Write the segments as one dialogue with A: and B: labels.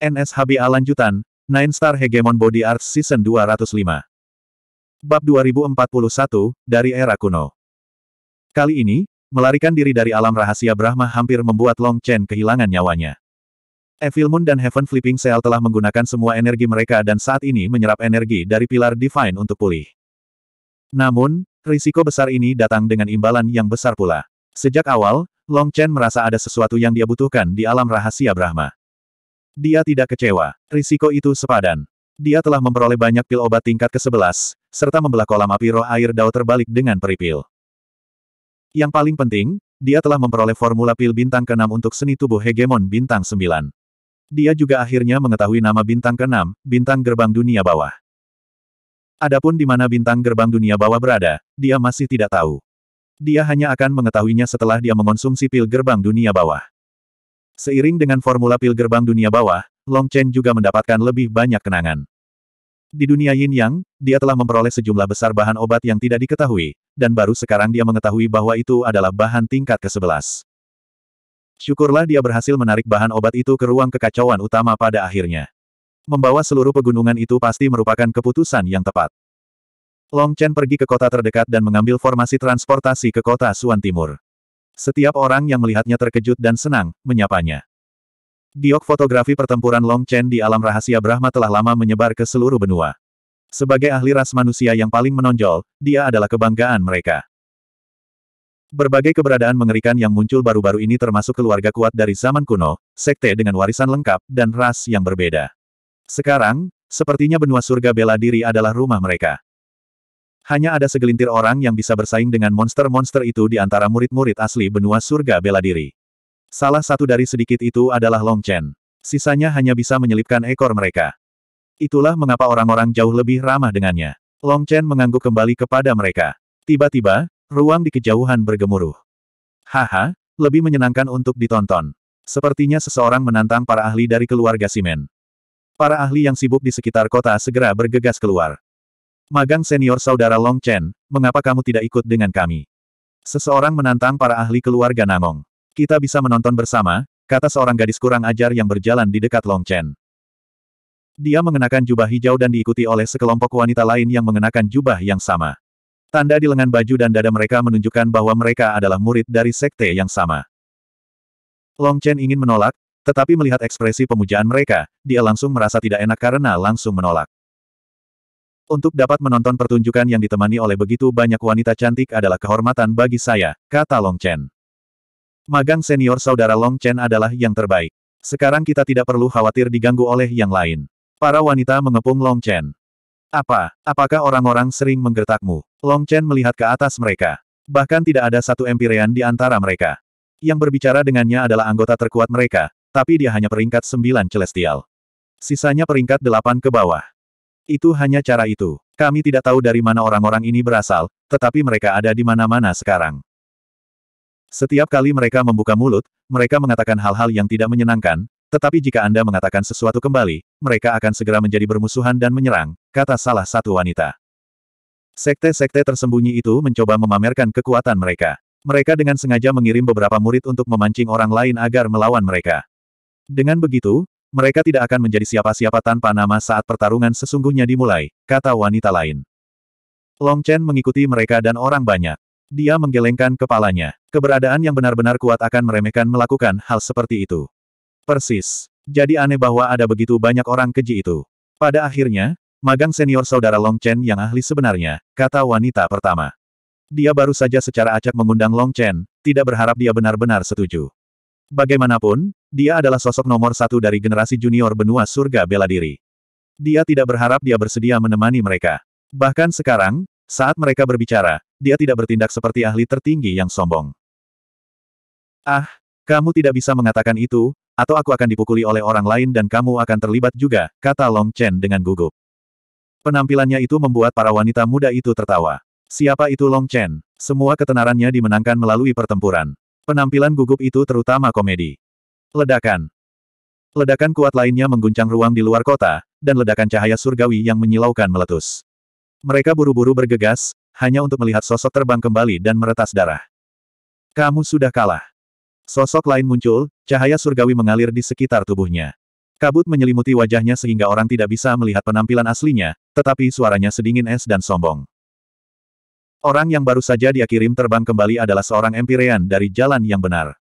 A: NSHBA lanjutan, Nine Star Hegemon Body Arts Season 205. Bab 2041, dari era kuno. Kali ini, melarikan diri dari alam rahasia Brahma hampir membuat Long Chen kehilangan nyawanya. Evil Moon dan Heaven Flipping Cell telah menggunakan semua energi mereka dan saat ini menyerap energi dari pilar Divine untuk pulih. Namun, risiko besar ini datang dengan imbalan yang besar pula. Sejak awal, Long Chen merasa ada sesuatu yang dia butuhkan di alam rahasia Brahma. Dia tidak kecewa. Risiko itu sepadan. Dia telah memperoleh banyak pil obat tingkat ke-11, serta membelah kolam api roh air dao terbalik dengan peripil. Yang paling penting, dia telah memperoleh formula pil bintang ke-6 untuk seni tubuh hegemon bintang 9. Dia juga akhirnya mengetahui nama bintang ke-6, bintang gerbang dunia bawah. Adapun di mana bintang gerbang dunia bawah berada, dia masih tidak tahu. Dia hanya akan mengetahuinya setelah dia mengonsumsi pil gerbang dunia bawah. Seiring dengan formula pil gerbang dunia bawah, Long Chen juga mendapatkan lebih banyak kenangan. Di dunia Yin Yang, dia telah memperoleh sejumlah besar bahan obat yang tidak diketahui, dan baru sekarang dia mengetahui bahwa itu adalah bahan tingkat ke-11. Syukurlah dia berhasil menarik bahan obat itu ke ruang kekacauan utama pada akhirnya. Membawa seluruh pegunungan itu pasti merupakan keputusan yang tepat. Long Chen pergi ke kota terdekat dan mengambil formasi transportasi ke kota Suan Timur. Setiap orang yang melihatnya terkejut dan senang, menyapanya. Diok fotografi pertempuran Long Chen di alam rahasia Brahma telah lama menyebar ke seluruh benua. Sebagai ahli ras manusia yang paling menonjol, dia adalah kebanggaan mereka. Berbagai keberadaan mengerikan yang muncul baru-baru ini termasuk keluarga kuat dari zaman kuno, sekte dengan warisan lengkap, dan ras yang berbeda. Sekarang, sepertinya benua surga bela diri adalah rumah mereka. Hanya ada segelintir orang yang bisa bersaing dengan monster-monster itu di antara murid-murid asli benua surga bela diri. Salah satu dari sedikit itu adalah Long Chen. Sisanya hanya bisa menyelipkan ekor mereka. Itulah mengapa orang-orang jauh lebih ramah dengannya. Long Chen mengangguk kembali kepada mereka. Tiba-tiba, ruang di kejauhan bergemuruh. Haha, lebih menyenangkan untuk ditonton. Sepertinya seseorang menantang para ahli dari keluarga Simen. Para ahli yang sibuk di sekitar kota segera bergegas keluar. Magang senior saudara Long Chen, mengapa kamu tidak ikut dengan kami? Seseorang menantang para ahli keluarga Namong. Kita bisa menonton bersama, kata seorang gadis kurang ajar yang berjalan di dekat Long Chen. Dia mengenakan jubah hijau dan diikuti oleh sekelompok wanita lain yang mengenakan jubah yang sama. Tanda di lengan baju dan dada mereka menunjukkan bahwa mereka adalah murid dari sekte yang sama. Long Chen ingin menolak, tetapi melihat ekspresi pemujaan mereka, dia langsung merasa tidak enak karena langsung menolak. Untuk dapat menonton pertunjukan yang ditemani oleh begitu banyak wanita cantik adalah kehormatan bagi saya, kata Long Chen. Magang senior saudara Long Chen adalah yang terbaik. Sekarang kita tidak perlu khawatir diganggu oleh yang lain. Para wanita mengepung Long Chen. Apa? Apakah orang-orang sering menggertakmu? Long Chen melihat ke atas mereka. Bahkan tidak ada satu empirean di antara mereka. Yang berbicara dengannya adalah anggota terkuat mereka, tapi dia hanya peringkat sembilan celestial. Sisanya peringkat delapan ke bawah. Itu hanya cara itu. Kami tidak tahu dari mana orang-orang ini berasal, tetapi mereka ada di mana-mana sekarang. Setiap kali mereka membuka mulut, mereka mengatakan hal-hal yang tidak menyenangkan, tetapi jika Anda mengatakan sesuatu kembali, mereka akan segera menjadi bermusuhan dan menyerang, kata salah satu wanita. Sekte-sekte tersembunyi itu mencoba memamerkan kekuatan mereka. Mereka dengan sengaja mengirim beberapa murid untuk memancing orang lain agar melawan mereka. Dengan begitu, mereka tidak akan menjadi siapa-siapa tanpa nama saat pertarungan sesungguhnya dimulai, kata wanita lain. Long Chen mengikuti mereka dan orang banyak. Dia menggelengkan kepalanya. Keberadaan yang benar-benar kuat akan meremehkan melakukan hal seperti itu. Persis. Jadi aneh bahwa ada begitu banyak orang keji itu. Pada akhirnya, magang senior saudara Long Chen yang ahli sebenarnya, kata wanita pertama. Dia baru saja secara acak mengundang Long Chen, tidak berharap dia benar-benar setuju. Bagaimanapun, dia adalah sosok nomor satu dari generasi junior benua surga bela diri. Dia tidak berharap dia bersedia menemani mereka. Bahkan sekarang, saat mereka berbicara, dia tidak bertindak seperti ahli tertinggi yang sombong. Ah, kamu tidak bisa mengatakan itu, atau aku akan dipukuli oleh orang lain dan kamu akan terlibat juga, kata Long Chen dengan gugup. Penampilannya itu membuat para wanita muda itu tertawa. Siapa itu Long Chen? Semua ketenarannya dimenangkan melalui pertempuran. Penampilan gugup itu terutama komedi. Ledakan. Ledakan kuat lainnya mengguncang ruang di luar kota, dan ledakan cahaya surgawi yang menyilaukan meletus. Mereka buru-buru bergegas, hanya untuk melihat sosok terbang kembali dan meretas darah. Kamu sudah kalah. Sosok lain muncul, cahaya surgawi mengalir di sekitar tubuhnya. Kabut menyelimuti wajahnya sehingga orang tidak bisa melihat penampilan aslinya, tetapi suaranya sedingin es dan sombong. Orang yang baru saja dia kirim terbang kembali adalah seorang empirean dari jalan yang benar.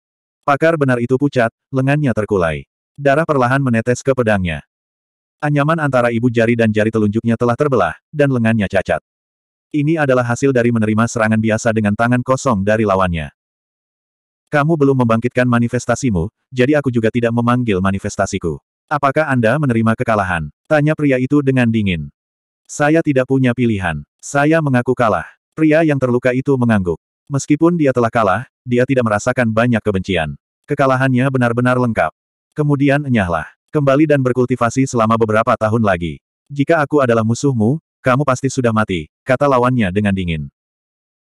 A: Pakar benar itu pucat, lengannya terkulai. Darah perlahan menetes ke pedangnya. Anyaman antara ibu jari dan jari telunjuknya telah terbelah, dan lengannya cacat. Ini adalah hasil dari menerima serangan biasa dengan tangan kosong dari lawannya. Kamu belum membangkitkan manifestasimu, jadi aku juga tidak memanggil manifestasiku. Apakah Anda menerima kekalahan? Tanya pria itu dengan dingin. Saya tidak punya pilihan. Saya mengaku kalah. Pria yang terluka itu mengangguk. Meskipun dia telah kalah, dia tidak merasakan banyak kebencian. Kekalahannya benar-benar lengkap. Kemudian enyahlah. Kembali dan berkultivasi selama beberapa tahun lagi. Jika aku adalah musuhmu, kamu pasti sudah mati, kata lawannya dengan dingin.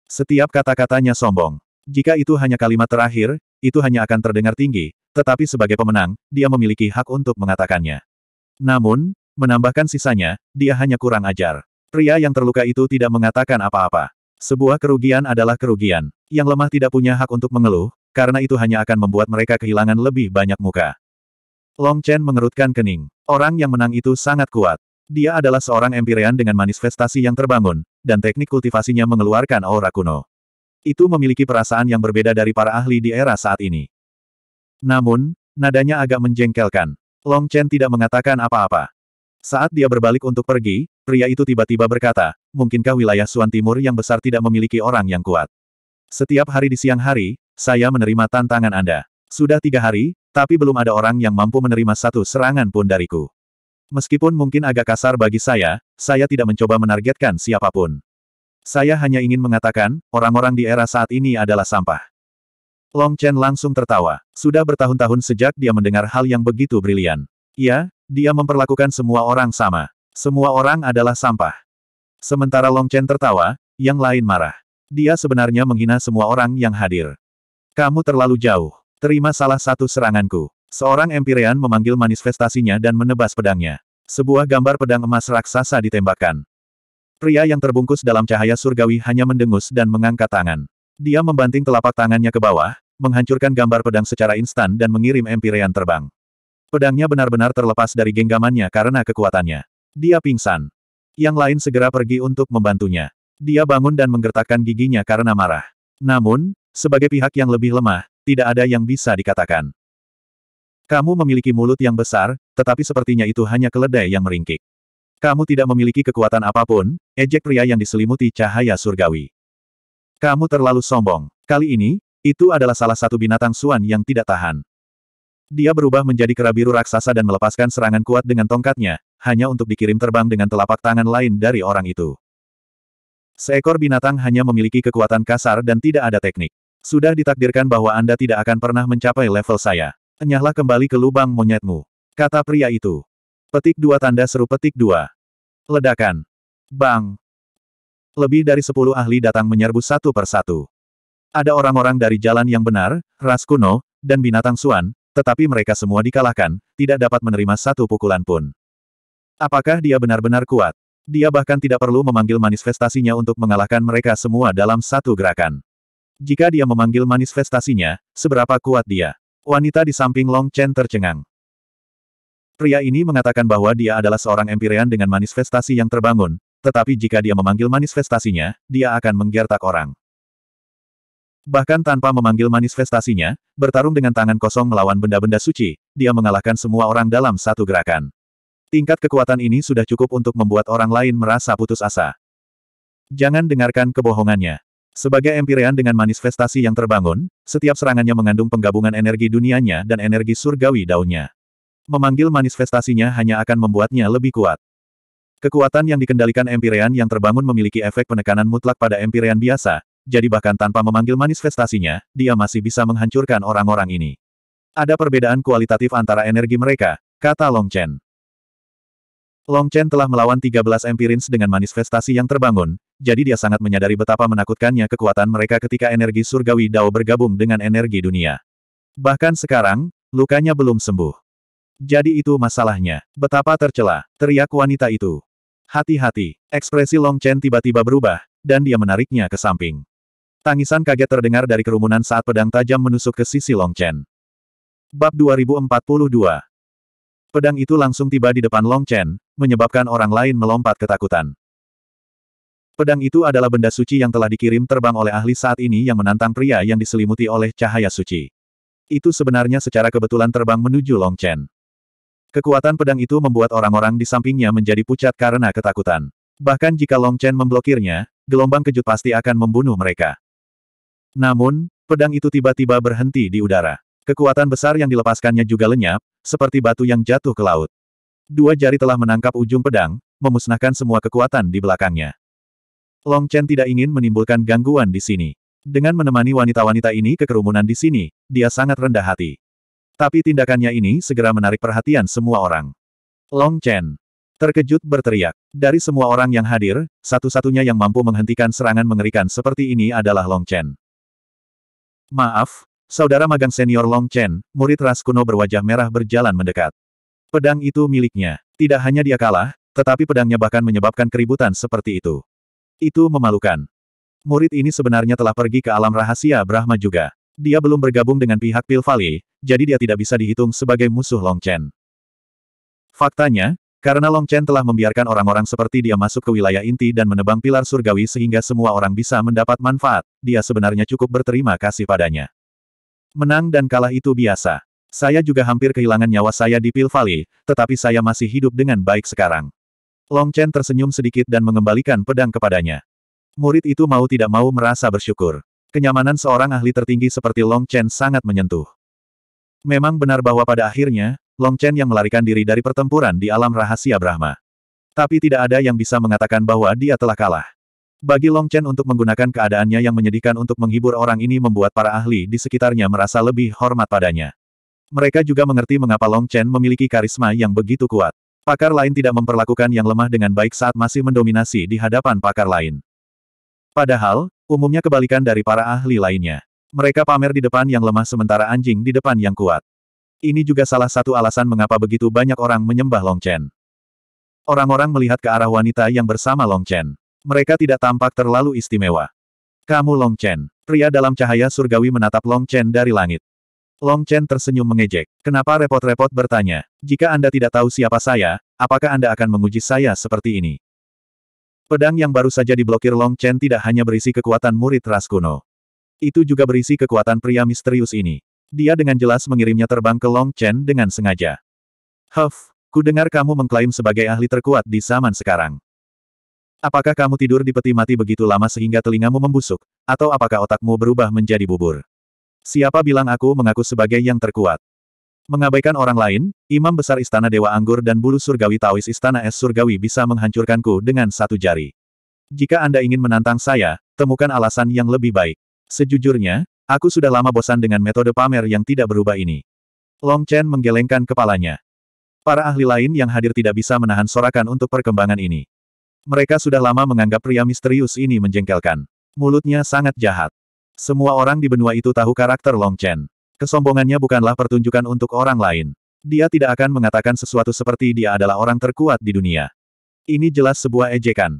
A: Setiap kata-katanya sombong. Jika itu hanya kalimat terakhir, itu hanya akan terdengar tinggi, tetapi sebagai pemenang, dia memiliki hak untuk mengatakannya. Namun, menambahkan sisanya, dia hanya kurang ajar. Pria yang terluka itu tidak mengatakan apa-apa. Sebuah kerugian adalah kerugian. Yang lemah tidak punya hak untuk mengeluh, karena itu hanya akan membuat mereka kehilangan lebih banyak muka. Long Chen mengerutkan kening. Orang yang menang itu sangat kuat. Dia adalah seorang empirean dengan manifestasi yang terbangun, dan teknik kultivasinya mengeluarkan aura kuno. Itu memiliki perasaan yang berbeda dari para ahli di era saat ini. Namun, nadanya agak menjengkelkan. Long Chen tidak mengatakan apa-apa. Saat dia berbalik untuk pergi, pria itu tiba-tiba berkata, mungkinkah wilayah Suan Timur yang besar tidak memiliki orang yang kuat? Setiap hari di siang hari, saya menerima tantangan Anda. Sudah tiga hari, tapi belum ada orang yang mampu menerima satu serangan pun dariku. Meskipun mungkin agak kasar bagi saya, saya tidak mencoba menargetkan siapapun. Saya hanya ingin mengatakan, orang-orang di era saat ini adalah sampah. Long Chen langsung tertawa. Sudah bertahun-tahun sejak dia mendengar hal yang begitu brilian. Ya, dia memperlakukan semua orang sama. Semua orang adalah sampah. Sementara Long Chen tertawa, yang lain marah. Dia sebenarnya menghina semua orang yang hadir. Kamu terlalu jauh. Terima salah satu seranganku. Seorang Empyrean memanggil manifestasinya dan menebas pedangnya. Sebuah gambar pedang emas raksasa ditembakkan. Pria yang terbungkus dalam cahaya surgawi hanya mendengus dan mengangkat tangan. Dia membanting telapak tangannya ke bawah, menghancurkan gambar pedang secara instan dan mengirim Empyrean terbang. Pedangnya benar-benar terlepas dari genggamannya karena kekuatannya. Dia pingsan. Yang lain segera pergi untuk membantunya. Dia bangun dan menggertakkan giginya karena marah. Namun, sebagai pihak yang lebih lemah, tidak ada yang bisa dikatakan. Kamu memiliki mulut yang besar, tetapi sepertinya itu hanya keledai yang meringkik. Kamu tidak memiliki kekuatan apapun, ejek pria yang diselimuti cahaya surgawi. Kamu terlalu sombong. Kali ini, itu adalah salah satu binatang suan yang tidak tahan. Dia berubah menjadi kera biru raksasa dan melepaskan serangan kuat dengan tongkatnya, hanya untuk dikirim terbang dengan telapak tangan lain dari orang itu. Seekor binatang hanya memiliki kekuatan kasar dan tidak ada teknik. Sudah ditakdirkan bahwa Anda tidak akan pernah mencapai level saya. Enyahlah kembali ke lubang monyetmu. Kata pria itu. Petik dua tanda seru petik dua. Ledakan. Bang. Lebih dari sepuluh ahli datang menyerbu satu persatu. Ada orang-orang dari jalan yang benar, ras kuno, dan binatang suan, tetapi mereka semua dikalahkan, tidak dapat menerima satu pukulan pun. Apakah dia benar-benar kuat? Dia bahkan tidak perlu memanggil manifestasinya untuk mengalahkan mereka semua dalam satu gerakan. Jika dia memanggil manifestasinya, seberapa kuat dia? Wanita di samping Long Chen tercengang. Pria ini mengatakan bahwa dia adalah seorang empirian dengan manifestasi yang terbangun, tetapi jika dia memanggil manifestasinya, dia akan menggertak orang. Bahkan tanpa memanggil manifestasinya, bertarung dengan tangan kosong melawan benda-benda suci, dia mengalahkan semua orang dalam satu gerakan. Tingkat kekuatan ini sudah cukup untuk membuat orang lain merasa putus asa. Jangan dengarkan kebohongannya. Sebagai empirean dengan manifestasi yang terbangun, setiap serangannya mengandung penggabungan energi dunianya dan energi surgawi daunnya. Memanggil manifestasinya hanya akan membuatnya lebih kuat. Kekuatan yang dikendalikan empirean yang terbangun memiliki efek penekanan mutlak pada empirean biasa, jadi bahkan tanpa memanggil manifestasinya, dia masih bisa menghancurkan orang-orang ini. Ada perbedaan kualitatif antara energi mereka, kata Long Chen. Long Chen telah melawan 13 empirins dengan manifestasi yang terbangun, jadi dia sangat menyadari betapa menakutkannya kekuatan mereka ketika energi surgawi Dao bergabung dengan energi dunia. Bahkan sekarang, lukanya belum sembuh. Jadi itu masalahnya. Betapa tercela, teriak wanita itu. Hati-hati, ekspresi Long Chen tiba-tiba berubah, dan dia menariknya ke samping. Tangisan kaget terdengar dari kerumunan saat pedang tajam menusuk ke sisi Long Chen. Bab 2042 Pedang itu langsung tiba di depan Long Chen, menyebabkan orang lain melompat ketakutan. Pedang itu adalah benda suci yang telah dikirim terbang oleh ahli saat ini yang menantang pria yang diselimuti oleh cahaya suci. Itu sebenarnya secara kebetulan terbang menuju Long Chen. Kekuatan pedang itu membuat orang-orang di sampingnya menjadi pucat karena ketakutan. Bahkan jika Long Chen memblokirnya, gelombang kejut pasti akan membunuh mereka. Namun, pedang itu tiba-tiba berhenti di udara. Kekuatan besar yang dilepaskannya juga lenyap, seperti batu yang jatuh ke laut. Dua jari telah menangkap ujung pedang, memusnahkan semua kekuatan di belakangnya. Long Chen tidak ingin menimbulkan gangguan di sini. Dengan menemani wanita-wanita ini ke kerumunan di sini, dia sangat rendah hati. Tapi tindakannya ini segera menarik perhatian semua orang. Long Chen terkejut berteriak. Dari semua orang yang hadir, satu-satunya yang mampu menghentikan serangan mengerikan seperti ini adalah Long Chen. Maaf, saudara magang senior Long Chen, murid ras kuno berwajah merah berjalan mendekat. Pedang itu miliknya. Tidak hanya dia kalah, tetapi pedangnya bahkan menyebabkan keributan seperti itu. Itu memalukan. Murid ini sebenarnya telah pergi ke alam rahasia Brahma juga. Dia belum bergabung dengan pihak Pilvali, jadi dia tidak bisa dihitung sebagai musuh Long Chen. Faktanya, karena Long Chen telah membiarkan orang-orang seperti dia masuk ke wilayah inti dan menebang pilar surgawi sehingga semua orang bisa mendapat manfaat, dia sebenarnya cukup berterima kasih padanya. Menang dan kalah itu biasa. Saya juga hampir kehilangan nyawa saya di Pil Valley, tetapi saya masih hidup dengan baik sekarang. Long Chen tersenyum sedikit dan mengembalikan pedang kepadanya. Murid itu mau tidak mau merasa bersyukur. Kenyamanan seorang ahli tertinggi seperti Long Chen sangat menyentuh. Memang benar bahwa pada akhirnya, Long Chen yang melarikan diri dari pertempuran di alam rahasia Brahma. Tapi tidak ada yang bisa mengatakan bahwa dia telah kalah. Bagi Long Chen untuk menggunakan keadaannya yang menyedihkan untuk menghibur orang ini membuat para ahli di sekitarnya merasa lebih hormat padanya. Mereka juga mengerti mengapa Long Chen memiliki karisma yang begitu kuat. Pakar lain tidak memperlakukan yang lemah dengan baik saat masih mendominasi di hadapan pakar lain. Padahal, umumnya kebalikan dari para ahli lainnya. Mereka pamer di depan yang lemah sementara anjing di depan yang kuat. Ini juga salah satu alasan mengapa begitu banyak orang menyembah Long Chen. Orang-orang melihat ke arah wanita yang bersama Long Chen. Mereka tidak tampak terlalu istimewa. Kamu Long Chen. Pria dalam cahaya surgawi menatap Long Chen dari langit. Long Chen tersenyum mengejek. Kenapa repot-repot bertanya? Jika Anda tidak tahu siapa saya, apakah Anda akan menguji saya seperti ini? Pedang yang baru saja diblokir Long Chen tidak hanya berisi kekuatan murid ras kuno. Itu juga berisi kekuatan pria misterius ini. Dia dengan jelas mengirimnya terbang ke Long Chen dengan sengaja. Huff, ku dengar kamu mengklaim sebagai ahli terkuat di zaman sekarang. Apakah kamu tidur di peti mati begitu lama sehingga telingamu membusuk, atau apakah otakmu berubah menjadi bubur? Siapa bilang aku mengaku sebagai yang terkuat? Mengabaikan orang lain, Imam Besar Istana Dewa Anggur dan Bulu Surgawi Tawis Istana Es Surgawi bisa menghancurkanku dengan satu jari. Jika Anda ingin menantang saya, temukan alasan yang lebih baik. Sejujurnya, Aku sudah lama bosan dengan metode pamer yang tidak berubah ini. Long Chen menggelengkan kepalanya. Para ahli lain yang hadir tidak bisa menahan sorakan untuk perkembangan ini. Mereka sudah lama menganggap pria misterius ini menjengkelkan. Mulutnya sangat jahat. Semua orang di benua itu tahu karakter Long Chen. Kesombongannya bukanlah pertunjukan untuk orang lain. Dia tidak akan mengatakan sesuatu seperti dia adalah orang terkuat di dunia. Ini jelas sebuah ejekan.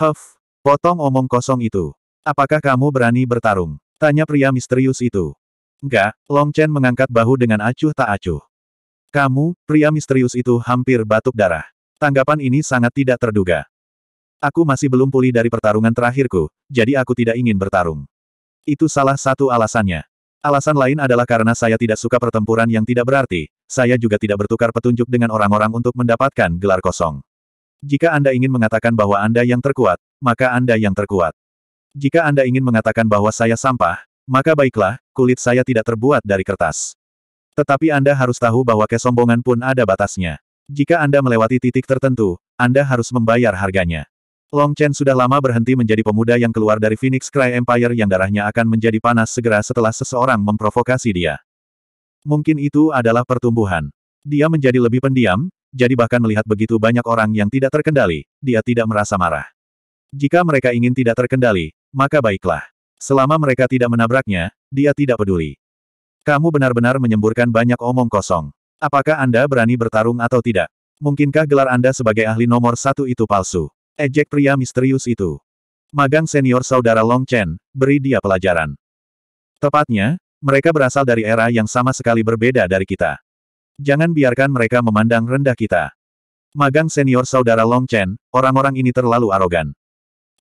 A: Huff, potong omong kosong itu. Apakah kamu berani bertarung? Tanya pria misterius itu. Enggak, Long Chen mengangkat bahu dengan acuh tak acuh. Kamu, pria misterius itu hampir batuk darah. Tanggapan ini sangat tidak terduga. Aku masih belum pulih dari pertarungan terakhirku, jadi aku tidak ingin bertarung. Itu salah satu alasannya. Alasan lain adalah karena saya tidak suka pertempuran yang tidak berarti, saya juga tidak bertukar petunjuk dengan orang-orang untuk mendapatkan gelar kosong. Jika Anda ingin mengatakan bahwa Anda yang terkuat, maka Anda yang terkuat. Jika Anda ingin mengatakan bahwa saya sampah, maka baiklah, kulit saya tidak terbuat dari kertas. Tetapi Anda harus tahu bahwa kesombongan pun ada batasnya. Jika Anda melewati titik tertentu, Anda harus membayar harganya. Long Chen sudah lama berhenti menjadi pemuda yang keluar dari Phoenix Cry Empire yang darahnya akan menjadi panas segera setelah seseorang memprovokasi dia. Mungkin itu adalah pertumbuhan. Dia menjadi lebih pendiam, jadi bahkan melihat begitu banyak orang yang tidak terkendali, dia tidak merasa marah. Jika mereka ingin tidak terkendali, maka baiklah. Selama mereka tidak menabraknya, dia tidak peduli. Kamu benar-benar menyemburkan banyak omong kosong. Apakah Anda berani bertarung atau tidak? Mungkinkah gelar Anda sebagai ahli nomor satu itu palsu? Ejek pria misterius itu. Magang senior saudara Long Chen, beri dia pelajaran. Tepatnya, mereka berasal dari era yang sama sekali berbeda dari kita. Jangan biarkan mereka memandang rendah kita. Magang senior saudara Long Chen, orang-orang ini terlalu arogan.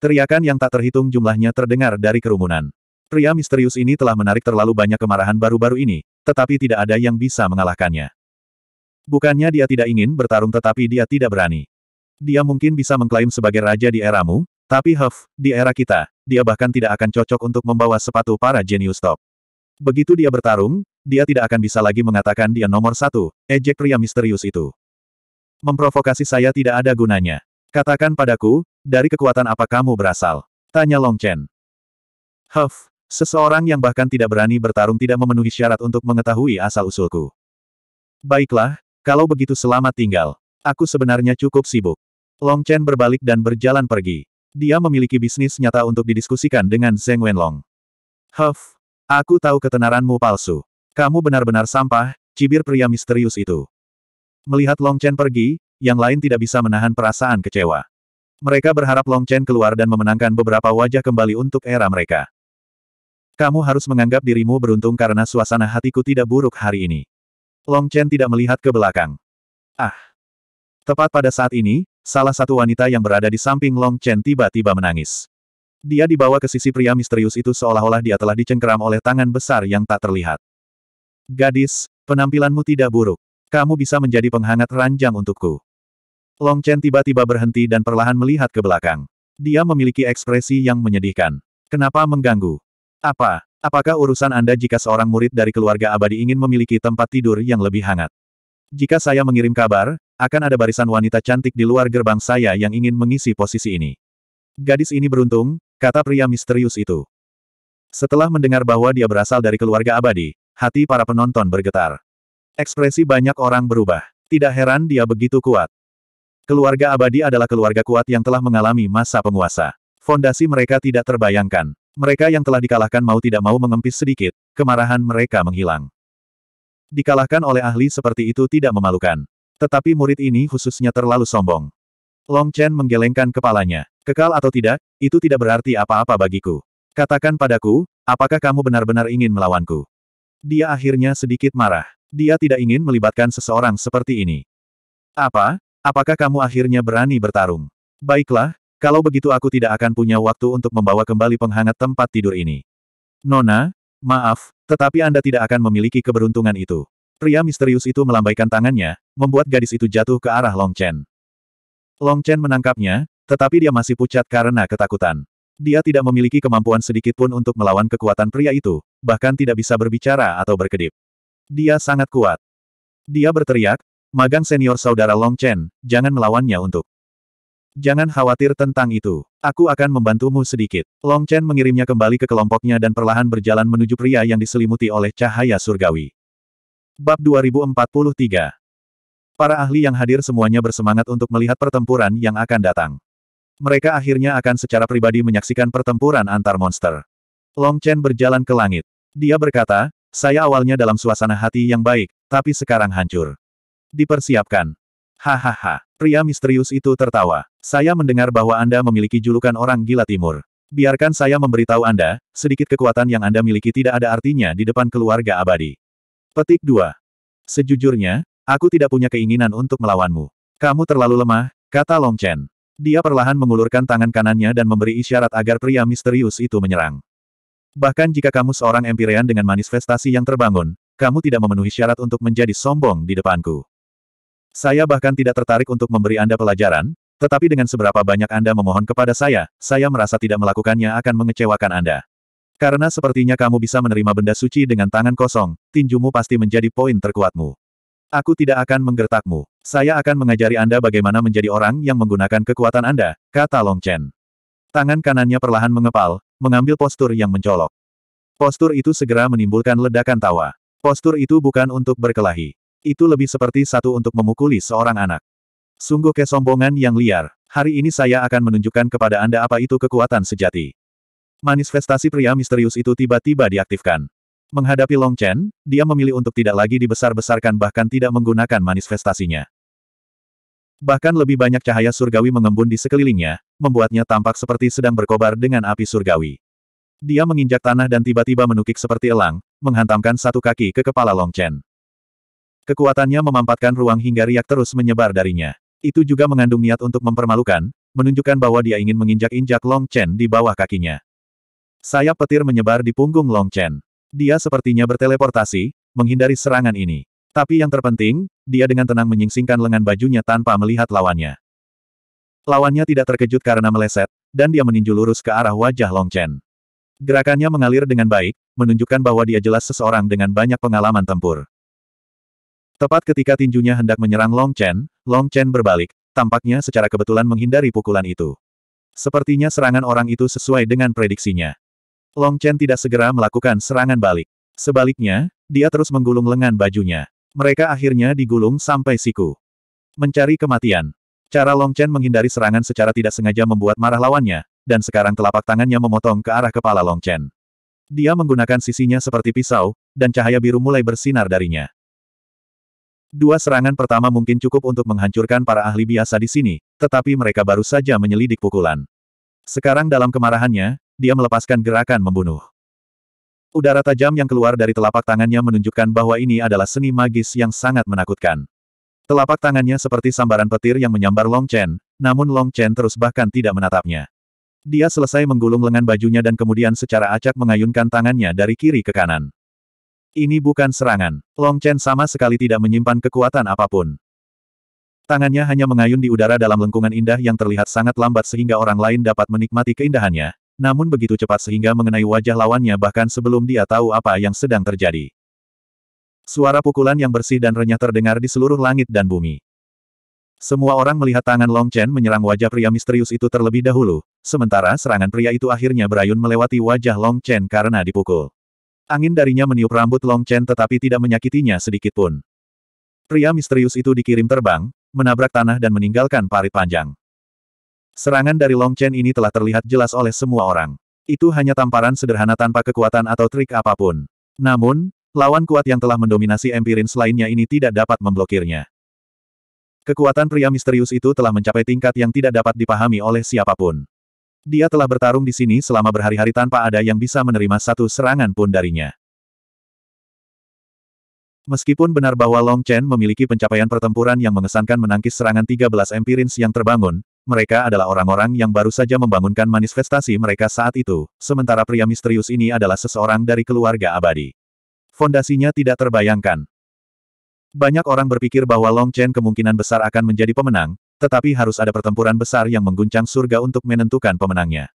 A: Teriakan yang tak terhitung jumlahnya terdengar dari kerumunan. Pria misterius ini telah menarik terlalu banyak kemarahan baru-baru ini, tetapi tidak ada yang bisa mengalahkannya. Bukannya dia tidak ingin bertarung tetapi dia tidak berani. Dia mungkin bisa mengklaim sebagai raja di eramu, tapi Huff, di era kita, dia bahkan tidak akan cocok untuk membawa sepatu para genius top. Begitu dia bertarung, dia tidak akan bisa lagi mengatakan dia nomor satu, ejek pria misterius itu. Memprovokasi saya tidak ada gunanya. Katakan padaku, dari kekuatan apa kamu berasal? Tanya Long Chen. Huff, seseorang yang bahkan tidak berani bertarung tidak memenuhi syarat untuk mengetahui asal-usulku. Baiklah, kalau begitu selamat tinggal. Aku sebenarnya cukup sibuk. Long Chen berbalik dan berjalan pergi. Dia memiliki bisnis nyata untuk didiskusikan dengan Zeng Wenlong. Huff, aku tahu ketenaranmu palsu. Kamu benar-benar sampah, cibir pria misterius itu. Melihat Long Chen pergi, yang lain tidak bisa menahan perasaan kecewa. Mereka berharap Long Chen keluar dan memenangkan beberapa wajah kembali untuk era mereka. Kamu harus menganggap dirimu beruntung karena suasana hatiku tidak buruk hari ini. Long Chen tidak melihat ke belakang. Ah. Tepat pada saat ini, salah satu wanita yang berada di samping Long Chen tiba-tiba menangis. Dia dibawa ke sisi pria misterius itu seolah-olah dia telah dicengkeram oleh tangan besar yang tak terlihat. Gadis, penampilanmu tidak buruk. Kamu bisa menjadi penghangat ranjang untukku. Long Chen tiba-tiba berhenti dan perlahan melihat ke belakang. Dia memiliki ekspresi yang menyedihkan. Kenapa mengganggu? Apa? Apakah urusan Anda jika seorang murid dari keluarga abadi ingin memiliki tempat tidur yang lebih hangat? Jika saya mengirim kabar, akan ada barisan wanita cantik di luar gerbang saya yang ingin mengisi posisi ini. Gadis ini beruntung, kata pria misterius itu. Setelah mendengar bahwa dia berasal dari keluarga abadi, hati para penonton bergetar. Ekspresi banyak orang berubah. Tidak heran dia begitu kuat. Keluarga abadi adalah keluarga kuat yang telah mengalami masa penguasa. Fondasi mereka tidak terbayangkan. Mereka yang telah dikalahkan mau tidak mau mengempis sedikit, kemarahan mereka menghilang. Dikalahkan oleh ahli seperti itu tidak memalukan. Tetapi murid ini khususnya terlalu sombong. Long Chen menggelengkan kepalanya. Kekal atau tidak, itu tidak berarti apa-apa bagiku. Katakan padaku, apakah kamu benar-benar ingin melawanku? Dia akhirnya sedikit marah. Dia tidak ingin melibatkan seseorang seperti ini. Apa? Apakah kamu akhirnya berani bertarung? Baiklah, kalau begitu aku tidak akan punya waktu untuk membawa kembali penghangat tempat tidur ini. Nona, maaf, tetapi Anda tidak akan memiliki keberuntungan itu. Pria misterius itu melambaikan tangannya, membuat gadis itu jatuh ke arah Long Chen. Long Chen menangkapnya, tetapi dia masih pucat karena ketakutan. Dia tidak memiliki kemampuan sedikitpun untuk melawan kekuatan pria itu, bahkan tidak bisa berbicara atau berkedip. Dia sangat kuat. Dia berteriak, Magang senior saudara Long Chen, jangan melawannya untuk. Jangan khawatir tentang itu. Aku akan membantumu sedikit. Long Chen mengirimnya kembali ke kelompoknya dan perlahan berjalan menuju pria yang diselimuti oleh cahaya surgawi. Bab 2043 Para ahli yang hadir semuanya bersemangat untuk melihat pertempuran yang akan datang. Mereka akhirnya akan secara pribadi menyaksikan pertempuran antar monster. Long Chen berjalan ke langit. Dia berkata, saya awalnya dalam suasana hati yang baik, tapi sekarang hancur. Dipersiapkan. Hahaha, pria misterius itu tertawa. Saya mendengar bahwa Anda memiliki julukan orang gila timur. Biarkan saya memberitahu Anda, sedikit kekuatan yang Anda miliki tidak ada artinya di depan keluarga abadi. Petik 2. Sejujurnya, aku tidak punya keinginan untuk melawanmu. Kamu terlalu lemah, kata Long Chen. Dia perlahan mengulurkan tangan kanannya dan memberi isyarat agar pria misterius itu menyerang. Bahkan jika kamu seorang empirean dengan manifestasi yang terbangun, kamu tidak memenuhi syarat untuk menjadi sombong di depanku. Saya bahkan tidak tertarik untuk memberi Anda pelajaran, tetapi dengan seberapa banyak Anda memohon kepada saya, saya merasa tidak melakukannya akan mengecewakan Anda. Karena sepertinya kamu bisa menerima benda suci dengan tangan kosong, tinjumu pasti menjadi poin terkuatmu. Aku tidak akan menggertakmu. Saya akan mengajari Anda bagaimana menjadi orang yang menggunakan kekuatan Anda, kata Long Chen. Tangan kanannya perlahan mengepal, mengambil postur yang mencolok. Postur itu segera menimbulkan ledakan tawa. Postur itu bukan untuk berkelahi. Itu lebih seperti satu untuk memukuli seorang anak. Sungguh kesombongan yang liar. Hari ini saya akan menunjukkan kepada Anda apa itu kekuatan sejati. Manifestasi pria misterius itu tiba-tiba diaktifkan. Menghadapi Long Chen, dia memilih untuk tidak lagi dibesar-besarkan bahkan tidak menggunakan manifestasinya. Bahkan lebih banyak cahaya surgawi mengembun di sekelilingnya, membuatnya tampak seperti sedang berkobar dengan api surgawi. Dia menginjak tanah dan tiba-tiba menukik seperti elang, menghantamkan satu kaki ke kepala Long Chen. Kekuatannya memampatkan ruang hingga riak terus menyebar darinya. Itu juga mengandung niat untuk mempermalukan, menunjukkan bahwa dia ingin menginjak-injak Long Chen di bawah kakinya. Sayap petir menyebar di punggung Long Chen. Dia sepertinya berteleportasi, menghindari serangan ini. Tapi yang terpenting, dia dengan tenang menyingsingkan lengan bajunya tanpa melihat lawannya. Lawannya tidak terkejut karena meleset, dan dia meninju lurus ke arah wajah Long Chen. Gerakannya mengalir dengan baik, menunjukkan bahwa dia jelas seseorang dengan banyak pengalaman tempur. Tepat ketika tinjunya hendak menyerang Long Chen, Long Chen berbalik, tampaknya secara kebetulan menghindari pukulan itu. Sepertinya serangan orang itu sesuai dengan prediksinya. Long Chen tidak segera melakukan serangan balik. Sebaliknya, dia terus menggulung lengan bajunya. Mereka akhirnya digulung sampai siku. Mencari kematian. Cara Long Chen menghindari serangan secara tidak sengaja membuat marah lawannya, dan sekarang telapak tangannya memotong ke arah kepala Long Chen. Dia menggunakan sisinya seperti pisau, dan cahaya biru mulai bersinar darinya. Dua serangan pertama mungkin cukup untuk menghancurkan para ahli biasa di sini, tetapi mereka baru saja menyelidik pukulan. Sekarang dalam kemarahannya, dia melepaskan gerakan membunuh. Udara tajam yang keluar dari telapak tangannya menunjukkan bahwa ini adalah seni magis yang sangat menakutkan. Telapak tangannya seperti sambaran petir yang menyambar Long Chen, namun Long Chen terus bahkan tidak menatapnya. Dia selesai menggulung lengan bajunya dan kemudian secara acak mengayunkan tangannya dari kiri ke kanan. Ini bukan serangan. Long Chen sama sekali tidak menyimpan kekuatan apapun. Tangannya hanya mengayun di udara dalam lengkungan indah yang terlihat sangat lambat sehingga orang lain dapat menikmati keindahannya, namun begitu cepat sehingga mengenai wajah lawannya bahkan sebelum dia tahu apa yang sedang terjadi. Suara pukulan yang bersih dan renyah terdengar di seluruh langit dan bumi. Semua orang melihat tangan Long Chen menyerang wajah pria misterius itu terlebih dahulu, sementara serangan pria itu akhirnya berayun melewati wajah Long Chen karena dipukul. Angin darinya meniup rambut Long Chen tetapi tidak menyakitinya sedikit pun. Pria misterius itu dikirim terbang, menabrak tanah dan meninggalkan parit panjang. Serangan dari Long Chen ini telah terlihat jelas oleh semua orang. Itu hanya tamparan sederhana tanpa kekuatan atau trik apapun. Namun, lawan kuat yang telah mendominasi Empirins lainnya ini tidak dapat memblokirnya. Kekuatan pria misterius itu telah mencapai tingkat yang tidak dapat dipahami oleh siapapun. Dia telah bertarung di sini selama berhari-hari tanpa ada yang bisa menerima satu serangan pun darinya. Meskipun benar bahwa Long Chen memiliki pencapaian pertempuran yang mengesankan menangkis serangan 13 empirins yang terbangun, mereka adalah orang-orang yang baru saja membangunkan manifestasi mereka saat itu, sementara pria misterius ini adalah seseorang dari keluarga abadi. Fondasinya tidak terbayangkan. Banyak orang berpikir bahwa Long Chen kemungkinan besar akan menjadi pemenang, tetapi harus ada pertempuran besar yang mengguncang surga untuk menentukan pemenangnya.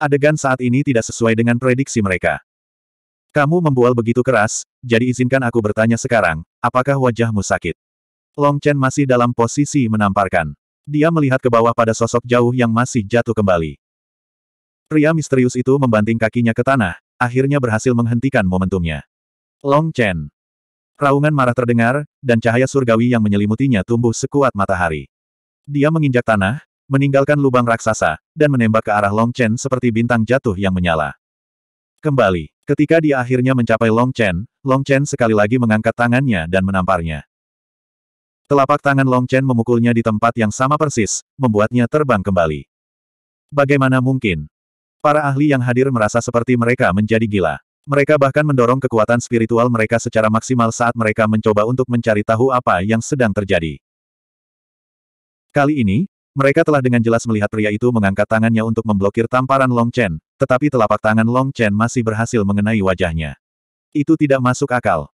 A: Adegan saat ini tidak sesuai dengan prediksi mereka. Kamu membual begitu keras, jadi izinkan aku bertanya sekarang, apakah wajahmu sakit? Long Chen masih dalam posisi menamparkan. Dia melihat ke bawah pada sosok jauh yang masih jatuh kembali. Pria misterius itu membanting kakinya ke tanah, akhirnya berhasil menghentikan momentumnya. Long Chen. Raungan marah terdengar, dan cahaya surgawi yang menyelimutinya tumbuh sekuat matahari. Dia menginjak tanah, meninggalkan lubang raksasa, dan menembak ke arah Long Chen seperti bintang jatuh yang menyala. Kembali, ketika dia akhirnya mencapai Long Chen, Long Chen sekali lagi mengangkat tangannya dan menamparnya. Telapak tangan Long Chen memukulnya di tempat yang sama persis, membuatnya terbang kembali. Bagaimana mungkin? Para ahli yang hadir merasa seperti mereka menjadi gila. Mereka bahkan mendorong kekuatan spiritual mereka secara maksimal saat mereka mencoba untuk mencari tahu apa yang sedang terjadi. Kali ini, mereka telah dengan jelas melihat pria itu mengangkat tangannya untuk memblokir tamparan Long Chen, tetapi telapak tangan Long Chen masih berhasil mengenai wajahnya. Itu tidak masuk akal.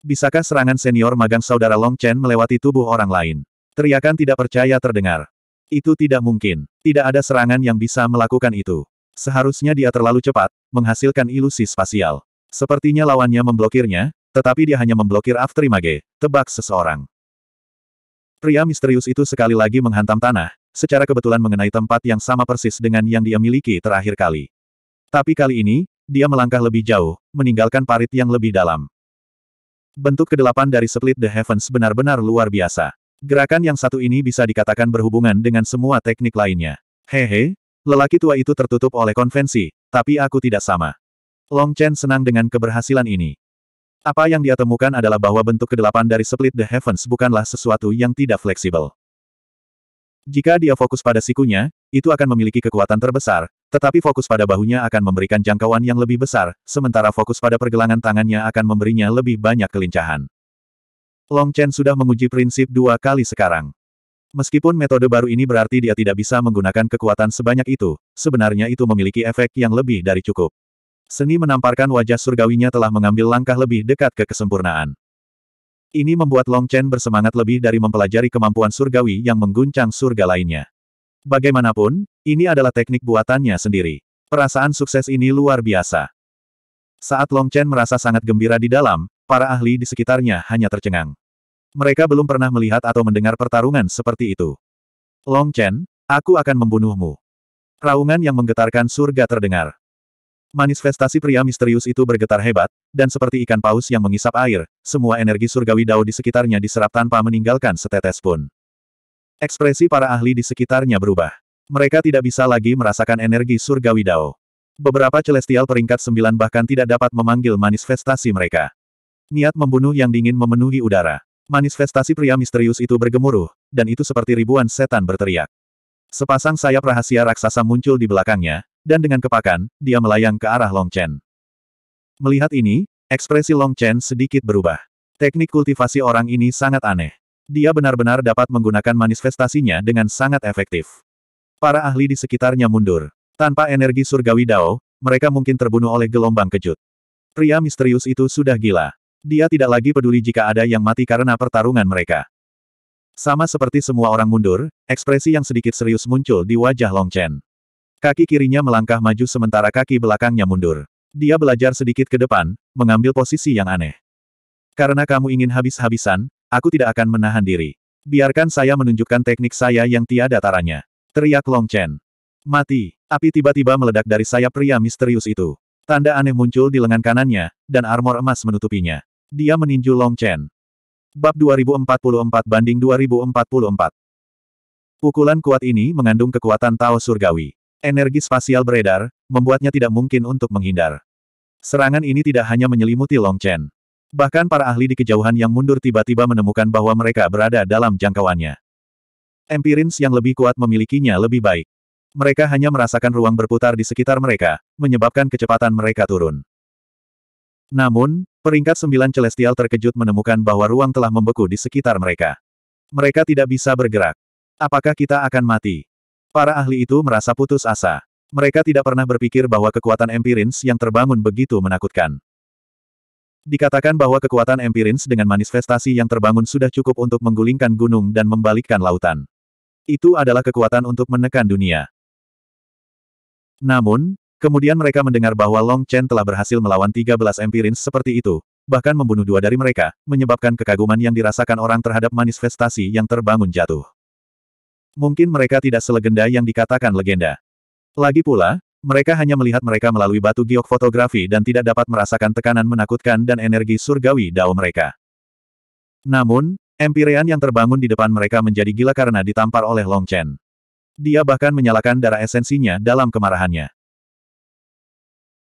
A: Bisakah serangan senior magang saudara Long Chen melewati tubuh orang lain? Teriakan tidak percaya terdengar. Itu tidak mungkin. Tidak ada serangan yang bisa melakukan itu. Seharusnya dia terlalu cepat, menghasilkan ilusi spasial. Sepertinya lawannya memblokirnya, tetapi dia hanya memblokir Afterimage, tebak seseorang. Pria misterius itu sekali lagi menghantam tanah, secara kebetulan mengenai tempat yang sama persis dengan yang dia miliki terakhir kali. Tapi kali ini, dia melangkah lebih jauh, meninggalkan parit yang lebih dalam. Bentuk kedelapan dari Split the Heavens benar-benar luar biasa. Gerakan yang satu ini bisa dikatakan berhubungan dengan semua teknik lainnya. Hehe, lelaki tua itu tertutup oleh konvensi, tapi aku tidak sama. Long Chen senang dengan keberhasilan ini. Apa yang dia temukan adalah bahwa bentuk kedelapan dari Split the Heavens bukanlah sesuatu yang tidak fleksibel. Jika dia fokus pada sikunya, itu akan memiliki kekuatan terbesar, tetapi fokus pada bahunya akan memberikan jangkauan yang lebih besar, sementara fokus pada pergelangan tangannya akan memberinya lebih banyak kelincahan. Long Chen sudah menguji prinsip dua kali sekarang. Meskipun metode baru ini berarti dia tidak bisa menggunakan kekuatan sebanyak itu, sebenarnya itu memiliki efek yang lebih dari cukup. Seni menamparkan wajah surgawinya telah mengambil langkah lebih dekat ke kesempurnaan. Ini membuat Long Chen bersemangat lebih dari mempelajari kemampuan surgawi yang mengguncang surga lainnya. Bagaimanapun, ini adalah teknik buatannya sendiri. Perasaan sukses ini luar biasa. Saat Long Chen merasa sangat gembira di dalam, para ahli di sekitarnya hanya tercengang. Mereka belum pernah melihat atau mendengar pertarungan seperti itu. Long Chen, aku akan membunuhmu. Raungan yang menggetarkan surga terdengar. Manifestasi pria misterius itu bergetar hebat, dan seperti ikan paus yang mengisap air, semua energi surgawi Dao di sekitarnya diserap tanpa meninggalkan setetes pun. Ekspresi para ahli di sekitarnya berubah. Mereka tidak bisa lagi merasakan energi surgawi Dao. Beberapa celestial peringkat sembilan bahkan tidak dapat memanggil manifestasi mereka. Niat membunuh yang dingin memenuhi udara. Manifestasi pria misterius itu bergemuruh, dan itu seperti ribuan setan berteriak. Sepasang sayap rahasia raksasa muncul di belakangnya, dan dengan kepakan, dia melayang ke arah Long Chen. Melihat ini, ekspresi Long Chen sedikit berubah. Teknik kultivasi orang ini sangat aneh. Dia benar-benar dapat menggunakan manifestasinya dengan sangat efektif. Para ahli di sekitarnya mundur. Tanpa energi surgawi Dao, mereka mungkin terbunuh oleh gelombang kejut. Pria misterius itu sudah gila. Dia tidak lagi peduli jika ada yang mati karena pertarungan mereka. Sama seperti semua orang mundur, ekspresi yang sedikit serius muncul di wajah Long Chen. Kaki kirinya melangkah maju sementara kaki belakangnya mundur. Dia belajar sedikit ke depan, mengambil posisi yang aneh. Karena kamu ingin habis-habisan, aku tidak akan menahan diri. Biarkan saya menunjukkan teknik saya yang tiada taranya. Teriak Long Chen. Mati. Api tiba-tiba meledak dari sayap pria misterius itu. Tanda aneh muncul di lengan kanannya, dan armor emas menutupinya. Dia meninju Long Chen. Bab 2044 banding 2044. Pukulan kuat ini mengandung kekuatan Tao Surgawi. Energi spasial beredar, membuatnya tidak mungkin untuk menghindar. Serangan ini tidak hanya menyelimuti Long Chen. Bahkan para ahli di kejauhan yang mundur tiba-tiba menemukan bahwa mereka berada dalam jangkauannya. Empirins yang lebih kuat memilikinya lebih baik. Mereka hanya merasakan ruang berputar di sekitar mereka, menyebabkan kecepatan mereka turun. Namun, peringkat sembilan Celestial terkejut menemukan bahwa ruang telah membeku di sekitar mereka. Mereka tidak bisa bergerak. Apakah kita akan mati? Para ahli itu merasa putus asa. Mereka tidak pernah berpikir bahwa kekuatan empirins yang terbangun begitu menakutkan. Dikatakan bahwa kekuatan empirins dengan manifestasi yang terbangun sudah cukup untuk menggulingkan gunung dan membalikkan lautan. Itu adalah kekuatan untuk menekan dunia. Namun, kemudian mereka mendengar bahwa Long Chen telah berhasil melawan 13 empirins seperti itu, bahkan membunuh dua dari mereka, menyebabkan kekaguman yang dirasakan orang terhadap manifestasi yang terbangun jatuh. Mungkin mereka tidak selegenda yang dikatakan legenda. Lagi pula, mereka hanya melihat mereka melalui batu giok fotografi dan tidak dapat merasakan tekanan menakutkan dan energi surgawi dao mereka. Namun, Empirean yang terbangun di depan mereka menjadi gila karena ditampar oleh Long Chen. Dia bahkan menyalakan darah esensinya dalam kemarahannya.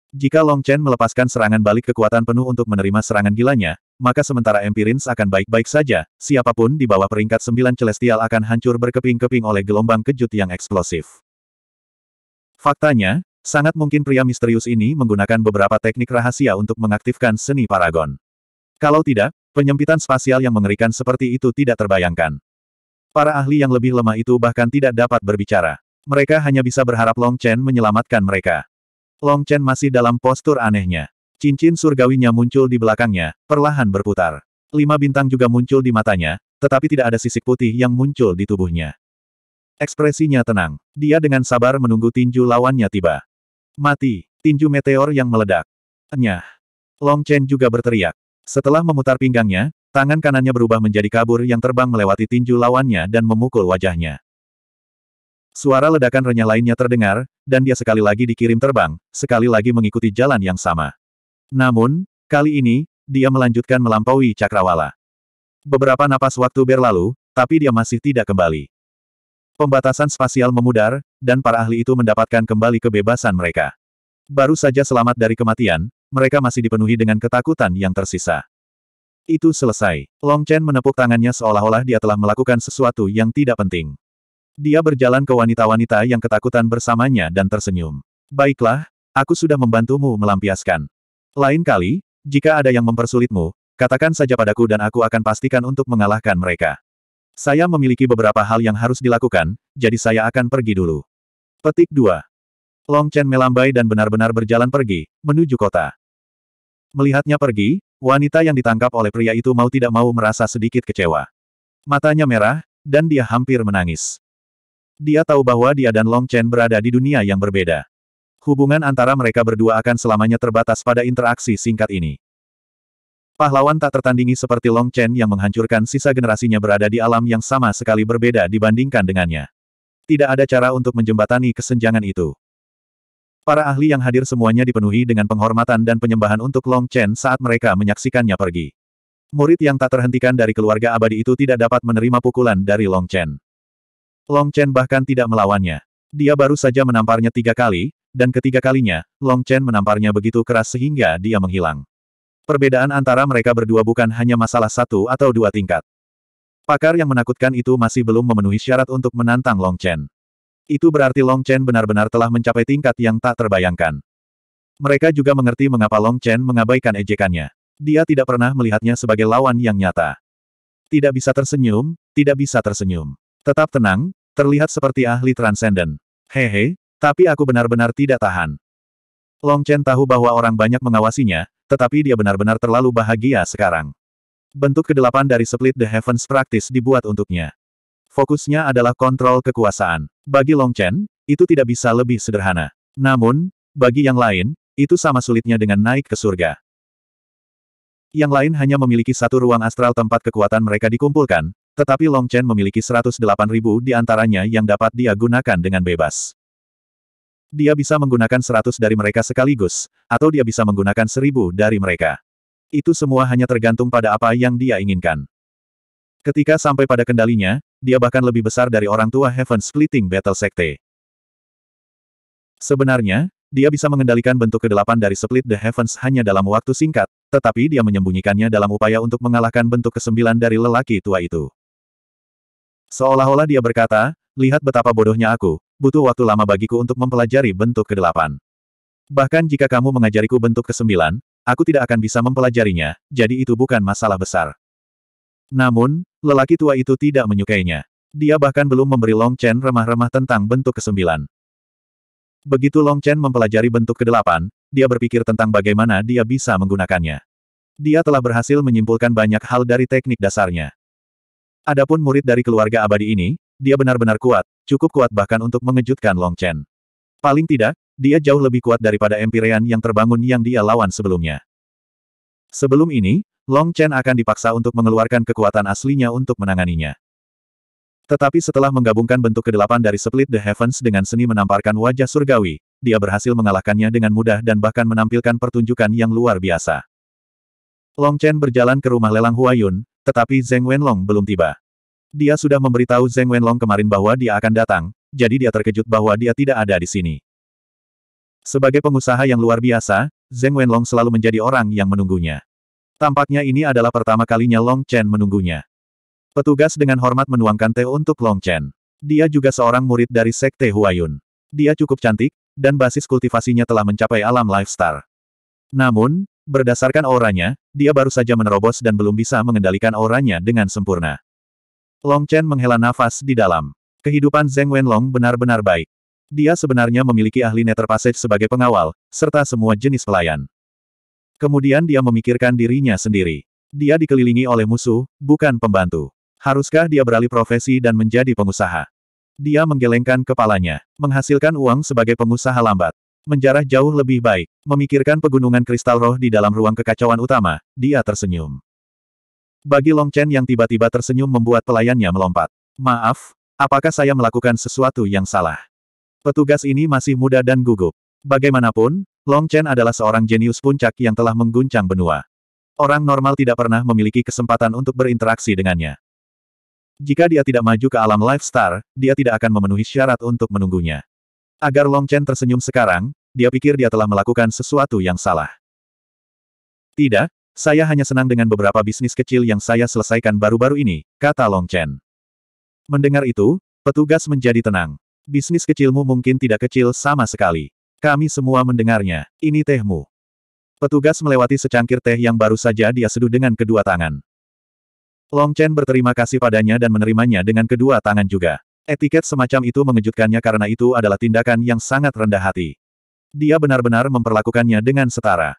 A: Jika Long Chen melepaskan serangan balik kekuatan penuh untuk menerima serangan gilanya, maka sementara Empirins akan baik-baik saja, siapapun di bawah peringkat sembilan Celestial akan hancur berkeping-keping oleh gelombang kejut yang eksplosif. Faktanya, sangat mungkin pria misterius ini menggunakan beberapa teknik rahasia untuk mengaktifkan seni paragon. Kalau tidak, penyempitan spasial yang mengerikan seperti itu tidak terbayangkan. Para ahli yang lebih lemah itu bahkan tidak dapat berbicara. Mereka hanya bisa berharap Long Chen menyelamatkan mereka. Long Chen masih dalam postur anehnya. Cincin surgawinya muncul di belakangnya, perlahan berputar. Lima bintang juga muncul di matanya, tetapi tidak ada sisik putih yang muncul di tubuhnya. Ekspresinya tenang. Dia dengan sabar menunggu tinju lawannya tiba. Mati, tinju meteor yang meledak. Enyah. Long Chen juga berteriak. Setelah memutar pinggangnya, tangan kanannya berubah menjadi kabur yang terbang melewati tinju lawannya dan memukul wajahnya. Suara ledakan renyah lainnya terdengar, dan dia sekali lagi dikirim terbang, sekali lagi mengikuti jalan yang sama. Namun, kali ini, dia melanjutkan melampaui cakrawala. Beberapa napas waktu berlalu, tapi dia masih tidak kembali. Pembatasan spasial memudar, dan para ahli itu mendapatkan kembali kebebasan mereka. Baru saja selamat dari kematian, mereka masih dipenuhi dengan ketakutan yang tersisa. Itu selesai. Long Chen menepuk tangannya seolah-olah dia telah melakukan sesuatu yang tidak penting. Dia berjalan ke wanita-wanita yang ketakutan bersamanya dan tersenyum. Baiklah, aku sudah membantumu melampiaskan. Lain kali, jika ada yang mempersulitmu, katakan saja padaku dan aku akan pastikan untuk mengalahkan mereka. Saya memiliki beberapa hal yang harus dilakukan, jadi saya akan pergi dulu. Petik 2. Long Chen melambai dan benar-benar berjalan pergi, menuju kota. Melihatnya pergi, wanita yang ditangkap oleh pria itu mau tidak mau merasa sedikit kecewa. Matanya merah, dan dia hampir menangis. Dia tahu bahwa dia dan Long Chen berada di dunia yang berbeda. Hubungan antara mereka berdua akan selamanya terbatas pada interaksi singkat ini. Pahlawan tak tertandingi seperti Long Chen yang menghancurkan sisa generasinya berada di alam yang sama sekali berbeda dibandingkan dengannya. Tidak ada cara untuk menjembatani kesenjangan itu. Para ahli yang hadir semuanya dipenuhi dengan penghormatan dan penyembahan untuk Long Chen saat mereka menyaksikannya pergi. Murid yang tak terhentikan dari keluarga abadi itu tidak dapat menerima pukulan dari Long Chen. Long Chen bahkan tidak melawannya. Dia baru saja menamparnya tiga kali, dan ketiga kalinya, Long Chen menamparnya begitu keras sehingga dia menghilang. Perbedaan antara mereka berdua bukan hanya masalah satu atau dua tingkat. Pakar yang menakutkan itu masih belum memenuhi syarat untuk menantang Long Chen. Itu berarti Long Chen benar-benar telah mencapai tingkat yang tak terbayangkan. Mereka juga mengerti mengapa Long Chen mengabaikan ejekannya. Dia tidak pernah melihatnya sebagai lawan yang nyata. Tidak bisa tersenyum, tidak bisa tersenyum. Tetap tenang, Terlihat seperti ahli transenden. Hehe, tapi aku benar-benar tidak tahan. Long Chen tahu bahwa orang banyak mengawasinya, tetapi dia benar-benar terlalu bahagia sekarang. Bentuk kedelapan dari Split the Heavens praktis dibuat untuknya. Fokusnya adalah kontrol kekuasaan. Bagi Long Chen, itu tidak bisa lebih sederhana. Namun, bagi yang lain, itu sama sulitnya dengan naik ke surga. Yang lain hanya memiliki satu ruang astral tempat kekuatan mereka dikumpulkan, tetapi Long Chen memiliki 108 ribu di antaranya yang dapat dia gunakan dengan bebas. Dia bisa menggunakan 100 dari mereka sekaligus, atau dia bisa menggunakan 1000 dari mereka. Itu semua hanya tergantung pada apa yang dia inginkan. Ketika sampai pada kendalinya, dia bahkan lebih besar dari orang tua Heaven Splitting Battle Sekte. Sebenarnya, dia bisa mengendalikan bentuk kedelapan dari Split the Heavens hanya dalam waktu singkat, tetapi dia menyembunyikannya dalam upaya untuk mengalahkan bentuk kesembilan dari lelaki tua itu. Seolah-olah dia berkata, lihat betapa bodohnya aku, butuh waktu lama bagiku untuk mempelajari bentuk ke-8. Bahkan jika kamu mengajariku bentuk ke-9, aku tidak akan bisa mempelajarinya, jadi itu bukan masalah besar. Namun, lelaki tua itu tidak menyukainya. Dia bahkan belum memberi Long Chen remah-remah tentang bentuk ke-9. Begitu Long Chen mempelajari bentuk ke-8, dia berpikir tentang bagaimana dia bisa menggunakannya. Dia telah berhasil menyimpulkan banyak hal dari teknik dasarnya. Adapun murid dari keluarga abadi ini, dia benar-benar kuat, cukup kuat bahkan untuk mengejutkan Long Chen. Paling tidak, dia jauh lebih kuat daripada Empyrean yang terbangun yang dia lawan sebelumnya. Sebelum ini, Long Chen akan dipaksa untuk mengeluarkan kekuatan aslinya untuk menanganinya. Tetapi setelah menggabungkan bentuk kedelapan dari Split the Heavens dengan seni menamparkan wajah surgawi, dia berhasil mengalahkannya dengan mudah dan bahkan menampilkan pertunjukan yang luar biasa. Long Chen berjalan ke rumah lelang Huayun, tetapi Zeng Wenlong belum tiba. Dia sudah memberitahu Zeng Wenlong kemarin bahwa dia akan datang, jadi dia terkejut bahwa dia tidak ada di sini. Sebagai pengusaha yang luar biasa, Zeng Wenlong selalu menjadi orang yang menunggunya. Tampaknya ini adalah pertama kalinya Long Chen menunggunya. Petugas dengan hormat menuangkan teh untuk Long Chen. Dia juga seorang murid dari Sekte Huayun. Dia cukup cantik, dan basis kultivasinya telah mencapai alam Life Namun, Berdasarkan auranya, dia baru saja menerobos dan belum bisa mengendalikan auranya dengan sempurna. Long Chen menghela nafas di dalam. Kehidupan Zeng Wenlong benar-benar baik. Dia sebenarnya memiliki ahli Nether Passage sebagai pengawal, serta semua jenis pelayan. Kemudian dia memikirkan dirinya sendiri. Dia dikelilingi oleh musuh, bukan pembantu. Haruskah dia beralih profesi dan menjadi pengusaha? Dia menggelengkan kepalanya, menghasilkan uang sebagai pengusaha lambat menjarah jauh lebih baik. Memikirkan pegunungan kristal roh di dalam ruang kekacauan utama, dia tersenyum. Bagi Long Chen yang tiba-tiba tersenyum membuat pelayannya melompat. Maaf, apakah saya melakukan sesuatu yang salah? Petugas ini masih muda dan gugup. Bagaimanapun, Long Chen adalah seorang jenius puncak yang telah mengguncang benua. Orang normal tidak pernah memiliki kesempatan untuk berinteraksi dengannya. Jika dia tidak maju ke alam Life Star, dia tidak akan memenuhi syarat untuk menunggunya. Agar Long Chen tersenyum sekarang, dia pikir dia telah melakukan sesuatu yang salah. Tidak, saya hanya senang dengan beberapa bisnis kecil yang saya selesaikan baru-baru ini, kata Long Chen. Mendengar itu, petugas menjadi tenang. Bisnis kecilmu mungkin tidak kecil sama sekali. Kami semua mendengarnya. Ini tehmu. Petugas melewati secangkir teh yang baru saja dia seduh dengan kedua tangan. Long Chen berterima kasih padanya dan menerimanya dengan kedua tangan juga. Etiket semacam itu mengejutkannya karena itu adalah tindakan yang sangat rendah hati. Dia benar-benar memperlakukannya dengan setara.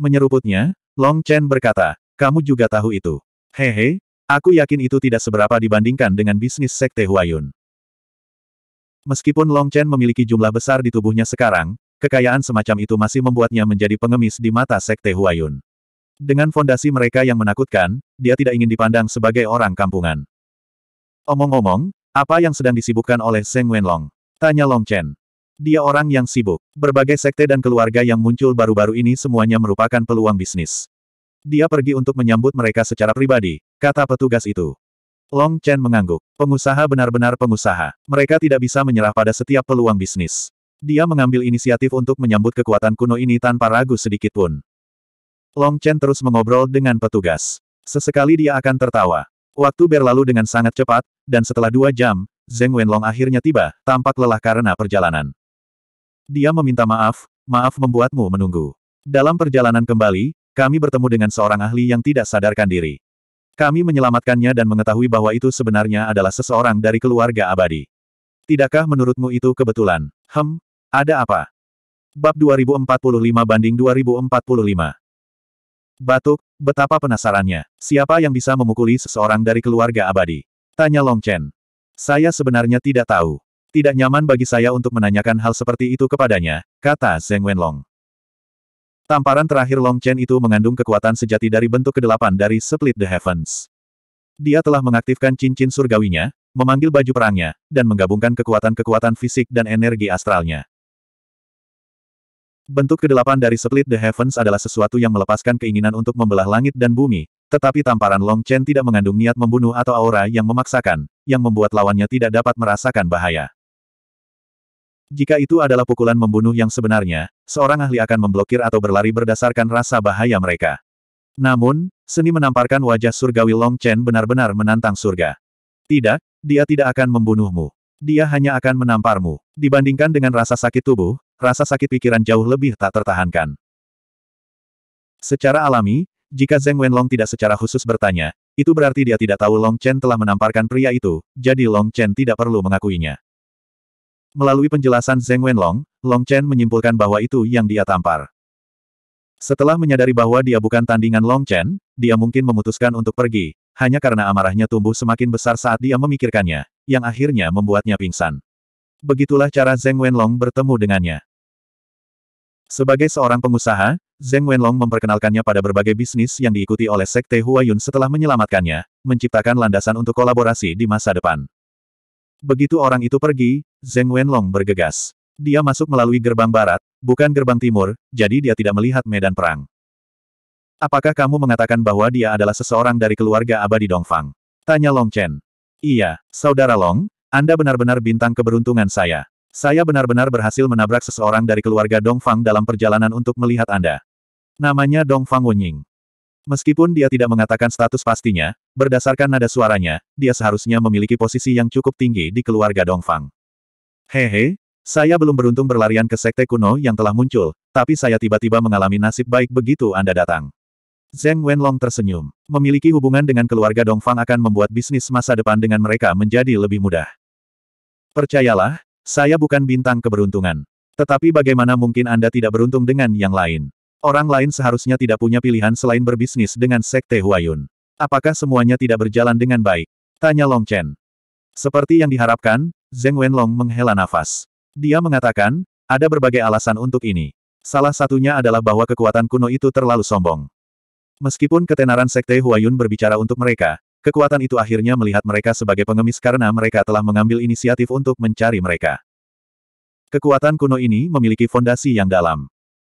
A: Menyeruputnya, Long Chen berkata, kamu juga tahu itu. Hehe, aku yakin itu tidak seberapa dibandingkan dengan bisnis Sekte Huayun. Meskipun Long Chen memiliki jumlah besar di tubuhnya sekarang, kekayaan semacam itu masih membuatnya menjadi pengemis di mata Sekte Huayun. Dengan fondasi mereka yang menakutkan, dia tidak ingin dipandang sebagai orang kampungan. Omong-omong, apa yang sedang disibukkan oleh Seng Wenlong? Tanya Long Chen. Dia orang yang sibuk. Berbagai sekte dan keluarga yang muncul baru-baru ini semuanya merupakan peluang bisnis. Dia pergi untuk menyambut mereka secara pribadi, kata petugas itu. Long Chen mengangguk. Pengusaha benar-benar pengusaha. Mereka tidak bisa menyerah pada setiap peluang bisnis. Dia mengambil inisiatif untuk menyambut kekuatan kuno ini tanpa ragu sedikitpun. Long Chen terus mengobrol dengan petugas. Sesekali dia akan tertawa. Waktu berlalu dengan sangat cepat, dan setelah dua jam, Zeng Wenlong akhirnya tiba, tampak lelah karena perjalanan. Dia meminta maaf, maaf membuatmu menunggu. Dalam perjalanan kembali, kami bertemu dengan seorang ahli yang tidak sadarkan diri. Kami menyelamatkannya dan mengetahui bahwa itu sebenarnya adalah seseorang dari keluarga abadi. Tidakkah menurutmu itu kebetulan? Hem, ada apa? Bab 2045 banding 2045 Batuk, betapa penasarannya. Siapa yang bisa memukuli seseorang dari keluarga abadi? Tanya Long Chen. Saya sebenarnya tidak tahu. Tidak nyaman bagi saya untuk menanyakan hal seperti itu kepadanya, kata Zeng Wenlong. Tamparan terakhir Long Chen itu mengandung kekuatan sejati dari bentuk kedelapan dari Split the Heavens. Dia telah mengaktifkan cincin surgawinya, memanggil baju perangnya, dan menggabungkan kekuatan-kekuatan fisik dan energi astralnya. Bentuk kedelapan dari Split the Heavens adalah sesuatu yang melepaskan keinginan untuk membelah langit dan bumi, tetapi tamparan Long Chen tidak mengandung niat membunuh atau aura yang memaksakan, yang membuat lawannya tidak dapat merasakan bahaya. Jika itu adalah pukulan membunuh yang sebenarnya, seorang ahli akan memblokir atau berlari berdasarkan rasa bahaya mereka. Namun, seni menamparkan wajah surgawi Long Chen benar-benar menantang surga. Tidak, dia tidak akan membunuhmu. Dia hanya akan menamparmu. Dibandingkan dengan rasa sakit tubuh, rasa sakit pikiran jauh lebih tak tertahankan. Secara alami, jika Zeng Wenlong tidak secara khusus bertanya, itu berarti dia tidak tahu Long Chen telah menamparkan pria itu, jadi Long Chen tidak perlu mengakuinya. Melalui penjelasan Zeng Wenlong, Long Chen menyimpulkan bahwa itu yang dia tampar. Setelah menyadari bahwa dia bukan tandingan Long Chen, dia mungkin memutuskan untuk pergi, hanya karena amarahnya tumbuh semakin besar saat dia memikirkannya, yang akhirnya membuatnya pingsan. Begitulah cara Zeng Wenlong bertemu dengannya. Sebagai seorang pengusaha, Zeng Wenlong memperkenalkannya pada berbagai bisnis yang diikuti oleh Sekte Huayun setelah menyelamatkannya, menciptakan landasan untuk kolaborasi di masa depan. Begitu orang itu pergi, Zeng Wenlong bergegas. Dia masuk melalui gerbang barat, bukan gerbang timur, jadi dia tidak melihat medan perang. Apakah kamu mengatakan bahwa dia adalah seseorang dari keluarga abadi Dongfang? Tanya Long Chen. Iya, Saudara Long, Anda benar-benar bintang keberuntungan saya. Saya benar-benar berhasil menabrak seseorang dari keluarga Dongfang dalam perjalanan untuk melihat Anda. Namanya Dongfang Wenying. Meskipun dia tidak mengatakan status pastinya, Berdasarkan nada suaranya, dia seharusnya memiliki posisi yang cukup tinggi di keluarga Dongfang. Hehe, saya belum beruntung berlarian ke sekte kuno yang telah muncul, tapi saya tiba-tiba mengalami nasib baik begitu Anda datang. Zheng Wenlong tersenyum. Memiliki hubungan dengan keluarga Dongfang akan membuat bisnis masa depan dengan mereka menjadi lebih mudah. Percayalah, saya bukan bintang keberuntungan. Tetapi bagaimana mungkin Anda tidak beruntung dengan yang lain? Orang lain seharusnya tidak punya pilihan selain berbisnis dengan Sekte Huayun. Apakah semuanya tidak berjalan dengan baik? Tanya Long Chen. Seperti yang diharapkan, Zeng Wenlong menghela nafas. Dia mengatakan, ada berbagai alasan untuk ini. Salah satunya adalah bahwa kekuatan kuno itu terlalu sombong. Meskipun ketenaran Sekte Huayun berbicara untuk mereka, kekuatan itu akhirnya melihat mereka sebagai pengemis karena mereka telah mengambil inisiatif untuk mencari mereka. Kekuatan kuno ini memiliki fondasi yang dalam.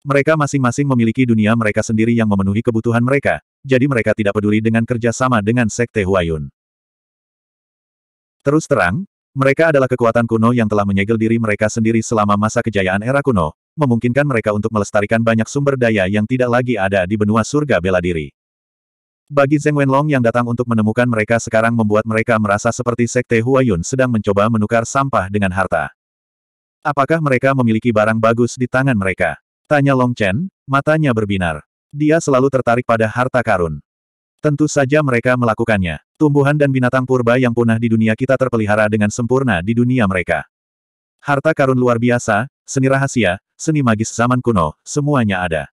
A: Mereka masing-masing memiliki dunia mereka sendiri yang memenuhi kebutuhan mereka, jadi mereka tidak peduli dengan kerjasama dengan Sekte Huayun. Terus terang, mereka adalah kekuatan kuno yang telah menyegel diri mereka sendiri selama masa kejayaan era kuno, memungkinkan mereka untuk melestarikan banyak sumber daya yang tidak lagi ada di benua surga bela diri. Bagi Zeng Wenlong yang datang untuk menemukan mereka sekarang membuat mereka merasa seperti Sekte Huayun sedang mencoba menukar sampah dengan harta. Apakah mereka memiliki barang bagus di tangan mereka? Tanya Long Chen, matanya berbinar. Dia selalu tertarik pada harta karun. Tentu saja mereka melakukannya. Tumbuhan dan binatang purba yang punah di dunia kita terpelihara dengan sempurna di dunia mereka. Harta karun luar biasa, seni rahasia, seni magis zaman kuno, semuanya ada.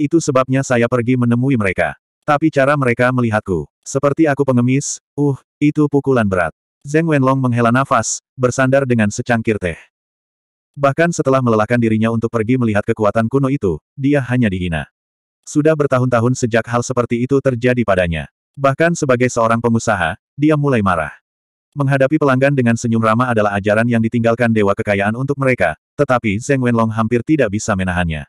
A: Itu sebabnya saya pergi menemui mereka. Tapi cara mereka melihatku, seperti aku pengemis, uh, itu pukulan berat. Zeng Wenlong menghela nafas, bersandar dengan secangkir teh. Bahkan setelah melelahkan dirinya untuk pergi melihat kekuatan kuno itu, dia hanya dihina. Sudah bertahun-tahun sejak hal seperti itu terjadi padanya. Bahkan sebagai seorang pengusaha, dia mulai marah. Menghadapi pelanggan dengan senyum ramah adalah ajaran yang ditinggalkan dewa kekayaan untuk mereka, tetapi Zeng Wenlong hampir tidak bisa menahannya.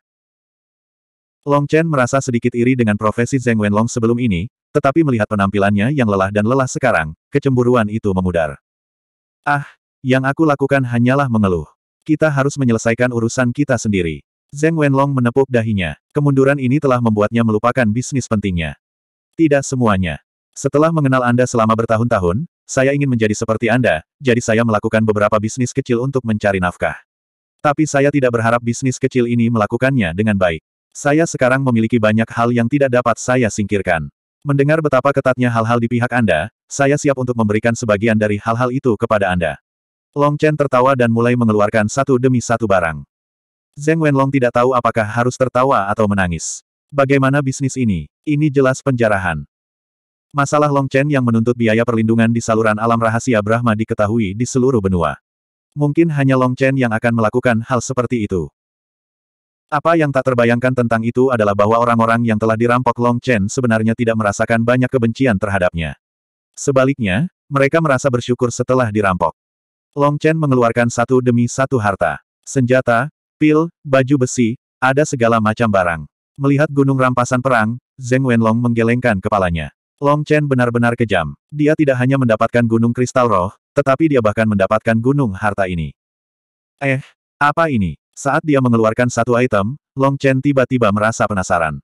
A: Long Chen merasa sedikit iri dengan profesi Zeng Wenlong sebelum ini, tetapi melihat penampilannya yang lelah dan lelah sekarang, kecemburuan itu memudar. Ah, yang aku lakukan hanyalah mengeluh. Kita harus menyelesaikan urusan kita sendiri. Zeng Wenlong menepuk dahinya. Kemunduran ini telah membuatnya melupakan bisnis pentingnya. Tidak semuanya. Setelah mengenal Anda selama bertahun-tahun, saya ingin menjadi seperti Anda, jadi saya melakukan beberapa bisnis kecil untuk mencari nafkah. Tapi saya tidak berharap bisnis kecil ini melakukannya dengan baik. Saya sekarang memiliki banyak hal yang tidak dapat saya singkirkan. Mendengar betapa ketatnya hal-hal di pihak Anda, saya siap untuk memberikan sebagian dari hal-hal itu kepada Anda. Long Chen tertawa dan mulai mengeluarkan satu demi satu barang. Zeng Wenlong tidak tahu apakah harus tertawa atau menangis. Bagaimana bisnis ini? Ini jelas penjarahan. Masalah Long Chen yang menuntut biaya perlindungan di saluran alam rahasia Brahma diketahui di seluruh benua. Mungkin hanya Long Chen yang akan melakukan hal seperti itu. Apa yang tak terbayangkan tentang itu adalah bahwa orang-orang yang telah dirampok Long Chen sebenarnya tidak merasakan banyak kebencian terhadapnya. Sebaliknya, mereka merasa bersyukur setelah dirampok. Long Chen mengeluarkan satu demi satu harta. Senjata, Pil, baju besi, ada segala macam barang. Melihat gunung rampasan perang, Zeng Wenlong menggelengkan kepalanya. Long Chen benar-benar kejam. Dia tidak hanya mendapatkan gunung kristal roh, tetapi dia bahkan mendapatkan gunung harta ini. Eh, apa ini? Saat dia mengeluarkan satu item, Long Chen tiba-tiba merasa penasaran.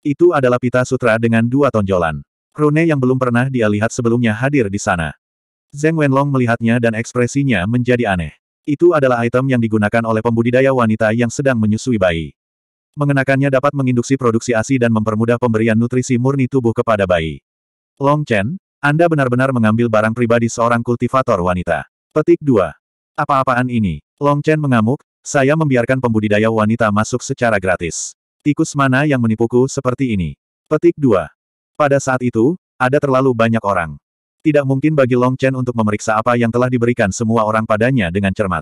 A: Itu adalah pita sutra dengan dua tonjolan. Rune yang belum pernah dia lihat sebelumnya hadir di sana. Zeng Wenlong melihatnya dan ekspresinya menjadi aneh. Itu adalah item yang digunakan oleh pembudidaya wanita yang sedang menyusui bayi. Mengenakannya dapat menginduksi produksi ASI dan mempermudah pemberian nutrisi murni tubuh kepada bayi. Long Chen, Anda benar-benar mengambil barang pribadi seorang kultivator wanita. Petik 2. Apa-apaan ini? Long Chen mengamuk, saya membiarkan pembudidaya wanita masuk secara gratis. Tikus mana yang menipuku seperti ini? Petik 2. Pada saat itu, ada terlalu banyak orang. Tidak mungkin bagi Long Chen untuk memeriksa apa yang telah diberikan semua orang padanya dengan cermat.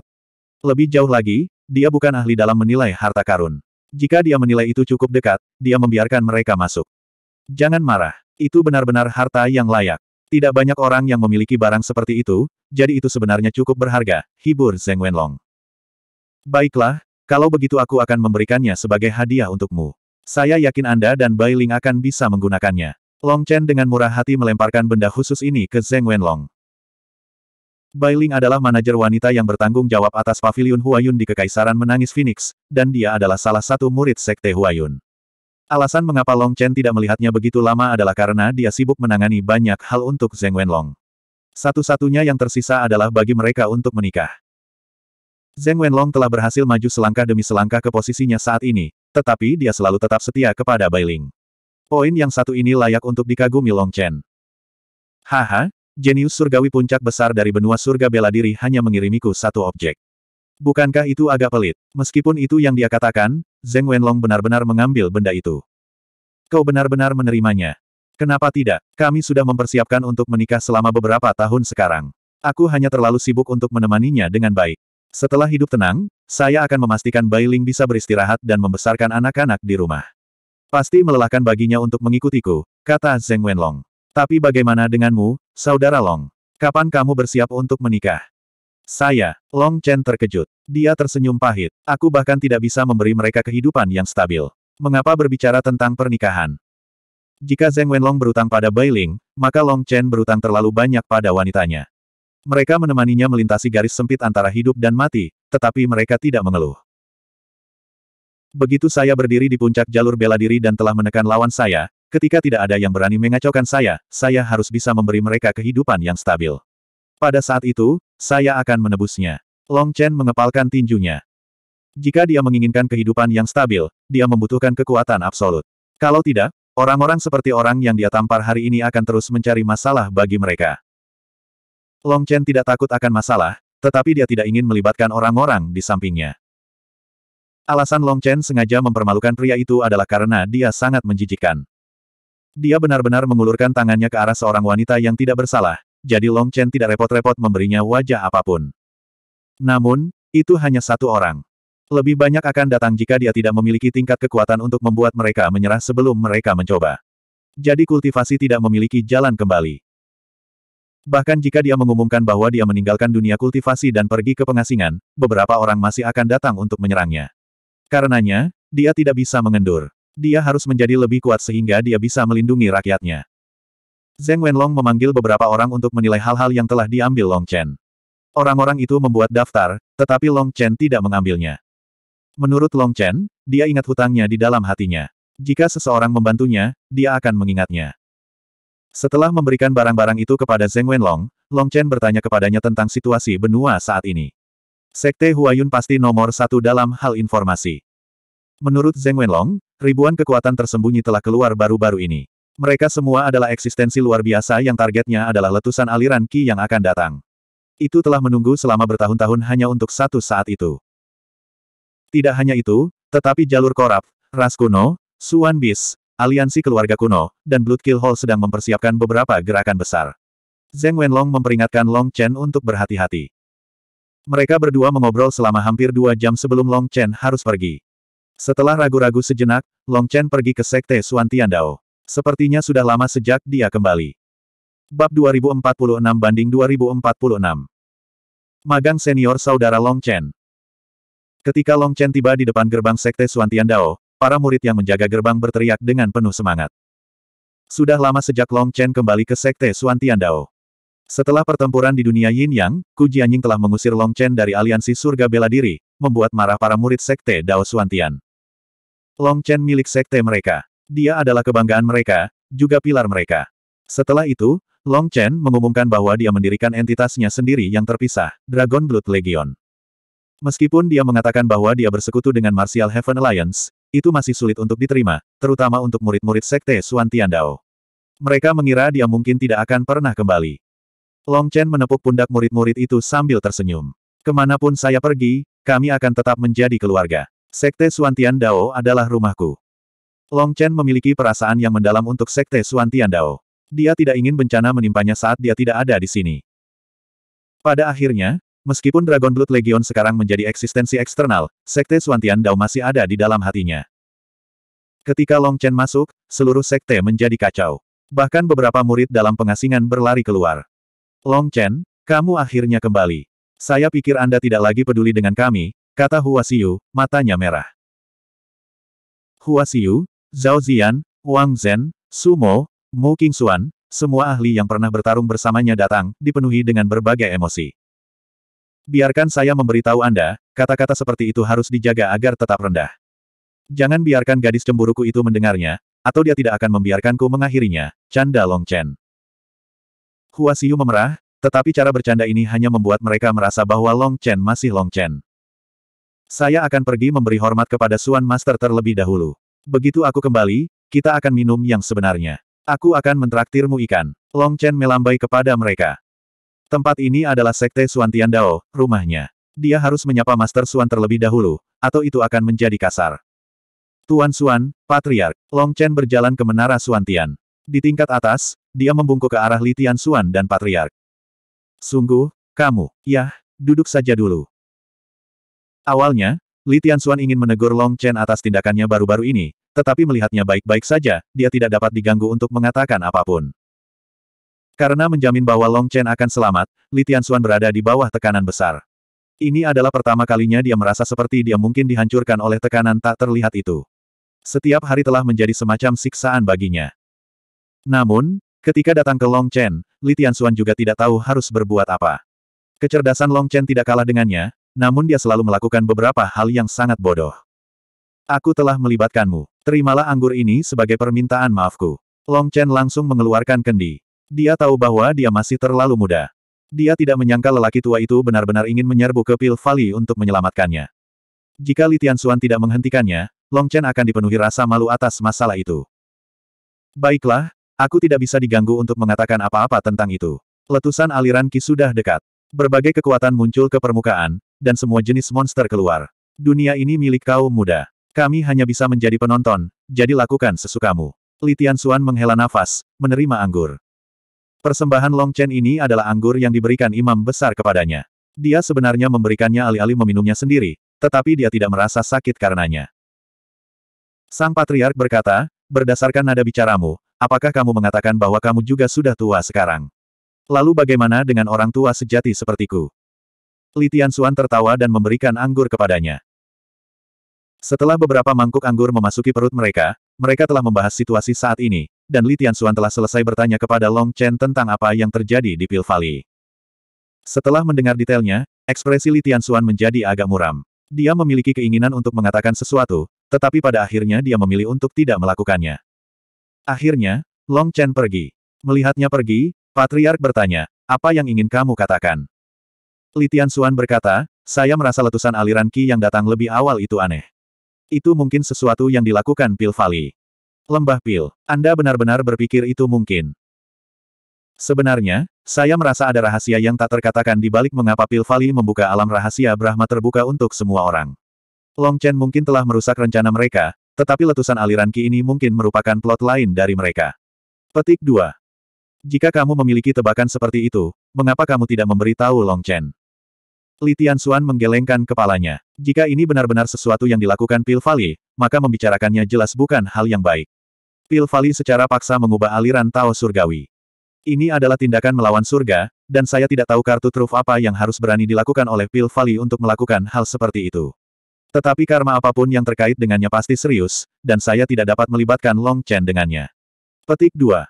A: Lebih jauh lagi, dia bukan ahli dalam menilai harta karun. Jika dia menilai itu cukup dekat, dia membiarkan mereka masuk. Jangan marah. Itu benar-benar harta yang layak. Tidak banyak orang yang memiliki barang seperti itu, jadi itu sebenarnya cukup berharga, hibur Zeng Wenlong. Baiklah, kalau begitu aku akan memberikannya sebagai hadiah untukmu. Saya yakin Anda dan Bailing akan bisa menggunakannya. Long Chen dengan murah hati melemparkan benda khusus ini ke Zeng Wenlong. Bai Ling adalah manajer wanita yang bertanggung jawab atas pavilion Huayun di Kekaisaran Menangis Phoenix, dan dia adalah salah satu murid Sekte Huayun. Alasan mengapa Long Chen tidak melihatnya begitu lama adalah karena dia sibuk menangani banyak hal untuk Zeng Wenlong. Satu-satunya yang tersisa adalah bagi mereka untuk menikah. Zeng Wenlong telah berhasil maju selangkah demi selangkah ke posisinya saat ini, tetapi dia selalu tetap setia kepada Bailing. Poin yang satu ini layak untuk dikagumi Long Chen. Haha, jenius surgawi puncak besar dari benua surga bela diri hanya mengirimiku satu objek. Bukankah itu agak pelit? Meskipun itu yang dia katakan, Zeng Wenlong benar-benar mengambil benda itu. Kau benar-benar menerimanya. Kenapa tidak? Kami sudah mempersiapkan untuk menikah selama beberapa tahun sekarang. Aku hanya terlalu sibuk untuk menemaninya dengan baik. Setelah hidup tenang, saya akan memastikan Bailing bisa beristirahat dan membesarkan anak-anak di rumah. Pasti melelahkan baginya untuk mengikutiku, kata Zeng Wenlong. Tapi bagaimana denganmu, saudara Long? Kapan kamu bersiap untuk menikah? Saya, Long Chen terkejut. Dia tersenyum pahit. Aku bahkan tidak bisa memberi mereka kehidupan yang stabil. Mengapa berbicara tentang pernikahan? Jika Zeng Wenlong berutang pada Bai Ling, maka Long Chen berutang terlalu banyak pada wanitanya. Mereka menemaninya melintasi garis sempit antara hidup dan mati, tetapi mereka tidak mengeluh. Begitu saya berdiri di puncak jalur bela diri dan telah menekan lawan saya, ketika tidak ada yang berani mengacaukan saya, saya harus bisa memberi mereka kehidupan yang stabil. Pada saat itu, saya akan menebusnya. Long Chen mengepalkan tinjunya. Jika dia menginginkan kehidupan yang stabil, dia membutuhkan kekuatan absolut. Kalau tidak, orang-orang seperti orang yang dia tampar hari ini akan terus mencari masalah bagi mereka. Long Chen tidak takut akan masalah, tetapi dia tidak ingin melibatkan orang-orang di sampingnya. Alasan Long Chen sengaja mempermalukan pria itu adalah karena dia sangat menjijikkan. Dia benar-benar mengulurkan tangannya ke arah seorang wanita yang tidak bersalah, jadi Long Chen tidak repot-repot memberinya wajah apapun. Namun, itu hanya satu orang. Lebih banyak akan datang jika dia tidak memiliki tingkat kekuatan untuk membuat mereka menyerah sebelum mereka mencoba. Jadi kultivasi tidak memiliki jalan kembali. Bahkan jika dia mengumumkan bahwa dia meninggalkan dunia kultivasi dan pergi ke pengasingan, beberapa orang masih akan datang untuk menyerangnya. Karenanya, dia tidak bisa mengendur. Dia harus menjadi lebih kuat sehingga dia bisa melindungi rakyatnya. Zeng Wenlong memanggil beberapa orang untuk menilai hal-hal yang telah diambil Long Chen. Orang-orang itu membuat daftar, tetapi Long Chen tidak mengambilnya. Menurut Long Chen, dia ingat hutangnya di dalam hatinya. Jika seseorang membantunya, dia akan mengingatnya. Setelah memberikan barang-barang itu kepada Zeng Wenlong, Long Chen bertanya kepadanya tentang situasi benua saat ini. Sekte Huayun pasti nomor satu dalam hal informasi. Menurut Zheng Wenlong, ribuan kekuatan tersembunyi telah keluar baru-baru ini. Mereka semua adalah eksistensi luar biasa yang targetnya adalah letusan aliran Qi yang akan datang. Itu telah menunggu selama bertahun-tahun hanya untuk satu saat itu. Tidak hanya itu, tetapi jalur korap, ras kuno, Suan Bis, aliansi keluarga kuno, dan Bloodkill Hall sedang mempersiapkan beberapa gerakan besar. Zheng Wenlong memperingatkan Long Chen untuk berhati-hati. Mereka berdua mengobrol selama hampir dua jam sebelum Long Chen harus pergi. Setelah ragu-ragu sejenak, Long Chen pergi ke Sekte Suan Tiandao. Sepertinya sudah lama sejak dia kembali. Bab 2046 banding 2046 Magang senior saudara Long Chen Ketika Long Chen tiba di depan gerbang Sekte Suan Tiandao, para murid yang menjaga gerbang berteriak dengan penuh semangat. Sudah lama sejak Long Chen kembali ke Sekte Suan Tiandao. Setelah pertempuran di dunia Yin Yang, Ku Jianying telah mengusir Long Chen dari aliansi surga bela diri, membuat marah para murid sekte Dao Suantian. Long Chen milik sekte mereka. Dia adalah kebanggaan mereka, juga pilar mereka. Setelah itu, Long Chen mengumumkan bahwa dia mendirikan entitasnya sendiri yang terpisah, Dragon Blood Legion. Meskipun dia mengatakan bahwa dia bersekutu dengan Martial Heaven Alliance, itu masih sulit untuk diterima, terutama untuk murid-murid sekte Suantian Dao. Mereka mengira dia mungkin tidak akan pernah kembali. Long Chen menepuk pundak murid-murid itu sambil tersenyum. Kemanapun saya pergi, kami akan tetap menjadi keluarga. Sekte Suantian Dao adalah rumahku. Long Chen memiliki perasaan yang mendalam untuk Sekte Suantian Dao. Dia tidak ingin bencana menimpanya saat dia tidak ada di sini. Pada akhirnya, meskipun Dragon Blood Legion sekarang menjadi eksistensi eksternal, Sekte Suantian Dao masih ada di dalam hatinya. Ketika Long Chen masuk, seluruh sekte menjadi kacau. Bahkan beberapa murid dalam pengasingan berlari keluar. Long Chen, kamu akhirnya kembali. Saya pikir Anda tidak lagi peduli dengan kami, kata Hua Xiu, matanya merah. Hua Xiu, Zhao Zian, Wang Zhen, Sumo, Mu Qingxuan, semua ahli yang pernah bertarung bersamanya datang, dipenuhi dengan berbagai emosi. Biarkan saya memberitahu Anda, kata-kata seperti itu harus dijaga agar tetap rendah. Jangan biarkan gadis cemburuku itu mendengarnya, atau dia tidak akan membiarkanku mengakhirinya, canda Long Chen. Hua Xiu memerah, tetapi cara bercanda ini hanya membuat mereka merasa bahwa Long Chen masih Long Chen. Saya akan pergi memberi hormat kepada Suan Master terlebih dahulu. Begitu aku kembali, kita akan minum yang sebenarnya. Aku akan mentraktirmu ikan. Long Chen melambai kepada mereka. Tempat ini adalah sekte Suan Dao, rumahnya. Dia harus menyapa Master Suan terlebih dahulu, atau itu akan menjadi kasar. Tuan Suan, Patriark, Long Chen berjalan ke Menara Suan Tian. Di tingkat atas, dia membungkuk ke arah Litian Suan dan Patriark. Sungguh, kamu, ya, duduk saja dulu. Awalnya, Litian Suan ingin menegur Long Chen atas tindakannya baru-baru ini, tetapi melihatnya baik-baik saja, dia tidak dapat diganggu untuk mengatakan apapun. Karena menjamin bahwa Long Chen akan selamat, Litian Suan berada di bawah tekanan besar. Ini adalah pertama kalinya dia merasa seperti dia mungkin dihancurkan oleh tekanan tak terlihat itu. Setiap hari telah menjadi semacam siksaan baginya. Namun, Ketika datang ke Long Chen, Li Tianxuan juga tidak tahu harus berbuat apa. Kecerdasan Long Chen tidak kalah dengannya, namun dia selalu melakukan beberapa hal yang sangat bodoh. Aku telah melibatkanmu. Terimalah anggur ini sebagai permintaan maafku. Long Chen langsung mengeluarkan kendi. Dia tahu bahwa dia masih terlalu muda. Dia tidak menyangka lelaki tua itu benar-benar ingin menyerbu ke Pil Valley untuk menyelamatkannya. Jika Li Tianxuan tidak menghentikannya, Long Chen akan dipenuhi rasa malu atas masalah itu. Baiklah, Aku tidak bisa diganggu untuk mengatakan apa-apa tentang itu. Letusan aliran Ki sudah dekat. Berbagai kekuatan muncul ke permukaan, dan semua jenis monster keluar. Dunia ini milik kaum muda. Kami hanya bisa menjadi penonton, jadi lakukan sesukamu. Litian Suan menghela nafas, menerima anggur. Persembahan Long Chen ini adalah anggur yang diberikan imam besar kepadanya. Dia sebenarnya memberikannya alih-alih meminumnya sendiri, tetapi dia tidak merasa sakit karenanya. Sang Patriark berkata, berdasarkan nada bicaramu, apakah kamu mengatakan bahwa kamu juga sudah tua sekarang? Lalu bagaimana dengan orang tua sejati sepertiku? Li Tianxuan tertawa dan memberikan anggur kepadanya. Setelah beberapa mangkuk anggur memasuki perut mereka, mereka telah membahas situasi saat ini, dan Li Tianxuan telah selesai bertanya kepada Long Chen tentang apa yang terjadi di Pil Valley. Setelah mendengar detailnya, ekspresi Li Tianxuan menjadi agak muram. Dia memiliki keinginan untuk mengatakan sesuatu, tetapi pada akhirnya dia memilih untuk tidak melakukannya. Akhirnya, Long Chen pergi. Melihatnya pergi, Patriark bertanya, apa yang ingin kamu katakan? Li Tianxuan berkata, saya merasa letusan aliran Qi yang datang lebih awal itu aneh. Itu mungkin sesuatu yang dilakukan Pil Valley. Lembah Pil, Anda benar-benar berpikir itu mungkin. Sebenarnya, saya merasa ada rahasia yang tak terkatakan di balik mengapa Pil Valley membuka alam rahasia Brahma terbuka untuk semua orang. Long Chen mungkin telah merusak rencana mereka, tetapi letusan aliran Ki ini mungkin merupakan plot lain dari mereka. Petik 2. Jika kamu memiliki tebakan seperti itu, mengapa kamu tidak memberitahu Long Chen? Li Tianxuan menggelengkan kepalanya. Jika ini benar-benar sesuatu yang dilakukan Pil Valley, maka membicarakannya jelas bukan hal yang baik. Pil Valley secara paksa mengubah aliran Tao Surgawi. Ini adalah tindakan melawan surga, dan saya tidak tahu kartu truf apa yang harus berani dilakukan oleh Pil Valley untuk melakukan hal seperti itu. Tetapi karma apapun yang terkait dengannya pasti serius, dan saya tidak dapat melibatkan Long Chen dengannya. Petik 2.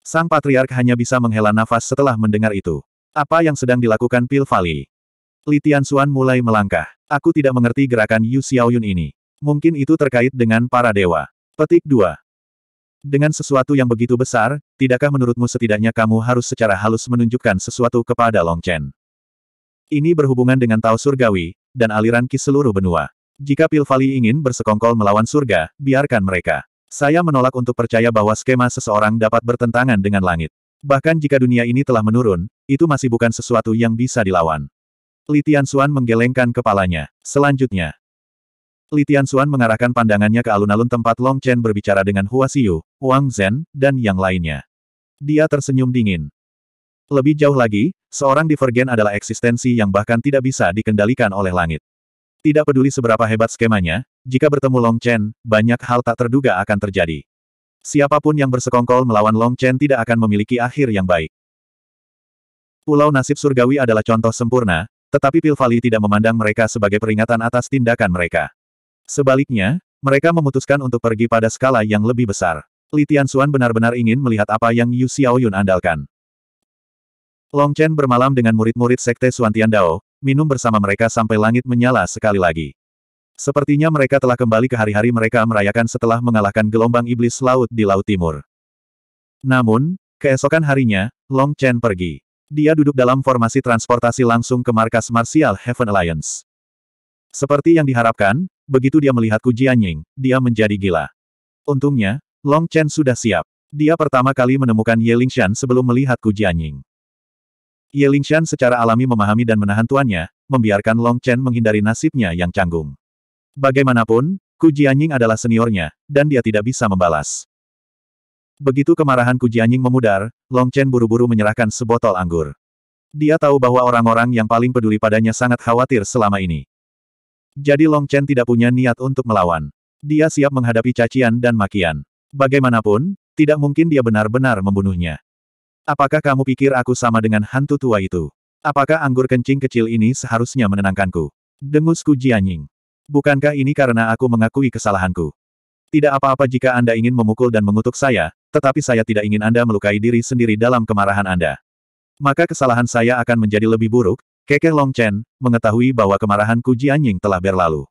A: Sang Patriark hanya bisa menghela nafas setelah mendengar itu. Apa yang sedang dilakukan Pil Valley? Li Tianxuan mulai melangkah. Aku tidak mengerti gerakan Yu Xiaoyun ini. Mungkin itu terkait dengan para dewa. Petik 2. Dengan sesuatu yang begitu besar, tidakkah menurutmu setidaknya kamu harus secara halus menunjukkan sesuatu kepada Long Chen? Ini berhubungan dengan Tao Surgawi, dan aliran ki seluruh benua. Jika Pilvali ingin bersekongkol melawan surga, biarkan mereka. Saya menolak untuk percaya bahwa skema seseorang dapat bertentangan dengan langit. Bahkan jika dunia ini telah menurun, itu masih bukan sesuatu yang bisa dilawan. Litian Suan menggelengkan kepalanya. Selanjutnya, Litian Suan mengarahkan pandangannya ke alun-alun tempat Long Chen berbicara dengan Hua Xiu, Wang Zhen, dan yang lainnya. Dia tersenyum dingin. Lebih jauh lagi, seorang divergen adalah eksistensi yang bahkan tidak bisa dikendalikan oleh langit. Tidak peduli seberapa hebat skemanya, jika bertemu Long Chen, banyak hal tak terduga akan terjadi. Siapapun yang bersekongkol melawan Long Chen tidak akan memiliki akhir yang baik. Pulau nasib surgawi adalah contoh sempurna, tetapi Pilvali tidak memandang mereka sebagai peringatan atas tindakan mereka. Sebaliknya, mereka memutuskan untuk pergi pada skala yang lebih besar. Li Tianxuan benar-benar ingin melihat apa yang Yu Xiaoyun andalkan. Long Chen bermalam dengan murid-murid Sekte Suantian Dao minum bersama mereka sampai langit menyala sekali lagi. Sepertinya mereka telah kembali ke hari-hari mereka merayakan setelah mengalahkan gelombang iblis laut di Laut Timur. Namun, keesokan harinya, Long Chen pergi. Dia duduk dalam formasi transportasi langsung ke markas Martial Heaven Alliance. Seperti yang diharapkan, begitu dia melihat Ku Jianying, dia menjadi gila. Untungnya, Long Chen sudah siap. Dia pertama kali menemukan Ye Lingshan sebelum melihat Ku Jianying. Ye Lingshan secara alami memahami dan menahan tuannya, membiarkan Long Chen menghindari nasibnya yang canggung. Bagaimanapun, Ku Jianying adalah seniornya, dan dia tidak bisa membalas. Begitu kemarahan Ku Jianying memudar, Long Chen buru-buru menyerahkan sebotol anggur. Dia tahu bahwa orang-orang yang paling peduli padanya sangat khawatir selama ini. Jadi Long Chen tidak punya niat untuk melawan. Dia siap menghadapi cacian dan makian. Bagaimanapun, tidak mungkin dia benar-benar membunuhnya. Apakah kamu pikir aku sama dengan hantu tua itu? Apakah anggur kencing kecil ini seharusnya menenangkanku? Dengusku Jianying. Bukankah ini karena aku mengakui kesalahanku? Tidak apa-apa jika Anda ingin memukul dan mengutuk saya, tetapi saya tidak ingin Anda melukai diri sendiri dalam kemarahan Anda. Maka kesalahan saya akan menjadi lebih buruk, Kekeh Long Chen, mengetahui bahwa kemarahan Ku Jianying telah berlalu.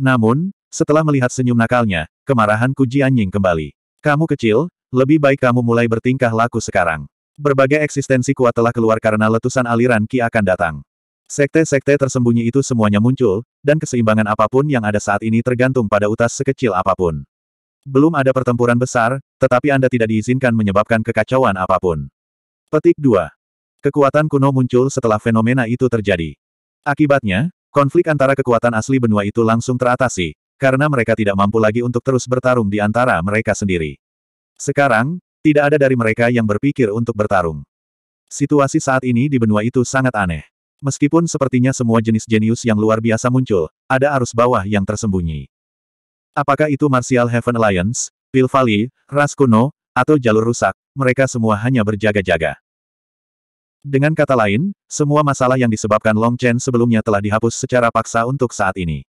A: Namun, setelah melihat senyum nakalnya, kemarahan Ku Jianying kembali. Kamu kecil, lebih baik kamu mulai bertingkah laku sekarang. Berbagai eksistensi kuat telah keluar karena letusan aliran Ki akan datang. Sekte-sekte tersembunyi itu semuanya muncul, dan keseimbangan apapun yang ada saat ini tergantung pada utas sekecil apapun. Belum ada pertempuran besar, tetapi Anda tidak diizinkan menyebabkan kekacauan apapun. Petik 2. Kekuatan kuno muncul setelah fenomena itu terjadi. Akibatnya, konflik antara kekuatan asli benua itu langsung teratasi, karena mereka tidak mampu lagi untuk terus bertarung di antara mereka sendiri. Sekarang, tidak ada dari mereka yang berpikir untuk bertarung. Situasi saat ini di benua itu sangat aneh. Meskipun sepertinya semua jenis jenius yang luar biasa muncul, ada arus bawah yang tersembunyi. Apakah itu Martial Heaven Alliance, Pil Valley, Ras Kuno, atau Jalur Rusak, mereka semua hanya berjaga-jaga. Dengan kata lain, semua masalah yang disebabkan Long Chen sebelumnya telah dihapus secara paksa untuk saat ini.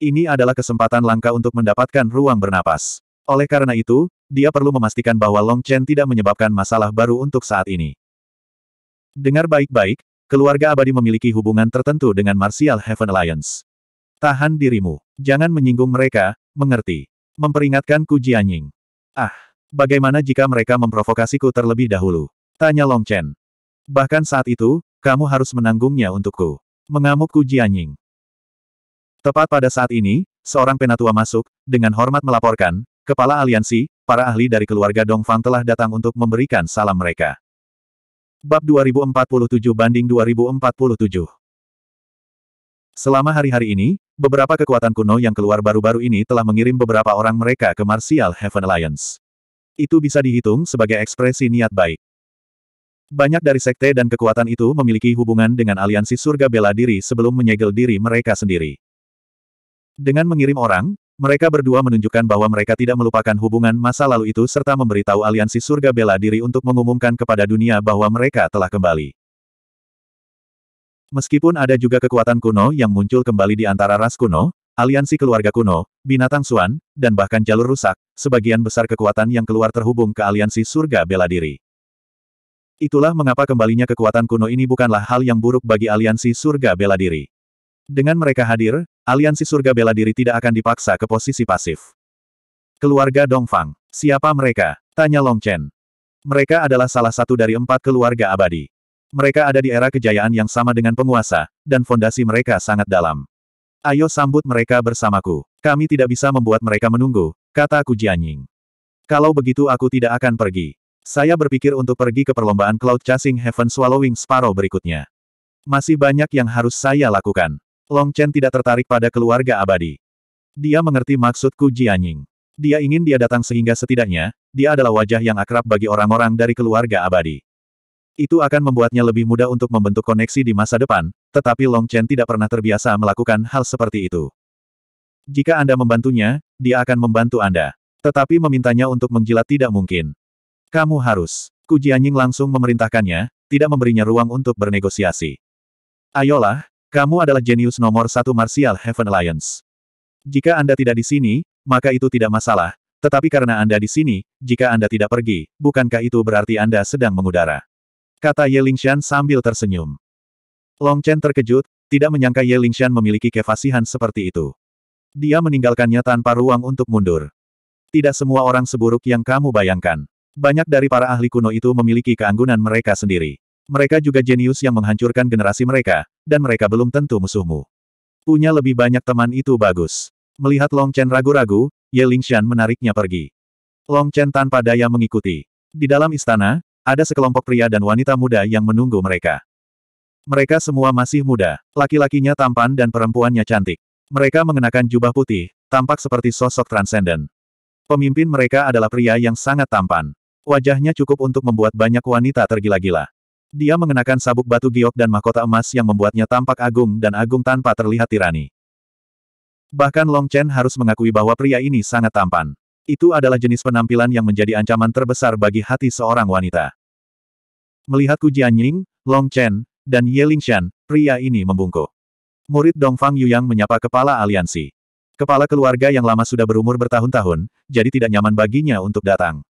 A: Ini adalah kesempatan langka untuk mendapatkan ruang bernapas. Oleh karena itu, dia perlu memastikan bahwa Long Chen tidak menyebabkan masalah baru untuk saat ini. Dengar baik-baik, keluarga abadi memiliki hubungan tertentu dengan Martial Heaven Alliance. Tahan dirimu. Jangan menyinggung mereka, mengerti. Memperingatkan Ku Jianying. Ah, bagaimana jika mereka memprovokasiku terlebih dahulu? Tanya Long Chen. Bahkan saat itu, kamu harus menanggungnya untukku. Mengamuk Ku Jianying. Tepat pada saat ini, seorang penatua masuk, dengan hormat melaporkan, Kepala aliansi, para ahli dari keluarga Dongfang telah datang untuk memberikan salam mereka. Bab 2047 banding 2047 Selama hari-hari ini, beberapa kekuatan kuno yang keluar baru-baru ini telah mengirim beberapa orang mereka ke Martial Heaven Alliance. Itu bisa dihitung sebagai ekspresi niat baik. Banyak dari sekte dan kekuatan itu memiliki hubungan dengan aliansi surga bela diri sebelum menyegel diri mereka sendiri. Dengan mengirim orang, mereka berdua menunjukkan bahwa mereka tidak melupakan hubungan masa lalu itu serta memberitahu aliansi surga bela diri untuk mengumumkan kepada dunia bahwa mereka telah kembali. Meskipun ada juga kekuatan kuno yang muncul kembali di antara ras kuno, aliansi keluarga kuno, binatang suan, dan bahkan jalur rusak, sebagian besar kekuatan yang keluar terhubung ke aliansi surga bela diri. Itulah mengapa kembalinya kekuatan kuno ini bukanlah hal yang buruk bagi aliansi surga bela diri. Dengan mereka hadir, aliansi surga bela diri tidak akan dipaksa ke posisi pasif. Keluarga Dongfang. Siapa mereka? Tanya Long Chen. Mereka adalah salah satu dari empat keluarga abadi. Mereka ada di era kejayaan yang sama dengan penguasa, dan fondasi mereka sangat dalam. Ayo sambut mereka bersamaku. Kami tidak bisa membuat mereka menunggu, kata Kujianying. Kalau begitu aku tidak akan pergi. Saya berpikir untuk pergi ke perlombaan Cloud Chasing Heaven Swallowing Sparrow berikutnya. Masih banyak yang harus saya lakukan. Long Chen tidak tertarik pada keluarga abadi. Dia mengerti maksudku Jianying. Dia ingin dia datang sehingga setidaknya, dia adalah wajah yang akrab bagi orang-orang dari keluarga abadi. Itu akan membuatnya lebih mudah untuk membentuk koneksi di masa depan, tetapi Long Chen tidak pernah terbiasa melakukan hal seperti itu. Jika Anda membantunya, dia akan membantu Anda. Tetapi memintanya untuk menjilat tidak mungkin. Kamu harus. Ku Jianying langsung memerintahkannya, tidak memberinya ruang untuk bernegosiasi. Ayolah, kamu adalah jenius nomor satu Martial Heaven Alliance. Jika Anda tidak di sini, maka itu tidak masalah, tetapi karena Anda di sini, jika Anda tidak pergi, bukankah itu berarti Anda sedang mengudara? Kata Ye Lingshan sambil tersenyum. Long Chen terkejut, tidak menyangka Ye Lingshan memiliki kefasihan seperti itu. Dia meninggalkannya tanpa ruang untuk mundur. Tidak semua orang seburuk yang kamu bayangkan. Banyak dari para ahli kuno itu memiliki keanggunan mereka sendiri. Mereka juga jenius yang menghancurkan generasi mereka, dan mereka belum tentu musuhmu. Punya lebih banyak teman itu bagus. Melihat Long Chen ragu-ragu, Ye Lingshan menariknya pergi. Long Chen tanpa daya mengikuti. Di dalam istana, ada sekelompok pria dan wanita muda yang menunggu mereka. Mereka semua masih muda, laki-lakinya tampan dan perempuannya cantik. Mereka mengenakan jubah putih, tampak seperti sosok transenden. Pemimpin mereka adalah pria yang sangat tampan. Wajahnya cukup untuk membuat banyak wanita tergila-gila. Dia mengenakan sabuk batu giok dan mahkota emas yang membuatnya tampak agung dan agung tanpa terlihat tirani. Bahkan Long Chen harus mengakui bahwa pria ini sangat tampan. Itu adalah jenis penampilan yang menjadi ancaman terbesar bagi hati seorang wanita. Melihat Ku Jianying, Long Chen, dan Ye Lingshan, pria ini membungkuk. Murid Dongfang Yuyang menyapa kepala aliansi. Kepala keluarga yang lama sudah berumur bertahun-tahun, jadi tidak nyaman baginya untuk datang.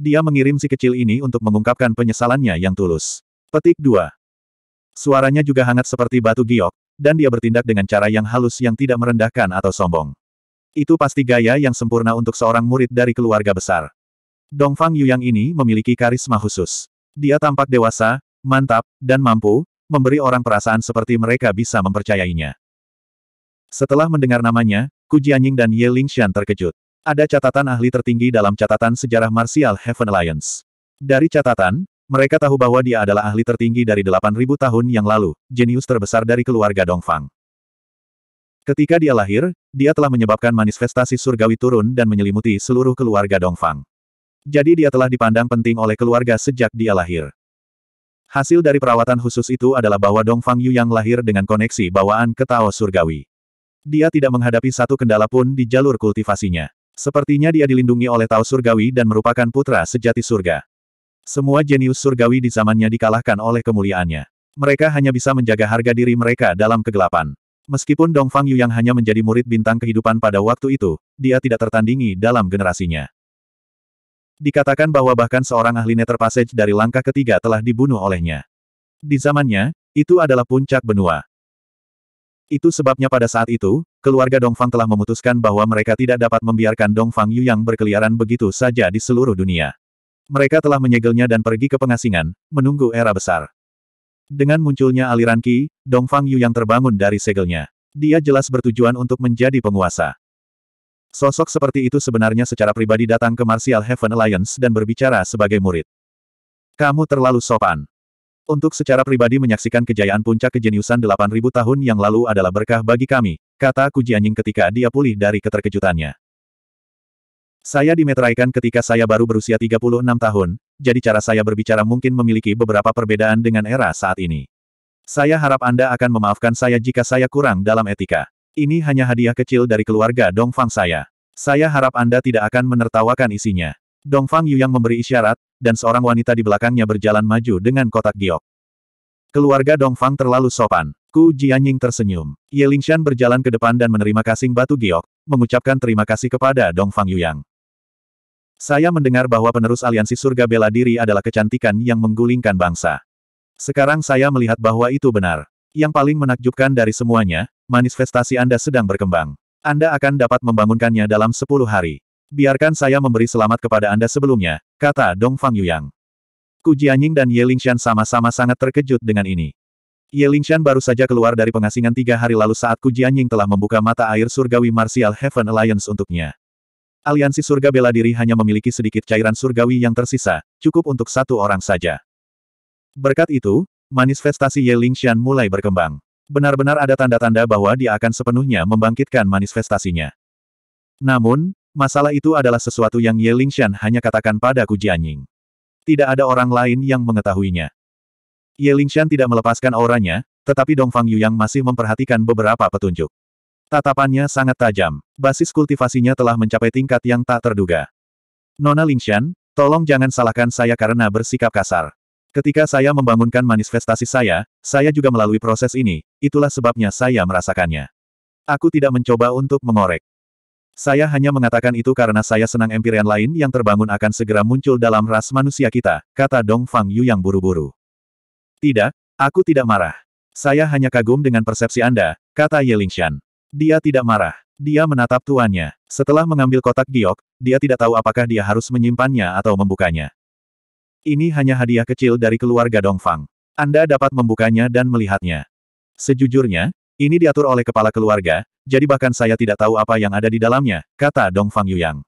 A: Dia mengirim si kecil ini untuk mengungkapkan penyesalannya yang tulus. Petik 2. Suaranya juga hangat seperti batu giok, dan dia bertindak dengan cara yang halus yang tidak merendahkan atau sombong. Itu pasti gaya yang sempurna untuk seorang murid dari keluarga besar. Dongfang Yuyang ini memiliki karisma khusus. Dia tampak dewasa, mantap, dan mampu, memberi orang perasaan seperti mereka bisa mempercayainya. Setelah mendengar namanya, Ku Jianying dan Ye Lingxian terkejut. Ada catatan ahli tertinggi dalam catatan sejarah Martial Heaven Alliance. Dari catatan, mereka tahu bahwa dia adalah ahli tertinggi dari 8.000 tahun yang lalu, jenius terbesar dari keluarga Dongfang. Ketika dia lahir, dia telah menyebabkan manifestasi surgawi turun dan menyelimuti seluruh keluarga Dongfang. Jadi dia telah dipandang penting oleh keluarga sejak dia lahir. Hasil dari perawatan khusus itu adalah bahwa Dongfang Yu yang lahir dengan koneksi bawaan ke Tao surgawi. Dia tidak menghadapi satu kendala pun di jalur kultivasinya. Sepertinya dia dilindungi oleh Tao surgawi dan merupakan putra sejati surga. Semua jenius surgawi di zamannya dikalahkan oleh kemuliaannya. Mereka hanya bisa menjaga harga diri mereka dalam kegelapan. Meskipun Dongfang Fang Yu yang hanya menjadi murid bintang kehidupan pada waktu itu, dia tidak tertandingi dalam generasinya. Dikatakan bahwa bahkan seorang ahli Nether Passage dari langkah ketiga telah dibunuh olehnya. Di zamannya, itu adalah puncak benua. Itu sebabnya pada saat itu, keluarga Dongfang telah memutuskan bahwa mereka tidak dapat membiarkan Dongfang Yu yang berkeliaran begitu saja di seluruh dunia. Mereka telah menyegelnya dan pergi ke pengasingan, menunggu era besar. Dengan munculnya aliran Qi, Dongfang Yu yang terbangun dari segelnya. Dia jelas bertujuan untuk menjadi penguasa. Sosok seperti itu sebenarnya secara pribadi datang ke Martial Heaven Alliance dan berbicara sebagai murid. Kamu terlalu sopan. Untuk secara pribadi menyaksikan kejayaan puncak kejeniusan 8000 tahun yang lalu adalah berkah bagi kami, kata Kuji Anjing ketika dia pulih dari keterkejutannya. Saya dimeteraikan ketika saya baru berusia 36 tahun, jadi cara saya berbicara mungkin memiliki beberapa perbedaan dengan era saat ini. Saya harap Anda akan memaafkan saya jika saya kurang dalam etika. Ini hanya hadiah kecil dari keluarga Dongfang saya. Saya harap Anda tidak akan menertawakan isinya. Dongfang Yu yang memberi isyarat, dan seorang wanita di belakangnya berjalan maju dengan kotak giok. Keluarga Dongfang terlalu sopan. Ku Jianying tersenyum. Ye Lingshan berjalan ke depan dan menerima kasing batu giok, mengucapkan terima kasih kepada Dongfang Yuyang. Saya mendengar bahwa penerus aliansi surga bela diri adalah kecantikan yang menggulingkan bangsa. Sekarang saya melihat bahwa itu benar. Yang paling menakjubkan dari semuanya, manifestasi Anda sedang berkembang. Anda akan dapat membangunkannya dalam 10 hari. Biarkan saya memberi selamat kepada Anda sebelumnya, kata Dong Fang Yuyang. Ku Jianying dan Ye Lingshan sama-sama sangat terkejut dengan ini. Ye Lingshan baru saja keluar dari pengasingan tiga hari lalu saat Ku Jianying telah membuka mata air surgawi Martial Heaven Alliance untuknya. Aliansi surga bela diri hanya memiliki sedikit cairan surgawi yang tersisa, cukup untuk satu orang saja. Berkat itu, manifestasi Ye Lingxian mulai berkembang. Benar-benar ada tanda-tanda bahwa dia akan sepenuhnya membangkitkan manifestasinya. Namun, masalah itu adalah sesuatu yang Ye Lingxian hanya katakan pada Ku Jianying, Tidak ada orang lain yang mengetahuinya. Ye Lingxian tidak melepaskan auranya, tetapi Dong Fang yang masih memperhatikan beberapa petunjuk. Tatapannya sangat tajam. Basis kultivasinya telah mencapai tingkat yang tak terduga. Nona Lingshan, tolong jangan salahkan saya karena bersikap kasar. Ketika saya membangunkan manifestasi saya, saya juga melalui proses ini, itulah sebabnya saya merasakannya. Aku tidak mencoba untuk mengorek. Saya hanya mengatakan itu karena saya senang empirian lain yang terbangun akan segera muncul dalam ras manusia kita, kata Dong Fang Yu yang buru-buru. Tidak, aku tidak marah. Saya hanya kagum dengan persepsi Anda, kata Ye Lingshan. Dia tidak marah. Dia menatap tuannya. Setelah mengambil kotak giok, dia tidak tahu apakah dia harus menyimpannya atau membukanya. Ini hanya hadiah kecil dari keluarga Dongfang. Anda dapat membukanya dan melihatnya. Sejujurnya, ini diatur oleh kepala keluarga, jadi bahkan saya tidak tahu apa yang ada di dalamnya, kata Dongfang Yuyang.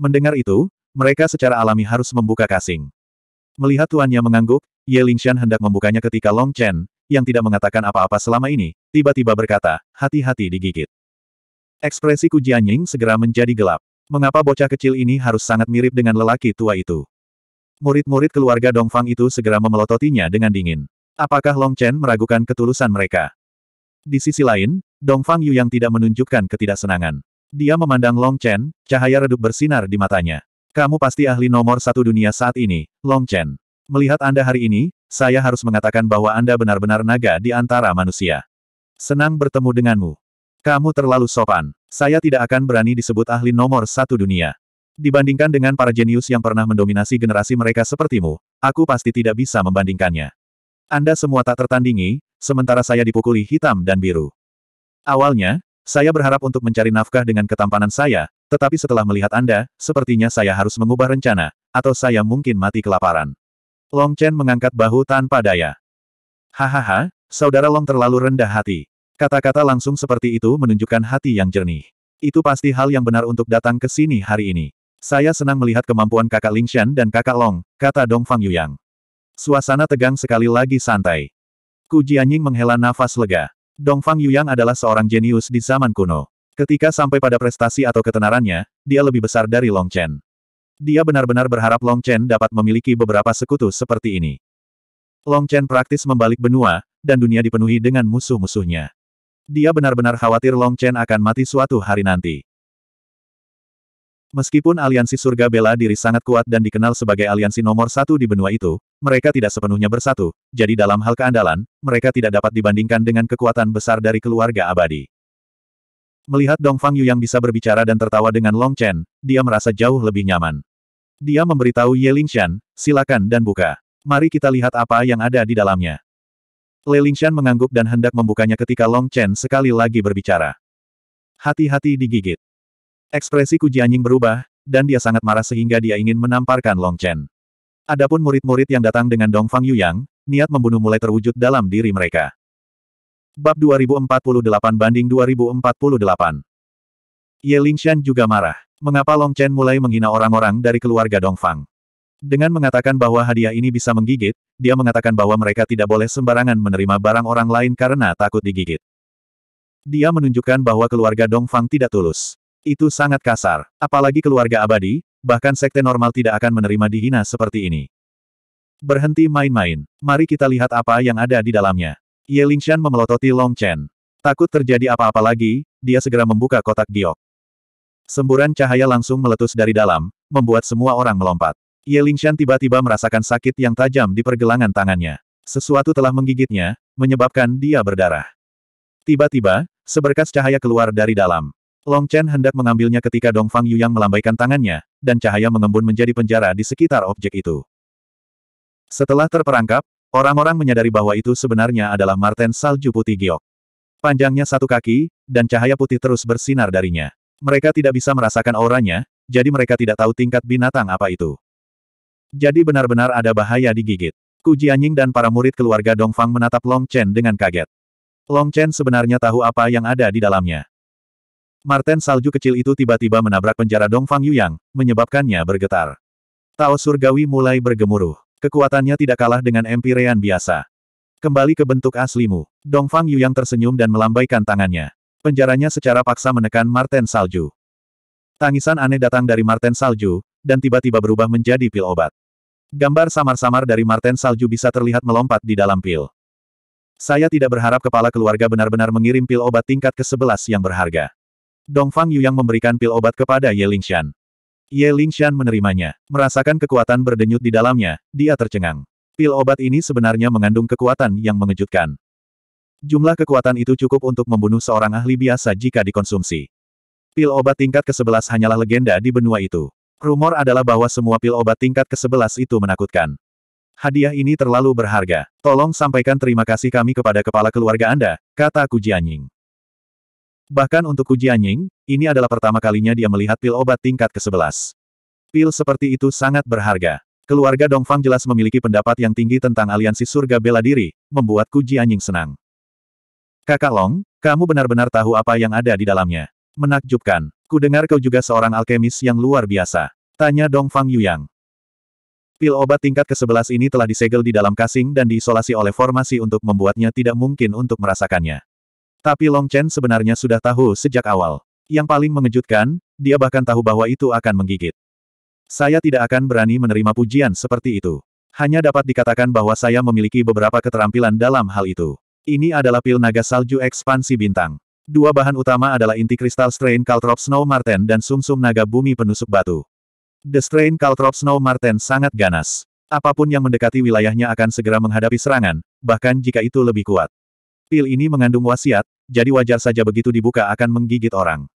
A: Mendengar itu, mereka secara alami harus membuka kasing. Melihat tuannya mengangguk, Ye Lingshan hendak membukanya ketika Long Chen, yang tidak mengatakan apa-apa selama ini, tiba-tiba berkata, hati-hati digigit. Ekspresi Ku Jianying segera menjadi gelap. Mengapa bocah kecil ini harus sangat mirip dengan lelaki tua itu? Murid-murid keluarga Dongfang itu segera memelototinya dengan dingin. Apakah Long Chen meragukan ketulusan mereka? Di sisi lain, Dongfang Yu yang tidak menunjukkan ketidaksenangan. Dia memandang Long Chen, cahaya redup bersinar di matanya. Kamu pasti ahli nomor satu dunia saat ini, Long Chen. Melihat Anda hari ini, saya harus mengatakan bahwa Anda benar-benar naga di antara manusia. Senang bertemu denganmu. Kamu terlalu sopan. Saya tidak akan berani disebut ahli nomor satu dunia. Dibandingkan dengan para jenius yang pernah mendominasi generasi mereka sepertimu, aku pasti tidak bisa membandingkannya. Anda semua tak tertandingi, sementara saya dipukuli hitam dan biru. Awalnya, saya berharap untuk mencari nafkah dengan ketampanan saya, tetapi setelah melihat Anda, sepertinya saya harus mengubah rencana, atau saya mungkin mati kelaparan. Long Chen mengangkat bahu tanpa daya. Hahaha, saudara Long terlalu rendah hati. Kata-kata langsung seperti itu menunjukkan hati yang jernih. Itu pasti hal yang benar untuk datang ke sini hari ini. Saya senang melihat kemampuan kakak Ling Shen dan kakak Long, kata Dong Fang Yuyang. Suasana tegang sekali lagi santai. Ku Jianying menghela nafas lega. Dong Fang Yuyang adalah seorang jenius di zaman kuno. Ketika sampai pada prestasi atau ketenarannya, dia lebih besar dari Long Chen. Dia benar-benar berharap Long Chen dapat memiliki beberapa sekutu seperti ini. Long Chen praktis membalik benua, dan dunia dipenuhi dengan musuh-musuhnya. Dia benar-benar khawatir Long Chen akan mati suatu hari nanti. Meskipun aliansi surga bela diri sangat kuat dan dikenal sebagai aliansi nomor satu di benua itu, mereka tidak sepenuhnya bersatu, jadi dalam hal keandalan, mereka tidak dapat dibandingkan dengan kekuatan besar dari keluarga abadi. Melihat Dong Fang Yu yang bisa berbicara dan tertawa dengan Long Chen, dia merasa jauh lebih nyaman. Dia memberitahu Ye Lingshan, silakan dan buka. Mari kita lihat apa yang ada di dalamnya. Le Lingshan mengangguk dan hendak membukanya ketika Long Chen sekali lagi berbicara. Hati-hati digigit. Ekspresi kuji anjing berubah, dan dia sangat marah sehingga dia ingin menamparkan Long Chen. Adapun murid-murid yang datang dengan Dongfang Fang Yuyang, niat membunuh mulai terwujud dalam diri mereka. Bab 2048 banding 2048 Ye Lingshan juga marah. Mengapa Long Chen mulai menghina orang-orang dari keluarga Dongfang? Dengan mengatakan bahwa hadiah ini bisa menggigit, dia mengatakan bahwa mereka tidak boleh sembarangan menerima barang orang lain karena takut digigit. Dia menunjukkan bahwa keluarga Dongfang tidak tulus. Itu sangat kasar. Apalagi keluarga abadi, bahkan sekte normal tidak akan menerima dihina seperti ini. Berhenti main-main. Mari kita lihat apa yang ada di dalamnya. Ye Lingshan memelototi Long Chen. Takut terjadi apa-apa lagi, dia segera membuka kotak giok. Semburan cahaya langsung meletus dari dalam, membuat semua orang melompat. Ye Lingshan tiba-tiba merasakan sakit yang tajam di pergelangan tangannya. Sesuatu telah menggigitnya, menyebabkan dia berdarah. Tiba-tiba, seberkas cahaya keluar dari dalam. Long Chen hendak mengambilnya ketika Dong Fang yang melambaikan tangannya, dan cahaya mengembun menjadi penjara di sekitar objek itu. Setelah terperangkap, orang-orang menyadari bahwa itu sebenarnya adalah Marten Salju Putih Giok. Panjangnya satu kaki, dan cahaya putih terus bersinar darinya. Mereka tidak bisa merasakan auranya, jadi mereka tidak tahu tingkat binatang apa itu. Jadi benar-benar ada bahaya digigit. Ku Jianying dan para murid keluarga Dongfang menatap Long Chen dengan kaget. Long Chen sebenarnya tahu apa yang ada di dalamnya. Marten salju kecil itu tiba-tiba menabrak penjara Dongfang Yuyang, menyebabkannya bergetar. Tao surgawi mulai bergemuruh. Kekuatannya tidak kalah dengan empirean biasa. Kembali ke bentuk aslimu. Dongfang Yuyang tersenyum dan melambaikan tangannya. Penjaranya secara paksa menekan Marten Salju. Tangisan aneh datang dari Marten Salju, dan tiba-tiba berubah menjadi pil obat. Gambar samar-samar dari Marten Salju bisa terlihat melompat di dalam pil. Saya tidak berharap kepala keluarga benar-benar mengirim pil obat tingkat ke-11 yang berharga. Dongfang yang memberikan pil obat kepada Ye Lingshan. Ye Lingshan menerimanya, merasakan kekuatan berdenyut di dalamnya, dia tercengang. Pil obat ini sebenarnya mengandung kekuatan yang mengejutkan. Jumlah kekuatan itu cukup untuk membunuh seorang ahli biasa jika dikonsumsi. Pil obat tingkat ke-11 hanyalah legenda di benua itu. Rumor adalah bahwa semua pil obat tingkat ke-11 itu menakutkan. Hadiah ini terlalu berharga. Tolong sampaikan terima kasih kami kepada kepala keluarga Anda, kata Kujianying. Bahkan untuk Kujianying, ini adalah pertama kalinya dia melihat pil obat tingkat ke-11. Pil seperti itu sangat berharga. Keluarga Dongfang jelas memiliki pendapat yang tinggi tentang aliansi surga bela diri, membuat Kujianying senang. Kakak Long, kamu benar-benar tahu apa yang ada di dalamnya. Menakjubkan. Ku dengar kau juga seorang alkemis yang luar biasa. Tanya Dong Fang yang Pil obat tingkat ke-11 ini telah disegel di dalam kasing dan diisolasi oleh formasi untuk membuatnya tidak mungkin untuk merasakannya. Tapi Long Chen sebenarnya sudah tahu sejak awal. Yang paling mengejutkan, dia bahkan tahu bahwa itu akan menggigit. Saya tidak akan berani menerima pujian seperti itu. Hanya dapat dikatakan bahwa saya memiliki beberapa keterampilan dalam hal itu. Ini adalah pil naga salju ekspansi bintang. Dua bahan utama adalah inti kristal strain kaltrop Snow Marten dan sumsum -sum naga bumi penusuk batu. The strain kaltrop Snow Marten sangat ganas. Apapun yang mendekati wilayahnya akan segera menghadapi serangan, bahkan jika itu lebih kuat. Pil ini mengandung wasiat, jadi wajar saja begitu dibuka akan menggigit orang.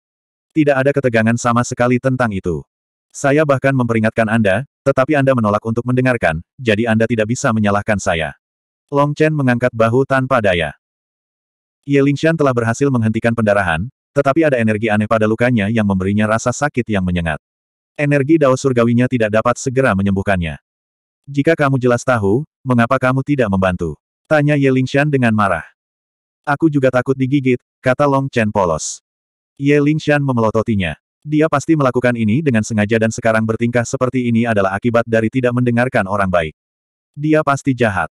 A: Tidak ada ketegangan sama sekali tentang itu. Saya bahkan memperingatkan Anda, tetapi Anda menolak untuk mendengarkan, jadi Anda tidak bisa menyalahkan saya. Long Chen mengangkat bahu tanpa daya. Ye Lingshan telah berhasil menghentikan pendarahan, tetapi ada energi aneh pada lukanya yang memberinya rasa sakit yang menyengat. Energi dao surgawinya tidak dapat segera menyembuhkannya. Jika kamu jelas tahu, mengapa kamu tidak membantu? Tanya Ye Lingshan dengan marah. Aku juga takut digigit, kata Long Chen polos. Ye Lingshan memelototinya. Dia pasti melakukan ini dengan sengaja dan sekarang bertingkah seperti ini adalah akibat dari tidak mendengarkan orang baik. Dia pasti jahat.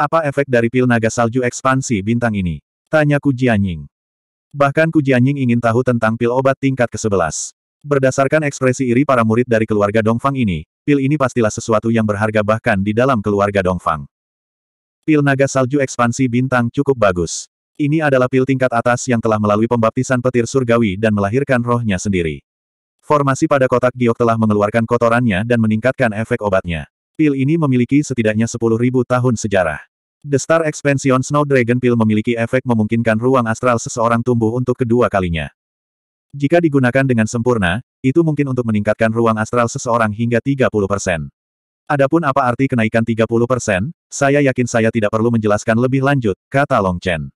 A: Apa efek dari pil naga salju ekspansi bintang ini? Tanya Ku Jianying. Bahkan Ku Jianying ingin tahu tentang pil obat tingkat ke-11. Berdasarkan ekspresi iri para murid dari keluarga Dongfang ini, pil ini pastilah sesuatu yang berharga bahkan di dalam keluarga Dongfang. Pil naga salju ekspansi bintang cukup bagus. Ini adalah pil tingkat atas yang telah melalui pembaptisan petir surgawi dan melahirkan rohnya sendiri. Formasi pada kotak giok telah mengeluarkan kotorannya dan meningkatkan efek obatnya. Pil ini memiliki setidaknya 10.000 tahun sejarah. The Star Expansion Snow Dragon Pill memiliki efek memungkinkan ruang astral seseorang tumbuh untuk kedua kalinya. Jika digunakan dengan sempurna, itu mungkin untuk meningkatkan ruang astral seseorang hingga 30%. Adapun apa arti kenaikan 30%, saya yakin saya tidak perlu menjelaskan lebih lanjut, kata Long Chen.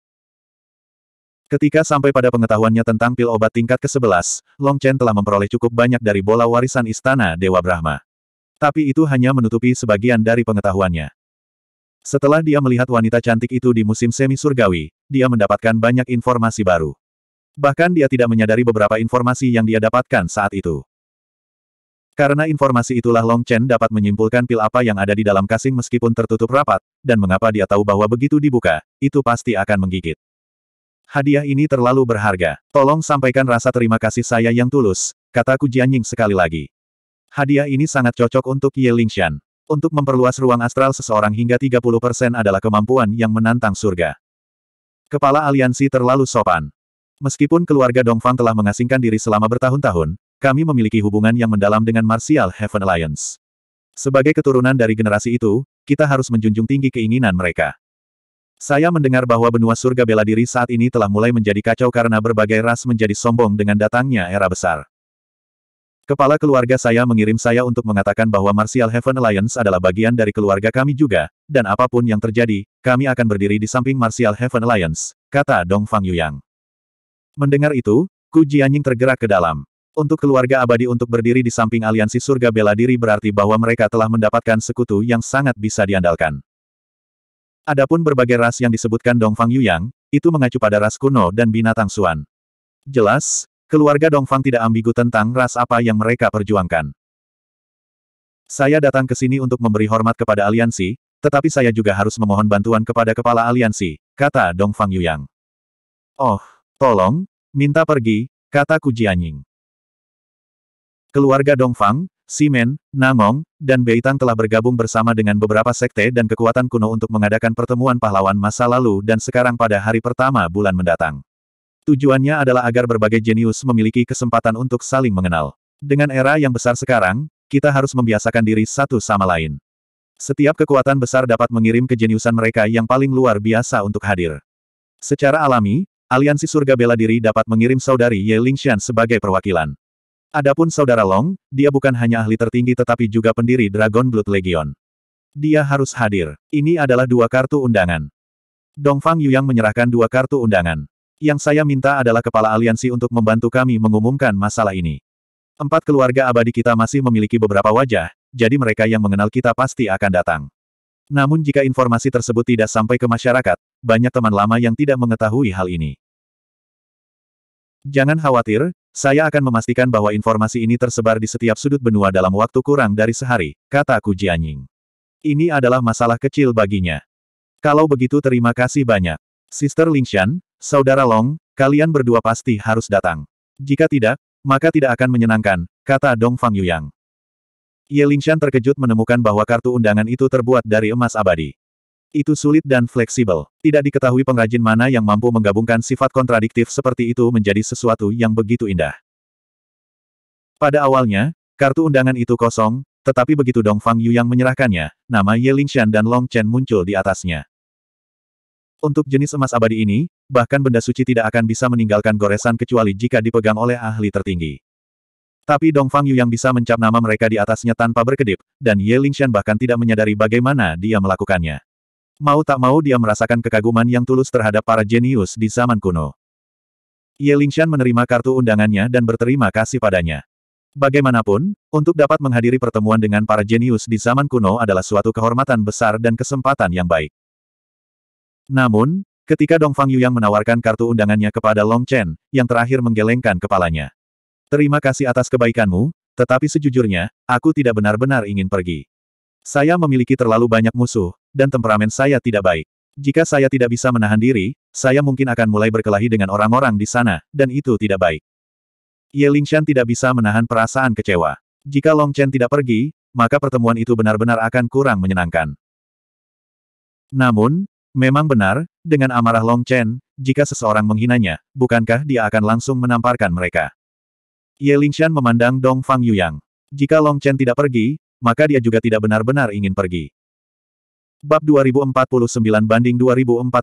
A: Ketika sampai pada pengetahuannya tentang pil obat tingkat ke-11, Long Chen telah memperoleh cukup banyak dari bola warisan istana Dewa Brahma. Tapi itu hanya menutupi sebagian dari pengetahuannya. Setelah dia melihat wanita cantik itu di musim semi surgawi, dia mendapatkan banyak informasi baru. Bahkan dia tidak menyadari beberapa informasi yang dia dapatkan saat itu. Karena informasi itulah Long Chen dapat menyimpulkan pil apa yang ada di dalam kasing meskipun tertutup rapat, dan mengapa dia tahu bahwa begitu dibuka, itu pasti akan menggigit. Hadiah ini terlalu berharga. Tolong sampaikan rasa terima kasih saya yang tulus, kata Ku Jianying sekali lagi. Hadiah ini sangat cocok untuk Ye Lingxian. Untuk memperluas ruang astral seseorang hingga 30% adalah kemampuan yang menantang surga. Kepala aliansi terlalu sopan. Meskipun keluarga Dongfang telah mengasingkan diri selama bertahun-tahun, kami memiliki hubungan yang mendalam dengan Martial Heaven Alliance. Sebagai keturunan dari generasi itu, kita harus menjunjung tinggi keinginan mereka. Saya mendengar bahwa benua surga bela diri saat ini telah mulai menjadi kacau karena berbagai ras menjadi sombong dengan datangnya era besar. Kepala keluarga saya mengirim saya untuk mengatakan bahwa Martial Heaven Alliance adalah bagian dari keluarga kami juga, dan apapun yang terjadi, kami akan berdiri di samping Martial Heaven Alliance, kata Dong Fang Yuyang. Mendengar itu, Ku Jianying tergerak ke dalam. Untuk keluarga abadi untuk berdiri di samping aliansi surga bela diri berarti bahwa mereka telah mendapatkan sekutu yang sangat bisa diandalkan. Adapun berbagai ras yang disebutkan Dong Fang Yuyang, itu mengacu pada ras kuno dan binatang suan. Jelas, Keluarga Dongfang tidak ambigu tentang ras apa yang mereka perjuangkan. Saya datang ke sini untuk memberi hormat kepada aliansi, tetapi saya juga harus memohon bantuan kepada kepala aliansi, kata Dongfang Yuyang. Oh, tolong, minta pergi, kata Kujianying. Keluarga Dongfang, Simen, Namong, dan Beitang telah bergabung bersama dengan beberapa sekte dan kekuatan kuno untuk mengadakan pertemuan pahlawan masa lalu dan sekarang pada hari pertama bulan mendatang. Tujuannya adalah agar berbagai jenius memiliki kesempatan untuk saling mengenal. Dengan era yang besar sekarang, kita harus membiasakan diri satu sama lain. Setiap kekuatan besar dapat mengirim kejeniusan mereka yang paling luar biasa untuk hadir. Secara alami, aliansi surga bela diri dapat mengirim saudari Ye Lingxian sebagai perwakilan. Adapun saudara Long, dia bukan hanya ahli tertinggi tetapi juga pendiri Dragon Blood Legion. Dia harus hadir. Ini adalah dua kartu undangan. Dongfang Yuyang menyerahkan dua kartu undangan. Yang saya minta adalah kepala aliansi untuk membantu kami mengumumkan masalah ini. Empat keluarga abadi kita masih memiliki beberapa wajah, jadi mereka yang mengenal kita pasti akan datang. Namun jika informasi tersebut tidak sampai ke masyarakat, banyak teman lama yang tidak mengetahui hal ini. Jangan khawatir, saya akan memastikan bahwa informasi ini tersebar di setiap sudut benua dalam waktu kurang dari sehari, kata Ku Jianying. Ini adalah masalah kecil baginya. Kalau begitu terima kasih banyak. Sister Lingshan, Saudara Long, kalian berdua pasti harus datang. Jika tidak, maka tidak akan menyenangkan, kata Dong Fang Yuyang. Ye Lingshan terkejut menemukan bahwa kartu undangan itu terbuat dari emas abadi. Itu sulit dan fleksibel. Tidak diketahui pengrajin mana yang mampu menggabungkan sifat kontradiktif seperti itu menjadi sesuatu yang begitu indah. Pada awalnya, kartu undangan itu kosong, tetapi begitu Dong Fang Yuyang menyerahkannya, nama Ye Lingshan dan Long Chen muncul di atasnya. Untuk jenis emas abadi ini, Bahkan benda suci tidak akan bisa meninggalkan goresan kecuali jika dipegang oleh ahli tertinggi. Tapi Dong Fang Yu yang bisa mencap nama mereka di atasnya tanpa berkedip, dan Ye Lingshan bahkan tidak menyadari bagaimana dia melakukannya. Mau tak mau dia merasakan kekaguman yang tulus terhadap para jenius di zaman kuno. Ye Lingshan menerima kartu undangannya dan berterima kasih padanya. Bagaimanapun, untuk dapat menghadiri pertemuan dengan para jenius di zaman kuno adalah suatu kehormatan besar dan kesempatan yang baik. Namun, Ketika Dong Fang yang menawarkan kartu undangannya kepada Long Chen, yang terakhir menggelengkan kepalanya. Terima kasih atas kebaikanmu, tetapi sejujurnya, aku tidak benar-benar ingin pergi. Saya memiliki terlalu banyak musuh, dan temperamen saya tidak baik. Jika saya tidak bisa menahan diri, saya mungkin akan mulai berkelahi dengan orang-orang di sana, dan itu tidak baik. Ye Lingshan tidak bisa menahan perasaan kecewa. Jika Long Chen tidak pergi, maka pertemuan itu benar-benar akan kurang menyenangkan. Namun, Memang benar, dengan amarah Long Chen, jika seseorang menghinanya, bukankah dia akan langsung menamparkan mereka? Ye Lingshan memandang Dong Fang Yuyang. Jika Long Chen tidak pergi, maka dia juga tidak benar-benar ingin pergi. Bab 2049 banding 2049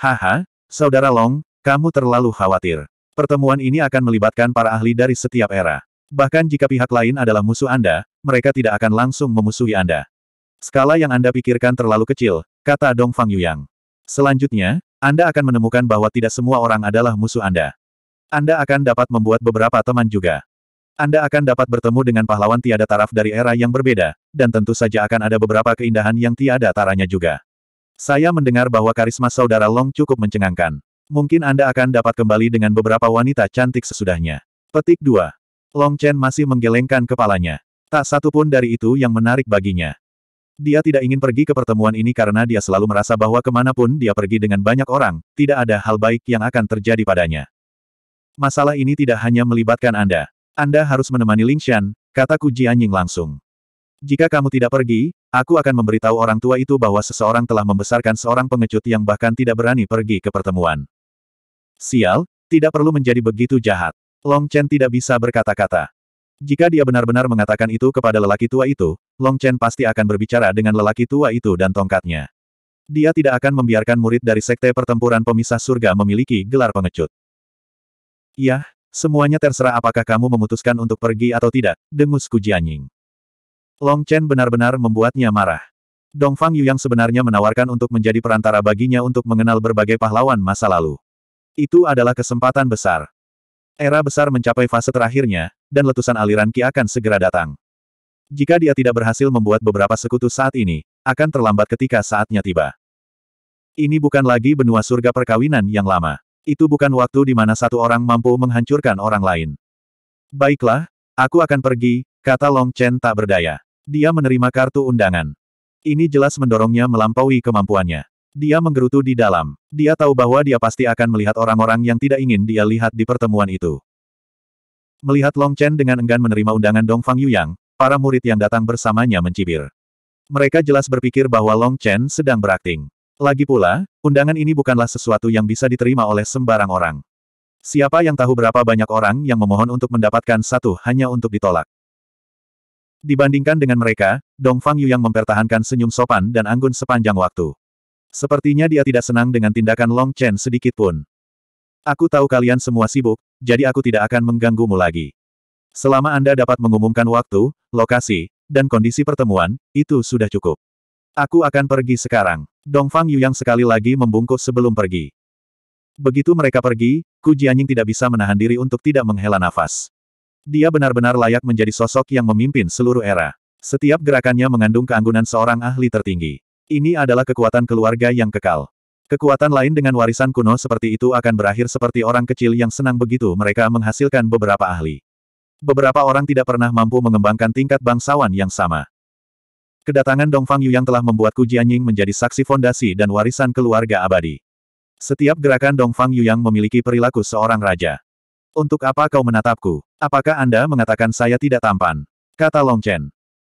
A: Haha, Saudara Long, kamu terlalu khawatir. Pertemuan ini akan melibatkan para ahli dari setiap era. Bahkan jika pihak lain adalah musuh Anda, mereka tidak akan langsung memusuhi Anda. Skala yang Anda pikirkan terlalu kecil, kata Dong Fang Yuyang. Selanjutnya, Anda akan menemukan bahwa tidak semua orang adalah musuh Anda. Anda akan dapat membuat beberapa teman juga. Anda akan dapat bertemu dengan pahlawan tiada taraf dari era yang berbeda, dan tentu saja akan ada beberapa keindahan yang tiada taranya juga. Saya mendengar bahwa karisma saudara Long cukup mencengangkan. Mungkin Anda akan dapat kembali dengan beberapa wanita cantik sesudahnya. Petik 2. Long Chen masih menggelengkan kepalanya. Tak satu pun dari itu yang menarik baginya. Dia tidak ingin pergi ke pertemuan ini karena dia selalu merasa bahwa kemanapun dia pergi dengan banyak orang, tidak ada hal baik yang akan terjadi padanya. Masalah ini tidak hanya melibatkan Anda. Anda harus menemani Ling Shan, kata Ku Jianying langsung. Jika kamu tidak pergi, aku akan memberitahu orang tua itu bahwa seseorang telah membesarkan seorang pengecut yang bahkan tidak berani pergi ke pertemuan. Sial, tidak perlu menjadi begitu jahat. Long Chen tidak bisa berkata-kata. Jika dia benar-benar mengatakan itu kepada lelaki tua itu, Long Chen pasti akan berbicara dengan lelaki tua itu dan tongkatnya. Dia tidak akan membiarkan murid dari sekte pertempuran pemisah surga memiliki gelar pengecut. Yah, semuanya terserah apakah kamu memutuskan untuk pergi atau tidak, dengus Kujianying. Long Chen benar-benar membuatnya marah. Dong Fang Yu yang sebenarnya menawarkan untuk menjadi perantara baginya untuk mengenal berbagai pahlawan masa lalu. Itu adalah kesempatan besar. Era besar mencapai fase terakhirnya, dan letusan aliran Ki akan segera datang. Jika dia tidak berhasil membuat beberapa sekutu saat ini, akan terlambat ketika saatnya tiba. Ini bukan lagi benua surga perkawinan yang lama. Itu bukan waktu di mana satu orang mampu menghancurkan orang lain. Baiklah, aku akan pergi, kata Long Chen tak berdaya. Dia menerima kartu undangan. Ini jelas mendorongnya melampaui kemampuannya. Dia menggerutu di dalam. Dia tahu bahwa dia pasti akan melihat orang-orang yang tidak ingin dia lihat di pertemuan itu. Melihat Long Chen dengan enggan menerima undangan Dong Fang Yang, para murid yang datang bersamanya mencibir. Mereka jelas berpikir bahwa Long Chen sedang berakting. Lagi pula, undangan ini bukanlah sesuatu yang bisa diterima oleh sembarang orang. Siapa yang tahu berapa banyak orang yang memohon untuk mendapatkan satu hanya untuk ditolak. Dibandingkan dengan mereka, Dong Fang Yang mempertahankan senyum sopan dan anggun sepanjang waktu. Sepertinya dia tidak senang dengan tindakan Long Chen sedikit pun. Aku tahu kalian semua sibuk, jadi aku tidak akan mengganggumu lagi. Selama Anda dapat mengumumkan waktu, lokasi, dan kondisi pertemuan, itu sudah cukup. Aku akan pergi sekarang. Dongfang yang sekali lagi membungkuk sebelum pergi. Begitu mereka pergi, Ku Jianying tidak bisa menahan diri untuk tidak menghela nafas. Dia benar-benar layak menjadi sosok yang memimpin seluruh era. Setiap gerakannya mengandung keanggunan seorang ahli tertinggi. Ini adalah kekuatan keluarga yang kekal. Kekuatan lain dengan warisan kuno seperti itu akan berakhir seperti orang kecil yang senang begitu mereka menghasilkan beberapa ahli. Beberapa orang tidak pernah mampu mengembangkan tingkat bangsawan yang sama. Kedatangan Dongfang Yu yang telah membuat Ku Jianying menjadi saksi fondasi dan warisan keluarga abadi. Setiap gerakan Dongfang Yu yang memiliki perilaku seorang raja. Untuk apa kau menatapku? Apakah Anda mengatakan saya tidak tampan? Kata Long Chen.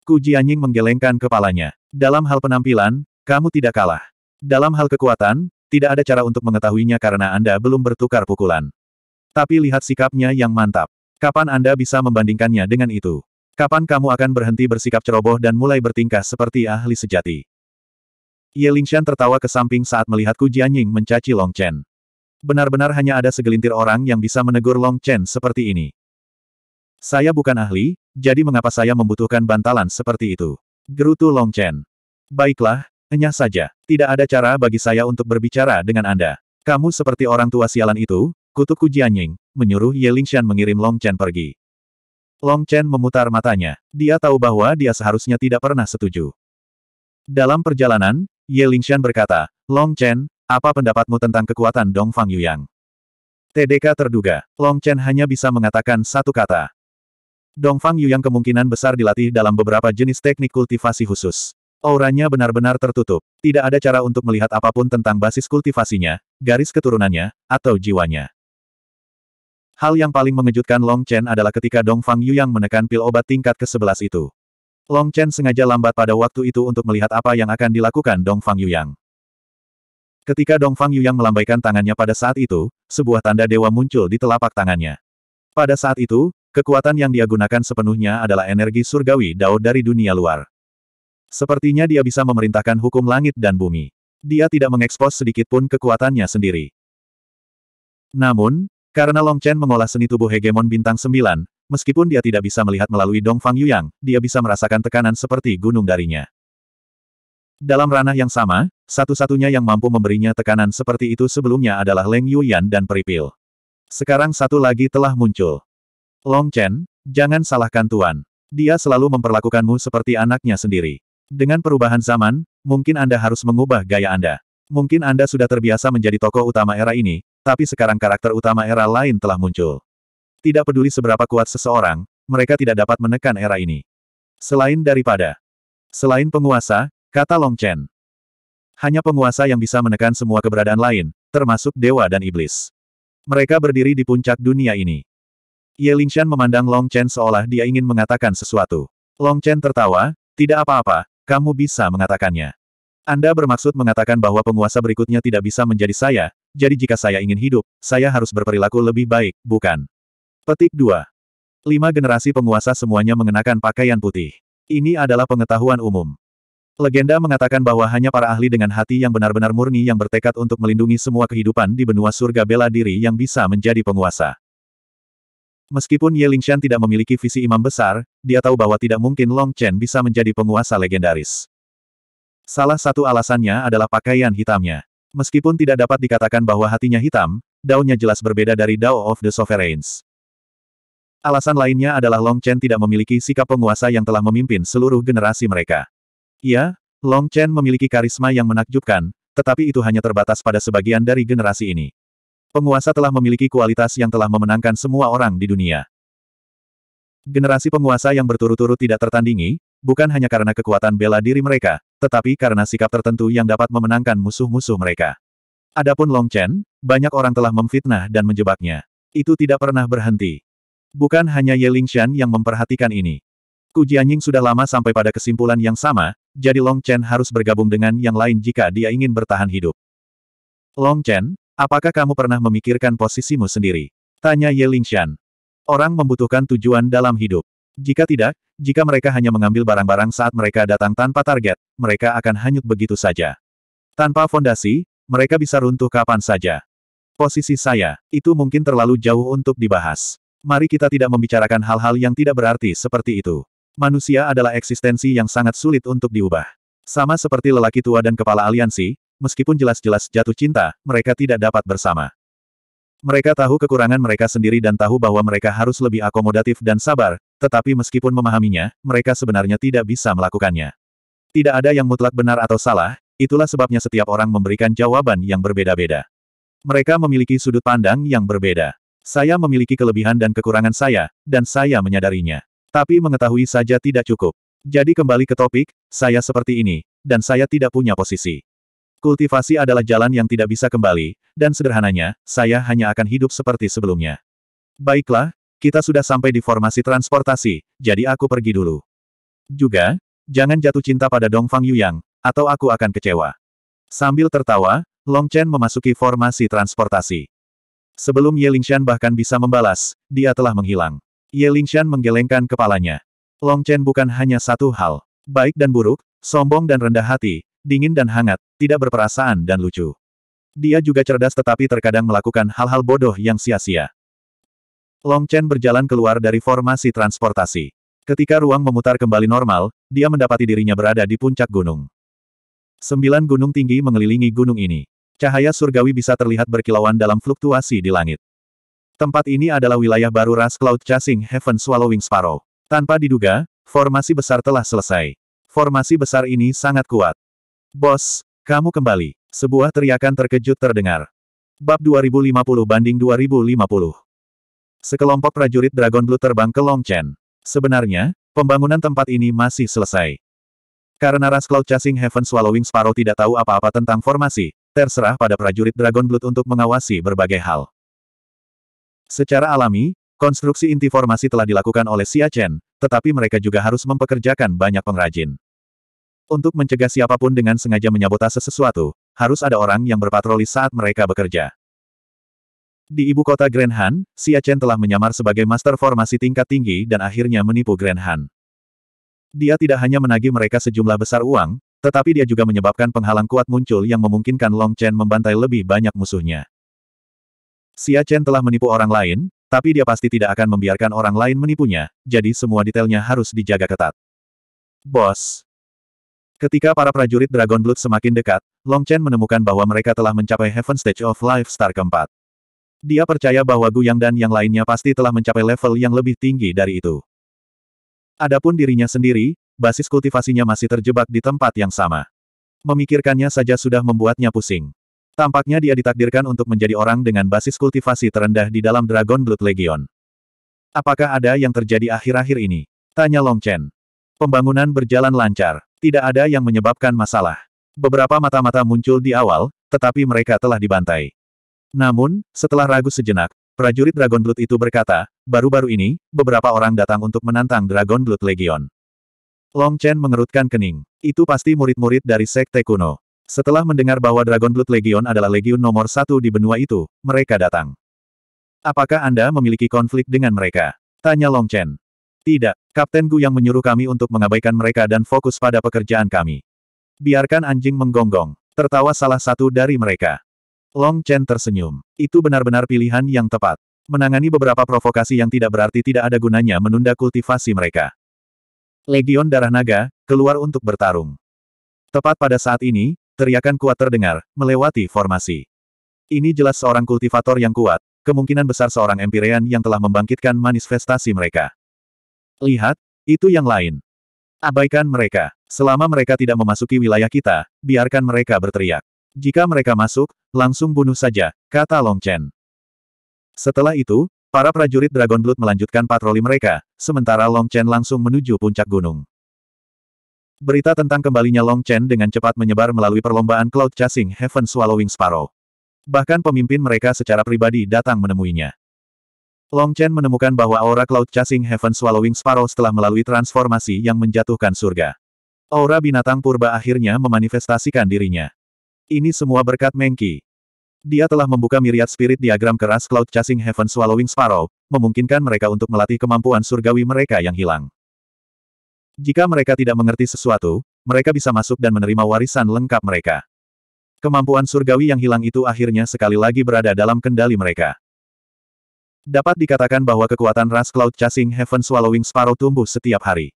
A: Ku Jianying menggelengkan kepalanya. Dalam hal penampilan, kamu tidak kalah. Dalam hal kekuatan, tidak ada cara untuk mengetahuinya karena Anda belum bertukar pukulan. Tapi lihat sikapnya yang mantap. Kapan Anda bisa membandingkannya dengan itu? Kapan kamu akan berhenti bersikap ceroboh dan mulai bertingkah seperti ahli sejati? Ye Lingshan tertawa ke samping saat melihat Ku Jianying mencaci Long Chen. Benar-benar hanya ada segelintir orang yang bisa menegur Long Chen seperti ini. Saya bukan ahli, jadi mengapa saya membutuhkan bantalan seperti itu? Gerutu Long Chen. Baiklah, hanya saja, tidak ada cara bagi saya untuk berbicara dengan Anda. Kamu seperti orang tua sialan itu, kutuku Jianying, menyuruh Ye Lingshan mengirim Long Chen pergi. Long Chen memutar matanya. Dia tahu bahwa dia seharusnya tidak pernah setuju. Dalam perjalanan, Ye Lingshan berkata, Long Chen, apa pendapatmu tentang kekuatan Dong Fang Yuyang? TDK terduga, Long Chen hanya bisa mengatakan satu kata. Dongfang Yuyang kemungkinan besar dilatih dalam beberapa jenis teknik kultivasi khusus. Auranya benar-benar tertutup. Tidak ada cara untuk melihat apapun tentang basis kultivasinya, garis keturunannya, atau jiwanya. Hal yang paling mengejutkan Long Chen adalah ketika Dong Fang yang menekan pil obat tingkat ke-11 itu. Long Chen sengaja lambat pada waktu itu untuk melihat apa yang akan dilakukan Dong Fang Yuyang. Ketika Dong Fang Yuyang melambaikan tangannya pada saat itu, sebuah tanda dewa muncul di telapak tangannya. Pada saat itu, kekuatan yang dia gunakan sepenuhnya adalah energi surgawi daud dari dunia luar. Sepertinya dia bisa memerintahkan hukum langit dan bumi. Dia tidak mengekspos sedikit pun kekuatannya sendiri. Namun, karena Long Chen mengolah seni tubuh hegemon bintang Sembilan, meskipun dia tidak bisa melihat melalui Dong Dongfang Yuyang, dia bisa merasakan tekanan seperti gunung darinya. Dalam ranah yang sama, satu-satunya yang mampu memberinya tekanan seperti itu sebelumnya adalah Leng Yuyan dan Peripil. Sekarang satu lagi telah muncul. Long Chen, jangan salahkan Tuan. Dia selalu memperlakukanmu seperti anaknya sendiri. Dengan perubahan zaman, mungkin Anda harus mengubah gaya Anda. Mungkin Anda sudah terbiasa menjadi tokoh utama era ini, tapi sekarang karakter utama era lain telah muncul. Tidak peduli seberapa kuat seseorang, mereka tidak dapat menekan era ini. Selain daripada, selain penguasa, kata Long Chen, hanya penguasa yang bisa menekan semua keberadaan lain, termasuk dewa dan iblis. Mereka berdiri di puncak dunia ini. Ye Lingshan memandang Long Chen seolah dia ingin mengatakan sesuatu. Long Chen tertawa, tidak apa-apa, kamu bisa mengatakannya. Anda bermaksud mengatakan bahwa penguasa berikutnya tidak bisa menjadi saya, jadi jika saya ingin hidup, saya harus berperilaku lebih baik, bukan? Petik 2. Lima generasi penguasa semuanya mengenakan pakaian putih. Ini adalah pengetahuan umum. Legenda mengatakan bahwa hanya para ahli dengan hati yang benar-benar murni yang bertekad untuk melindungi semua kehidupan di benua surga bela diri yang bisa menjadi penguasa. Meskipun Ye Lingshan tidak memiliki visi imam besar, dia tahu bahwa tidak mungkin Long Chen bisa menjadi penguasa legendaris. Salah satu alasannya adalah pakaian hitamnya. Meskipun tidak dapat dikatakan bahwa hatinya hitam, daunnya jelas berbeda dari Dao of the Sovereigns. Alasan lainnya adalah Long Chen tidak memiliki sikap penguasa yang telah memimpin seluruh generasi mereka. Ya, Long Chen memiliki karisma yang menakjubkan, tetapi itu hanya terbatas pada sebagian dari generasi ini. Penguasa telah memiliki kualitas yang telah memenangkan semua orang di dunia. Generasi penguasa yang berturut-turut tidak tertandingi, bukan hanya karena kekuatan bela diri mereka, tetapi karena sikap tertentu yang dapat memenangkan musuh-musuh mereka. Adapun Long Chen, banyak orang telah memfitnah dan menjebaknya. Itu tidak pernah berhenti. Bukan hanya Ye Lingxian yang memperhatikan ini. Ku Jianying sudah lama sampai pada kesimpulan yang sama, jadi Long Chen harus bergabung dengan yang lain jika dia ingin bertahan hidup. Long Chen, Apakah kamu pernah memikirkan posisimu sendiri? Tanya Ye Lingshan. Orang membutuhkan tujuan dalam hidup. Jika tidak, jika mereka hanya mengambil barang-barang saat mereka datang tanpa target, mereka akan hanyut begitu saja. Tanpa fondasi, mereka bisa runtuh kapan saja. Posisi saya, itu mungkin terlalu jauh untuk dibahas. Mari kita tidak membicarakan hal-hal yang tidak berarti seperti itu. Manusia adalah eksistensi yang sangat sulit untuk diubah. Sama seperti lelaki tua dan kepala aliansi, meskipun jelas-jelas jatuh cinta, mereka tidak dapat bersama. Mereka tahu kekurangan mereka sendiri dan tahu bahwa mereka harus lebih akomodatif dan sabar, tetapi meskipun memahaminya, mereka sebenarnya tidak bisa melakukannya. Tidak ada yang mutlak benar atau salah, itulah sebabnya setiap orang memberikan jawaban yang berbeda-beda. Mereka memiliki sudut pandang yang berbeda. Saya memiliki kelebihan dan kekurangan saya, dan saya menyadarinya. Tapi mengetahui saja tidak cukup. Jadi kembali ke topik, saya seperti ini, dan saya tidak punya posisi. Kultivasi adalah jalan yang tidak bisa kembali, dan sederhananya, saya hanya akan hidup seperti sebelumnya. Baiklah, kita sudah sampai di formasi transportasi, jadi aku pergi dulu. Juga, jangan jatuh cinta pada Dongfang Yuyang, atau aku akan kecewa. Sambil tertawa, Long Chen memasuki formasi transportasi. Sebelum Ye Lingshan bahkan bisa membalas, dia telah menghilang. Ye Lingshan menggelengkan kepalanya. Long Chen bukan hanya satu hal, baik dan buruk, sombong dan rendah hati, dingin dan hangat, tidak berperasaan dan lucu. Dia juga cerdas tetapi terkadang melakukan hal-hal bodoh yang sia-sia. Long Chen berjalan keluar dari formasi transportasi. Ketika ruang memutar kembali normal, dia mendapati dirinya berada di puncak gunung. Sembilan gunung tinggi mengelilingi gunung ini. Cahaya surgawi bisa terlihat berkilauan dalam fluktuasi di langit. Tempat ini adalah wilayah baru ras Cloud Chasing Heaven Swallowing Sparrow. Tanpa diduga, formasi besar telah selesai. Formasi besar ini sangat kuat. Bos, kamu kembali. Sebuah teriakan terkejut terdengar. Bab 2050 banding 2050. Sekelompok prajurit Dragon Blue terbang ke Long Chen. Sebenarnya, pembangunan tempat ini masih selesai. Karena Ras Cloud Chasing Heaven Swallowing Sparrow tidak tahu apa-apa tentang formasi, terserah pada prajurit Dragon Blood untuk mengawasi berbagai hal. Secara alami, konstruksi inti formasi telah dilakukan oleh Xia Chen, tetapi mereka juga harus mempekerjakan banyak pengrajin. Untuk mencegah siapapun dengan sengaja menyabotase sesuatu, harus ada orang yang berpatroli saat mereka bekerja. Di ibu kota Grand Han, Chen telah menyamar sebagai master formasi tingkat tinggi dan akhirnya menipu Grand Han. Dia tidak hanya menagih mereka sejumlah besar uang, tetapi dia juga menyebabkan penghalang kuat muncul yang memungkinkan Long Chen membantai lebih banyak musuhnya. Xia Chen telah menipu orang lain, tapi dia pasti tidak akan membiarkan orang lain menipunya, jadi semua detailnya harus dijaga ketat. Bos, Ketika para prajurit Dragon Blood semakin dekat, Long Chen menemukan bahwa mereka telah mencapai Heaven Stage of Life Star keempat. Dia percaya bahwa Gu Yang dan yang lainnya pasti telah mencapai level yang lebih tinggi dari itu. Adapun dirinya sendiri, basis kultivasinya masih terjebak di tempat yang sama. Memikirkannya saja sudah membuatnya pusing. Tampaknya dia ditakdirkan untuk menjadi orang dengan basis kultivasi terendah di dalam Dragon Blood Legion. Apakah ada yang terjadi akhir-akhir ini? Tanya Long Chen. Pembangunan berjalan lancar. Tidak ada yang menyebabkan masalah. Beberapa mata-mata muncul di awal, tetapi mereka telah dibantai. Namun, setelah ragu sejenak, prajurit Dragon Blood itu berkata, baru-baru ini, beberapa orang datang untuk menantang Dragon Blood Legion. Long Chen mengerutkan kening. Itu pasti murid-murid dari Sekte Kuno. Setelah mendengar bahwa Dragon Blood Legion adalah legion nomor satu di benua itu, mereka datang. Apakah Anda memiliki konflik dengan mereka? Tanya Long Chen. Tidak, Kapten Gu yang menyuruh kami untuk mengabaikan mereka dan fokus pada pekerjaan kami. Biarkan anjing menggonggong. Tertawa salah satu dari mereka. Long Chen tersenyum. Itu benar-benar pilihan yang tepat. Menangani beberapa provokasi yang tidak berarti tidak ada gunanya menunda kultivasi mereka. Legion Darah Naga, keluar untuk bertarung. Tepat pada saat ini, teriakan kuat terdengar, melewati formasi. Ini jelas seorang kultivator yang kuat, kemungkinan besar seorang Empirean yang telah membangkitkan manifestasi mereka. Lihat, itu yang lain. Abaikan mereka. Selama mereka tidak memasuki wilayah kita, biarkan mereka berteriak. Jika mereka masuk, langsung bunuh saja, kata Long Chen. Setelah itu, para prajurit Dragon Blood melanjutkan patroli mereka, sementara Long Chen langsung menuju puncak gunung. Berita tentang kembalinya Long Chen dengan cepat menyebar melalui perlombaan Cloud Chasing Heaven Swallowing Sparrow. Bahkan pemimpin mereka secara pribadi datang menemuinya. Long Chen menemukan bahwa aura Cloud Chasing Heaven Swallowing Sparrow setelah melalui transformasi yang menjatuhkan surga. Aura binatang purba akhirnya memanifestasikan dirinya. Ini semua berkat Mengki. Dia telah membuka miriat spirit diagram keras Cloud Chasing Heaven Swallowing Sparrow, memungkinkan mereka untuk melatih kemampuan surgawi mereka yang hilang. Jika mereka tidak mengerti sesuatu, mereka bisa masuk dan menerima warisan lengkap mereka. Kemampuan surgawi yang hilang itu akhirnya sekali lagi berada dalam kendali mereka. Dapat dikatakan bahwa kekuatan ras Cloud Chasing Heaven Swallowing Sparrow tumbuh setiap hari.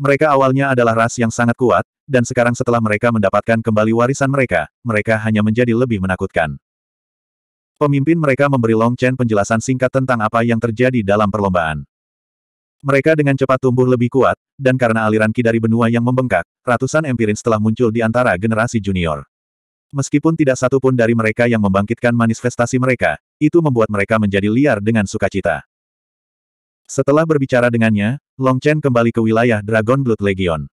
A: Mereka awalnya adalah ras yang sangat kuat, dan sekarang setelah mereka mendapatkan kembali warisan mereka, mereka hanya menjadi lebih menakutkan. Pemimpin mereka memberi Long Chen penjelasan singkat tentang apa yang terjadi dalam perlombaan. Mereka dengan cepat tumbuh lebih kuat, dan karena aliran ki dari benua yang membengkak, ratusan empirin telah muncul di antara generasi junior. Meskipun tidak satu pun dari mereka yang membangkitkan manifestasi mereka, itu membuat mereka menjadi liar dengan sukacita. Setelah berbicara dengannya, Long Chen kembali ke wilayah Dragon Blood Legion.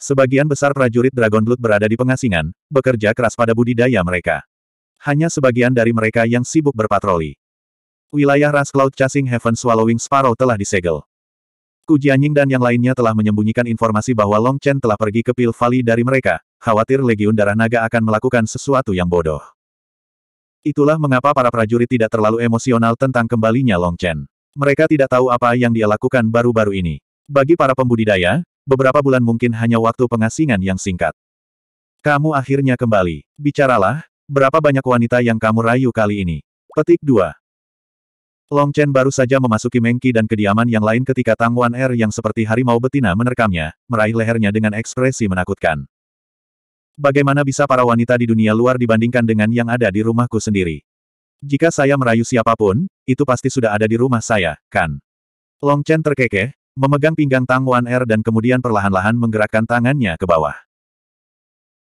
A: Sebagian besar prajurit Dragon Blood berada di pengasingan, bekerja keras pada budidaya mereka. Hanya sebagian dari mereka yang sibuk berpatroli. Wilayah Ras Cloud Chasing Heaven Swallowing Sparrow telah disegel. Ku Jianying dan yang lainnya telah menyembunyikan informasi bahwa Long Chen telah pergi ke Pil Valley dari mereka, khawatir Legiun Darah Naga akan melakukan sesuatu yang bodoh. Itulah mengapa para prajurit tidak terlalu emosional tentang kembalinya Long Chen. Mereka tidak tahu apa yang dia lakukan baru-baru ini. Bagi para pembudidaya, beberapa bulan mungkin hanya waktu pengasingan yang singkat. Kamu akhirnya kembali. Bicaralah, berapa banyak wanita yang kamu rayu kali ini? Petik 2. Long Chen baru saja memasuki Mengki dan kediaman yang lain ketika Tang Wan Er yang seperti harimau betina menerkamnya, meraih lehernya dengan ekspresi menakutkan. Bagaimana bisa para wanita di dunia luar dibandingkan dengan yang ada di rumahku sendiri? Jika saya merayu siapapun, itu pasti sudah ada di rumah saya, kan? Long Chen terkekeh, memegang pinggang Tang Wan Er dan kemudian perlahan-lahan menggerakkan tangannya ke bawah.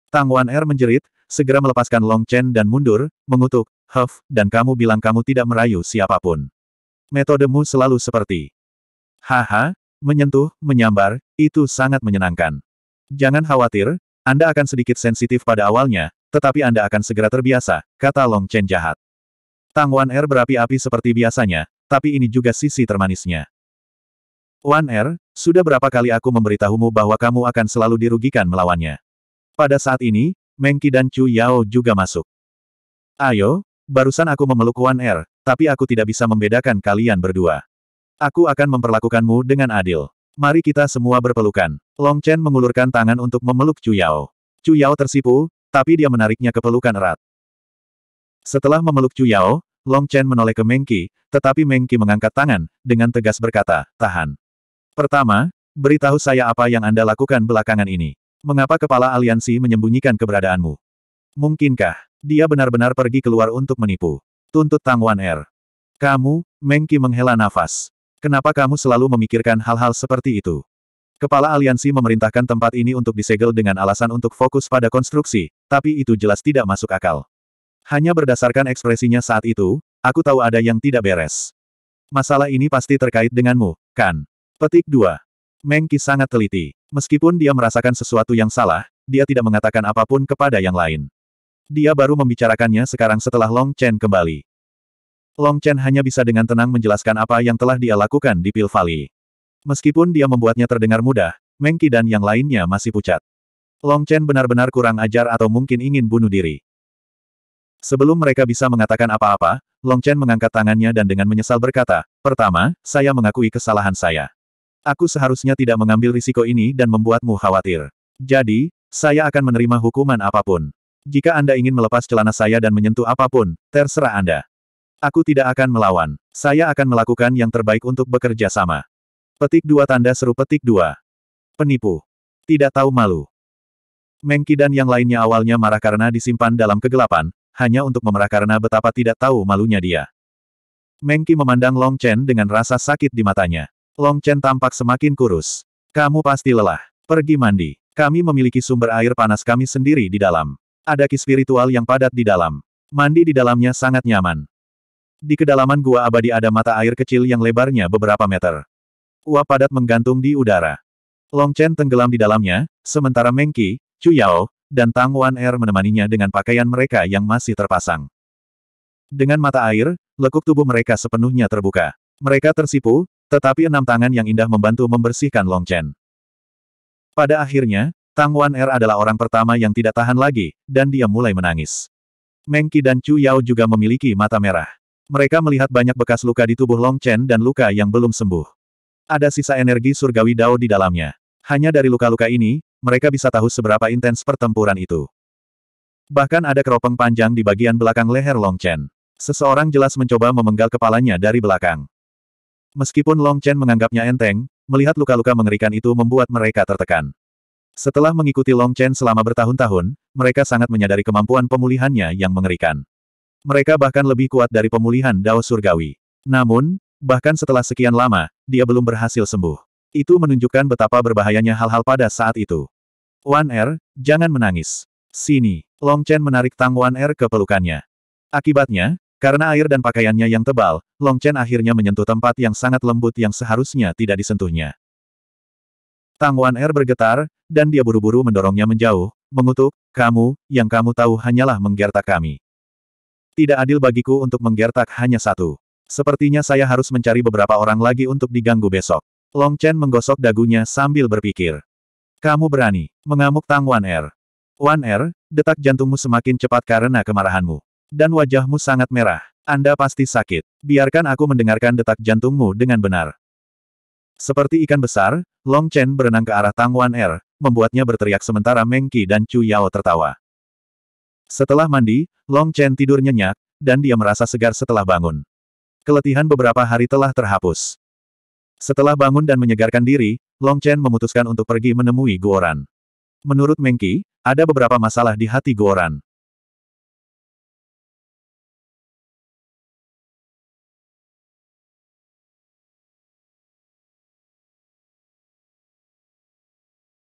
A: Tang Wan Er menjerit, segera melepaskan Long Chen dan mundur, mengutuk, Huff, dan kamu bilang kamu tidak merayu siapapun. Metodemu selalu seperti. Haha, menyentuh, menyambar, itu sangat menyenangkan. Jangan khawatir, anda akan sedikit sensitif pada awalnya, tetapi Anda akan segera terbiasa, kata Long Chen jahat. Tang Wan Er berapi-api seperti biasanya, tapi ini juga sisi termanisnya. Wan Er, sudah berapa kali aku memberitahumu bahwa kamu akan selalu dirugikan melawannya. Pada saat ini, Mengki dan Chu Yao juga masuk. Ayo, barusan aku memeluk Wan Er, tapi aku tidak bisa membedakan kalian berdua. Aku akan memperlakukanmu dengan adil. Mari kita semua berpelukan. Long Chen mengulurkan tangan untuk memeluk Chu Yao. Chu Yao tersipu, tapi dia menariknya ke pelukan erat. Setelah memeluk Chu Yao, Long Chen menoleh ke Mengki, tetapi Mengki mengangkat tangan, dengan tegas berkata, tahan. Pertama, beritahu saya apa yang Anda lakukan belakangan ini. Mengapa kepala aliansi menyembunyikan keberadaanmu? Mungkinkah, dia benar-benar pergi keluar untuk menipu? Tuntut Tang Wan Er. Kamu, Mengki menghela nafas. Kenapa kamu selalu memikirkan hal-hal seperti itu? Kepala aliansi memerintahkan tempat ini untuk disegel dengan alasan untuk fokus pada konstruksi, tapi itu jelas tidak masuk akal. Hanya berdasarkan ekspresinya saat itu, aku tahu ada yang tidak beres. Masalah ini pasti terkait denganmu, kan? Petik 2. Mengki sangat teliti. Meskipun dia merasakan sesuatu yang salah, dia tidak mengatakan apapun kepada yang lain. Dia baru membicarakannya sekarang setelah Long Chen kembali. Long Chen hanya bisa dengan tenang menjelaskan apa yang telah dia lakukan di Pil Valley. Meskipun dia membuatnya terdengar mudah, Mengki dan yang lainnya masih pucat. Long Chen benar-benar kurang ajar atau mungkin ingin bunuh diri. Sebelum mereka bisa mengatakan apa-apa, Long Chen mengangkat tangannya dan dengan menyesal berkata, Pertama, saya mengakui kesalahan saya. Aku seharusnya tidak mengambil risiko ini dan membuatmu khawatir. Jadi, saya akan menerima hukuman apapun. Jika Anda ingin melepas celana saya dan menyentuh apapun, terserah Anda. Aku tidak akan melawan. Saya akan melakukan yang terbaik untuk bekerja sama. Petik dua tanda seru petik dua. Penipu. Tidak tahu malu. Mengki dan yang lainnya awalnya marah karena disimpan dalam kegelapan, hanya untuk memerah karena betapa tidak tahu malunya dia. Mengki memandang Long Chen dengan rasa sakit di matanya. Long Chen tampak semakin kurus. Kamu pasti lelah. Pergi mandi. Kami memiliki sumber air panas kami sendiri di dalam. Ada ki spiritual yang padat di dalam. Mandi di dalamnya sangat nyaman. Di kedalaman gua abadi ada mata air kecil yang lebarnya beberapa meter. Uap padat menggantung di udara. Long Chen tenggelam di dalamnya, sementara Mengki, Chu Yao, dan Tang Wan Er menemaninya dengan pakaian mereka yang masih terpasang. Dengan mata air, lekuk tubuh mereka sepenuhnya terbuka. Mereka tersipu, tetapi enam tangan yang indah membantu membersihkan Long Chen. Pada akhirnya, Tang Wan Er adalah orang pertama yang tidak tahan lagi, dan dia mulai menangis. Mengki dan Chu Yao juga memiliki mata merah. Mereka melihat banyak bekas luka di tubuh Long Chen dan luka yang belum sembuh. Ada sisa energi surgawi Dao di dalamnya. Hanya dari luka-luka ini, mereka bisa tahu seberapa intens pertempuran itu. Bahkan ada keropeng panjang di bagian belakang leher Long Chen. Seseorang jelas mencoba memenggal kepalanya dari belakang. Meskipun Long Chen menganggapnya enteng, melihat luka-luka mengerikan itu membuat mereka tertekan. Setelah mengikuti Long Chen selama bertahun-tahun, mereka sangat menyadari kemampuan pemulihannya yang mengerikan. Mereka bahkan lebih kuat dari pemulihan Dao Surgawi. Namun, bahkan setelah sekian lama, dia belum berhasil sembuh. Itu menunjukkan betapa berbahayanya hal-hal pada saat itu. Wan Er, jangan menangis. Sini, Long Chen menarik Tang Wan Er ke pelukannya. Akibatnya, karena air dan pakaiannya yang tebal, Long Chen akhirnya menyentuh tempat yang sangat lembut yang seharusnya tidak disentuhnya. Tang Wan Er bergetar, dan dia buru-buru mendorongnya menjauh, mengutuk, kamu, yang kamu tahu hanyalah menggerta kami. Tidak adil bagiku untuk menggertak hanya satu. Sepertinya saya harus mencari beberapa orang lagi untuk diganggu besok. Long Chen menggosok dagunya sambil berpikir. Kamu berani, mengamuk Tang Wan Er. Wan Er, detak jantungmu semakin cepat karena kemarahanmu. Dan wajahmu sangat merah. Anda pasti sakit. Biarkan aku mendengarkan detak jantungmu dengan benar. Seperti ikan besar, Long Chen berenang ke arah Tang Wan Er, membuatnya berteriak sementara Meng dan Chu Yao tertawa. Setelah mandi, Long Chen tidur nyenyak, dan dia merasa segar setelah bangun. Keletihan beberapa hari telah terhapus. Setelah bangun dan menyegarkan diri, Long Chen memutuskan untuk pergi menemui Guoran. Menurut Mengki, ada beberapa masalah di hati Guoran.